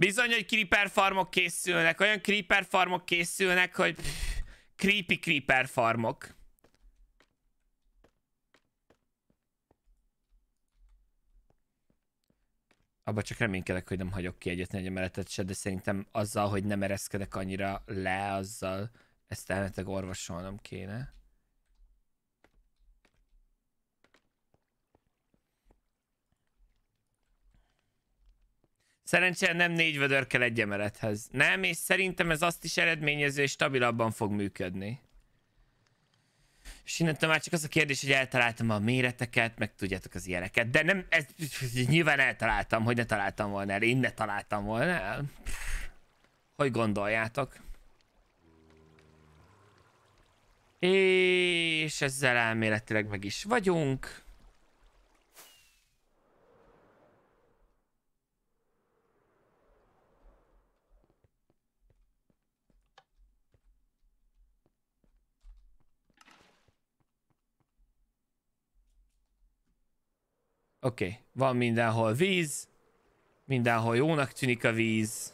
Bizony, hogy creeper farmok készülnek. Olyan creeper farmok készülnek, hogy pff, creepy creeper farmok. Abba csak reménykedek, hogy nem hagyok ki egyetlen egy emeletet se, de szerintem azzal, hogy nem ereszkedek annyira le, azzal ezt elméletileg orvosolnom kéne. Szerencsére nem négy vödör kell egy emelethez. Nem, és szerintem ez azt is eredményező, és stabilabban fog működni. És innentől már csak az a kérdés, hogy eltaláltam a méreteket, meg tudjátok az ilyeneket. De nem, ez, nyilván eltaláltam, hogy ne találtam volna el. Én ne találtam volna el. Hogy gondoljátok? És ezzel elméletileg meg is vagyunk. Oké, okay. van mindenhol víz. Mindenhol jónak tűnik a víz.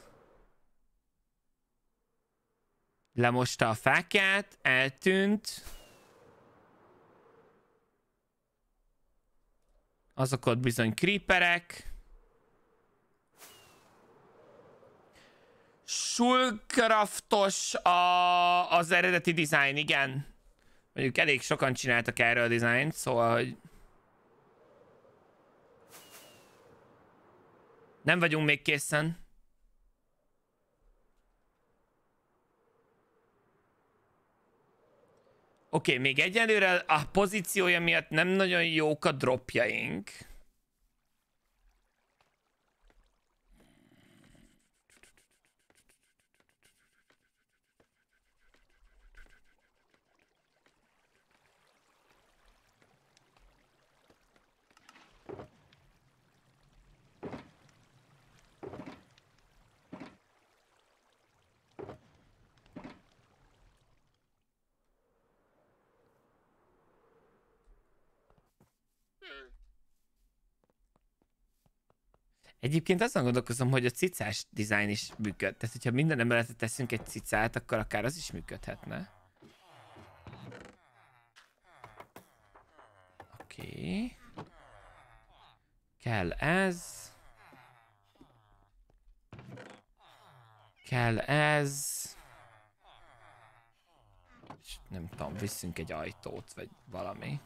Lemosta a fákját, eltűnt. Azok ott bizony creeperek. Sulkraftos a, az eredeti design, igen. Mondjuk elég sokan csináltak erre a dizájnt, szóval, hogy Nem vagyunk még készen. Oké, okay, még egyelőre a pozíciója miatt nem nagyon jók a dropjaink. Egyébként azon gondolkozom, hogy a cicás dizájn is működ. Tehát, hogyha minden emeletre teszünk egy cicát, akkor akár az is működhetne. Oké. Okay. Kell ez. Kell ez. És nem tudom, visszünk egy ajtót, vagy valami.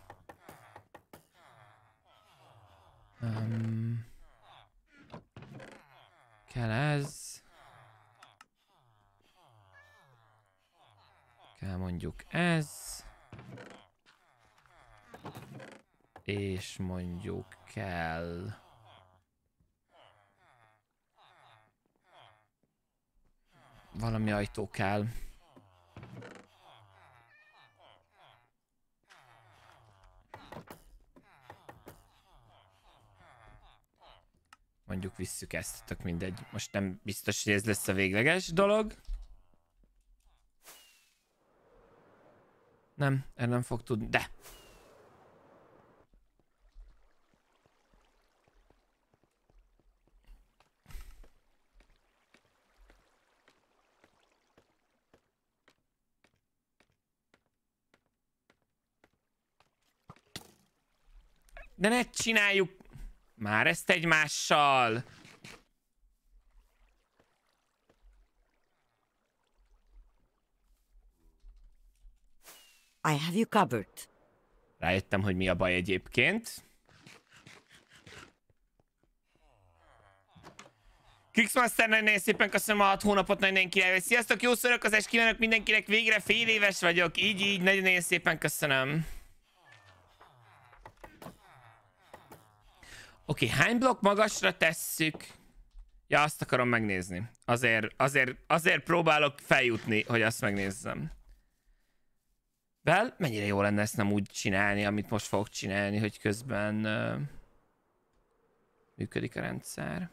Um, Kell ez. Kell mondjuk ez. És mondjuk kell... Valami ajtó kell. mondjuk visszük ezt, tök mindegy. Most nem biztos, hogy ez lesz a végleges dolog. Nem, erre nem fog tudni, de De ne csináljuk már ezt egymással? I have you covered. Rájöttem, hogy mi a baj egyébként. Kixmaster, nagyon szépen köszönöm a 6 hónapot, nagyon király vagy. Sziasztok, jó szörök az esküvőnök mindenkinek, végre fél éves vagyok. Így, így, nagyon szépen köszönöm. Oké, okay, hány blokk magasra tesszük? Ja, azt akarom megnézni. Azért, azért, azért próbálok feljutni, hogy azt megnézzem. Vel, mennyire jó lenne ezt nem úgy csinálni, amit most fogok csinálni, hogy közben uh, működik a rendszer.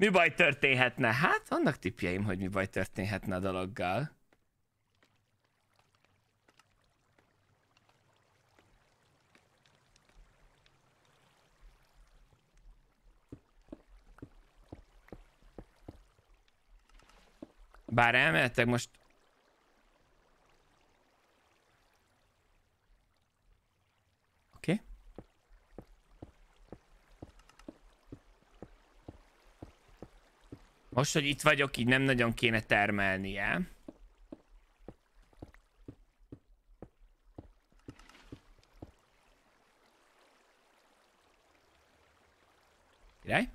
Mi baj történhetne? Hát, vannak tipjeim, hogy mi baj történhetne a dologgal. Bár elméletek most Most, hogy itt vagyok, így nem nagyon kéne termelnie. Király?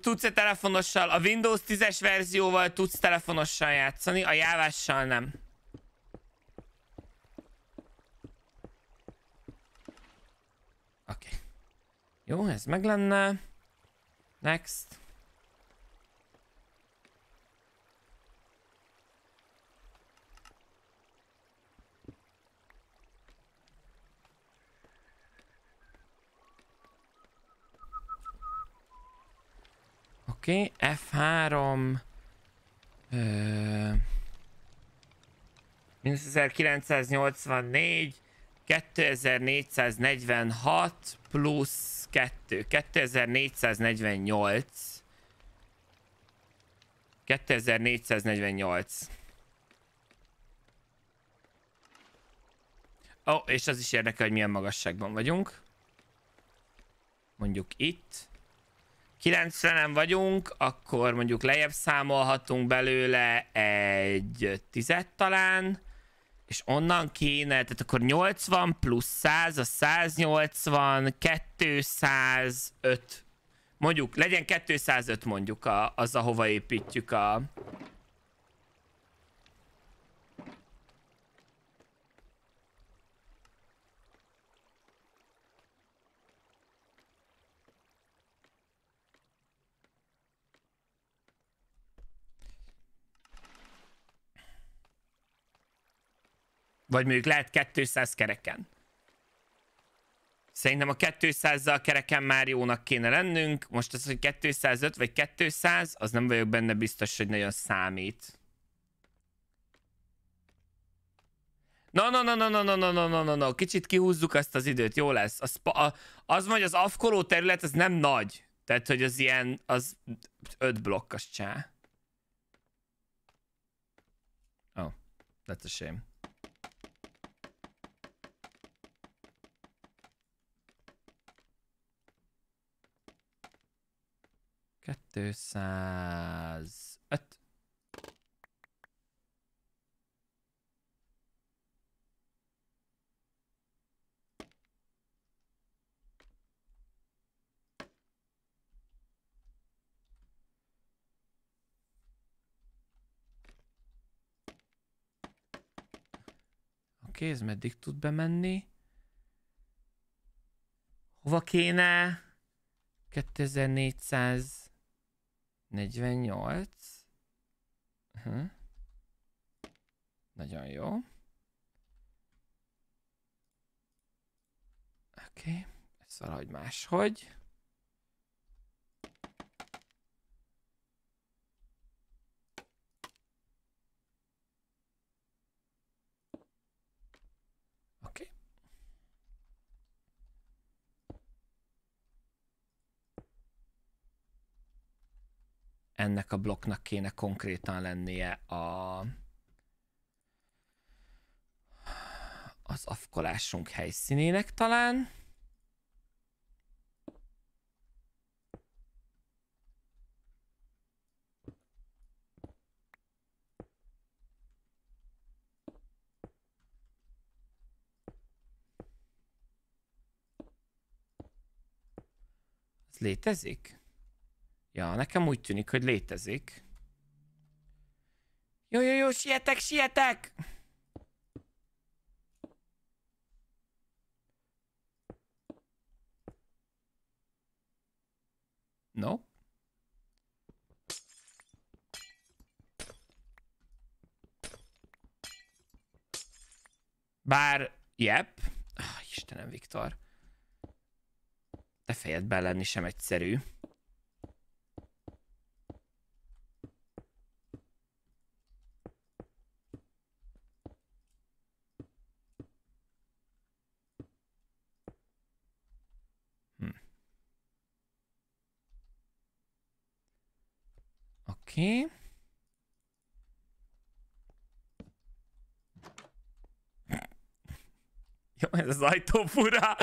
Tudsz-e telefonossal, a Windows 10-es verzióval tudsz telefonossal játszani, a jávással nem. Jó, ez meg lenne. Next. Oké, okay, F3... Ö, 1984, 2446 plusz 2. 2448. 2448. Ó, oh, és az is érdekel, hogy milyen magasságban vagyunk. Mondjuk itt. 90-en vagyunk, akkor mondjuk lejjebb számolhatunk belőle egy tizet talán és onnan kéne, tehát akkor 80 plusz 100, a 180, 205. Mondjuk, legyen 205 mondjuk a, az, ahova építjük a, Vagy mondjuk lehet 200 kereken. Szerintem a 200-zal kereken már jónak kéne lennünk. Most az, hogy 205 vagy 200, az nem vagyok benne biztos, hogy nagyon számít. Na, no, na, no, na, no, na, na, na, na, na, na, na, kicsit kihúzzuk ezt az időt, jó lesz. A spa, a, az vagy az afkoló terület, az nem nagy. Tehát, hogy az ilyen, az öt blokkas csá. Oh, that's a shame. 205. Oké, ez meddig tud bemenni? Hova kéne? 2400 48. Aha. Hm. Nagyon jó. Oké, okay. ez valahogy máshogy. ennek a blokknak kéne konkrétan lennie a az afkolásunk helyszínének talán. Ez létezik? Ja, nekem úgy tűnik, hogy létezik. Jó, jó, jó, sietek, sietek! No. Bár, jep. Ah, Istenem, Viktor. Te fejed lenni sem egyszerű. Oké. Okay. Jó, ez az ajtó furá.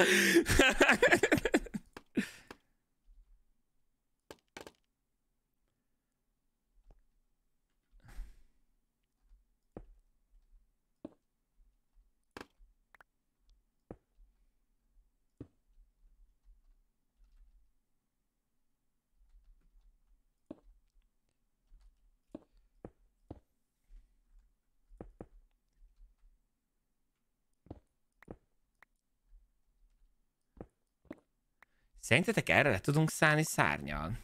Szerintetek erre le tudunk szállni szárnyal?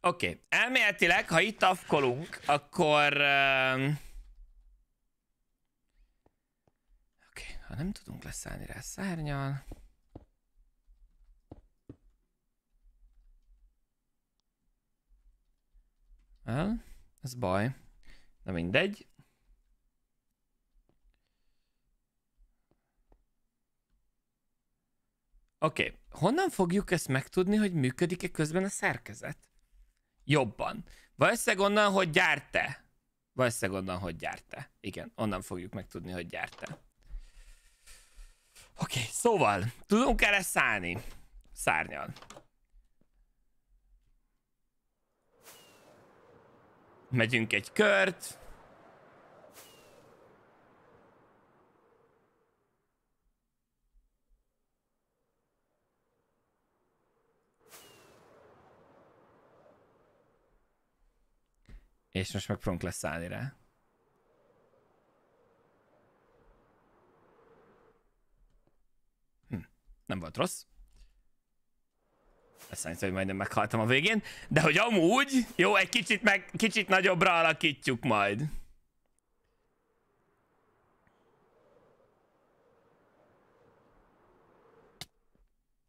Oké, okay. elméletileg, ha itt afkolunk, akkor... Uh... Oké, okay. ha nem tudunk leszállni rá szárnyal... El, ez baj. Na mindegy. Oké, okay. honnan fogjuk ezt megtudni, hogy működik-e közben a szerkezet? Jobban. Valószínűleg onnan, hogy gyárte. Valószínűleg onnan, hogy gyárte. Igen, onnan fogjuk megtudni, hogy gyárte. Oké, okay, szóval, tudunk erre szállni? Szárnyal. Megyünk egy kört. És most meg lesz állni rá. Hm. Nem volt rossz. Leszállít, hogy majdnem meghaltam a végén. De hogy amúgy, jó, egy kicsit meg, kicsit nagyobbra alakítjuk majd.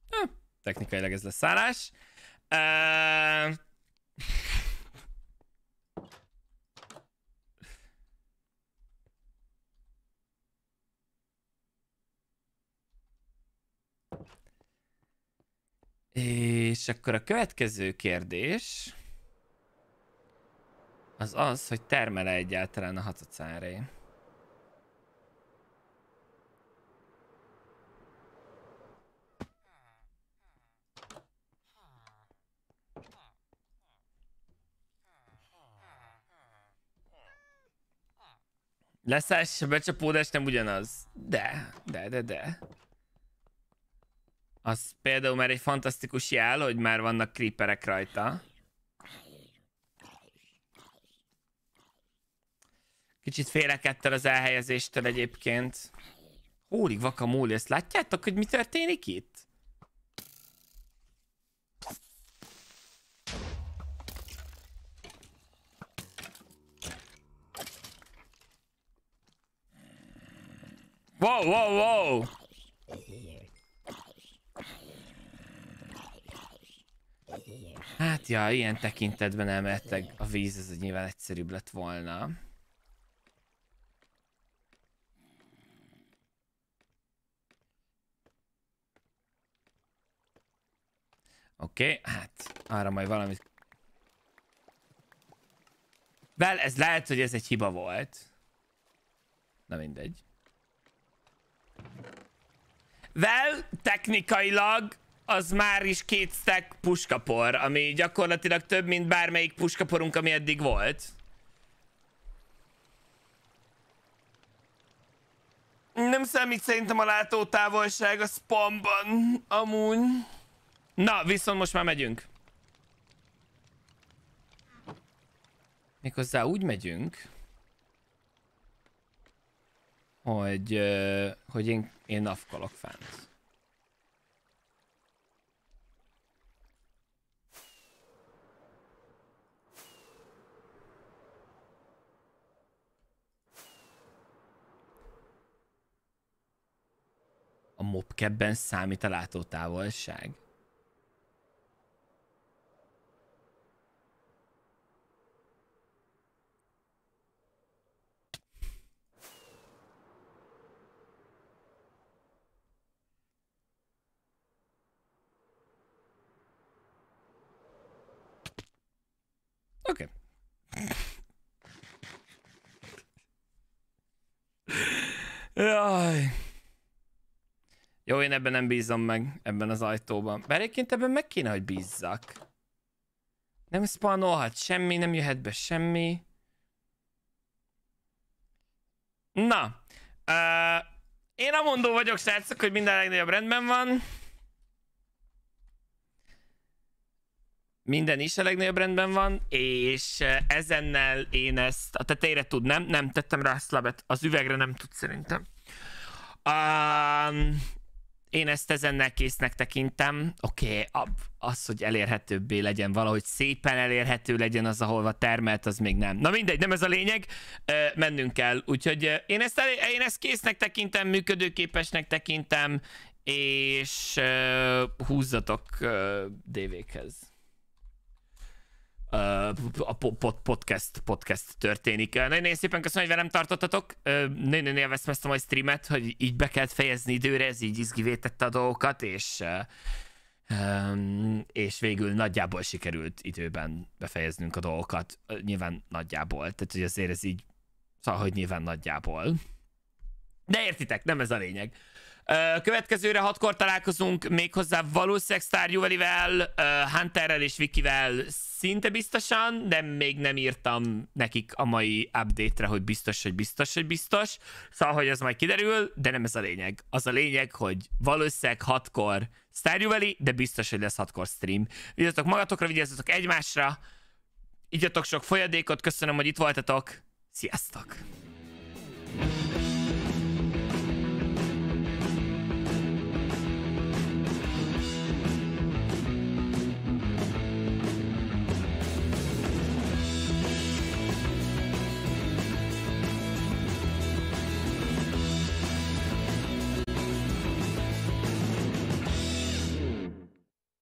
Hm. Technikailag ez lesz szállás. Uh... És akkor a következő kérdés az az, hogy termele egyáltalán a hatacáré. Leszás, becsapódás nem ugyanaz. De, de, de, de. Az például már egy fantasztikus jel, hogy már vannak creeperek rajta. Kicsit félek ettől az elhelyezéstől egyébként. Hóri vakamúli, ezt látjátok, hogy mi történik itt? Wow, wow, wow! Hát ja, ilyen tekintetben elmehettek a víz, ez nyilván egyszerűbb lett volna. Oké, okay, hát arra majd valamit... Vel, ez lehet, hogy ez egy hiba volt. Na mindegy. Well, technikailag az már is két stack puskapor, ami gyakorlatilag több, mint bármelyik puskaporunk, ami eddig volt. Nem számít szerintem a látótávolság a spamban, amúgy. Na, viszont most már megyünk. Méghozzá úgy megyünk, hogy, hogy én, én nafkolok fent. A mobkebben számít a látótávolság? Oké. Okay. Jaj. Jó, én ebben nem bízom meg, ebben az ajtóban. Bár egyébként ebben meg kéne, hogy bízzak. Nem spanolhat semmi, nem jöhet be semmi. Na. Uh, én a mondó vagyok, srácok, hogy minden legnagyobb rendben van. Minden is a legnagyobb rendben van, és ezennel én ezt a tetejére tudnám, nem tettem rá szlabet, az üvegre nem tud szerintem. Um, én ezt ezennel késznek tekintem. Oké, okay, az, hogy elérhetőbbé legyen, valahogy szépen elérhető legyen az, aholva termelt, az még nem. Na mindegy, nem ez a lényeg, mennünk kell. Úgyhogy én ezt, én ezt késznek tekintem, működőképesnek tekintem, és húzzatok DV-khez a podcast, podcast történik. Nagyon-nagyon szépen köszönöm, hogy velem tartottatok. Nagyon-nagyon élveztem a mai streamet, hogy így be kellett fejezni időre, ez így izgivétette a dolgokat, és, és végül nagyjából sikerült időben befejeznünk a dolgokat. Nyilván nagyjából, tehát hogy azért ez így, szóval, hogy nyilván nagyjából. De értitek, nem ez a lényeg. Következőre hatkor találkozunk méghozzá valószínűleg Star Juvelivel, Hunterrel és Vikivel szinte biztosan, de még nem írtam nekik a mai update-re, hogy biztos, hogy biztos, hogy biztos. Szóval, hogy ez majd kiderül, de nem ez a lényeg. Az a lényeg, hogy valószínűleg hatkor Star Juveli, de biztos, hogy lesz hatkor stream. Vigyázzatok magatokra, vigyázzatok egymásra, igyatok sok folyadékot, köszönöm, hogy itt voltatok, sziasztok!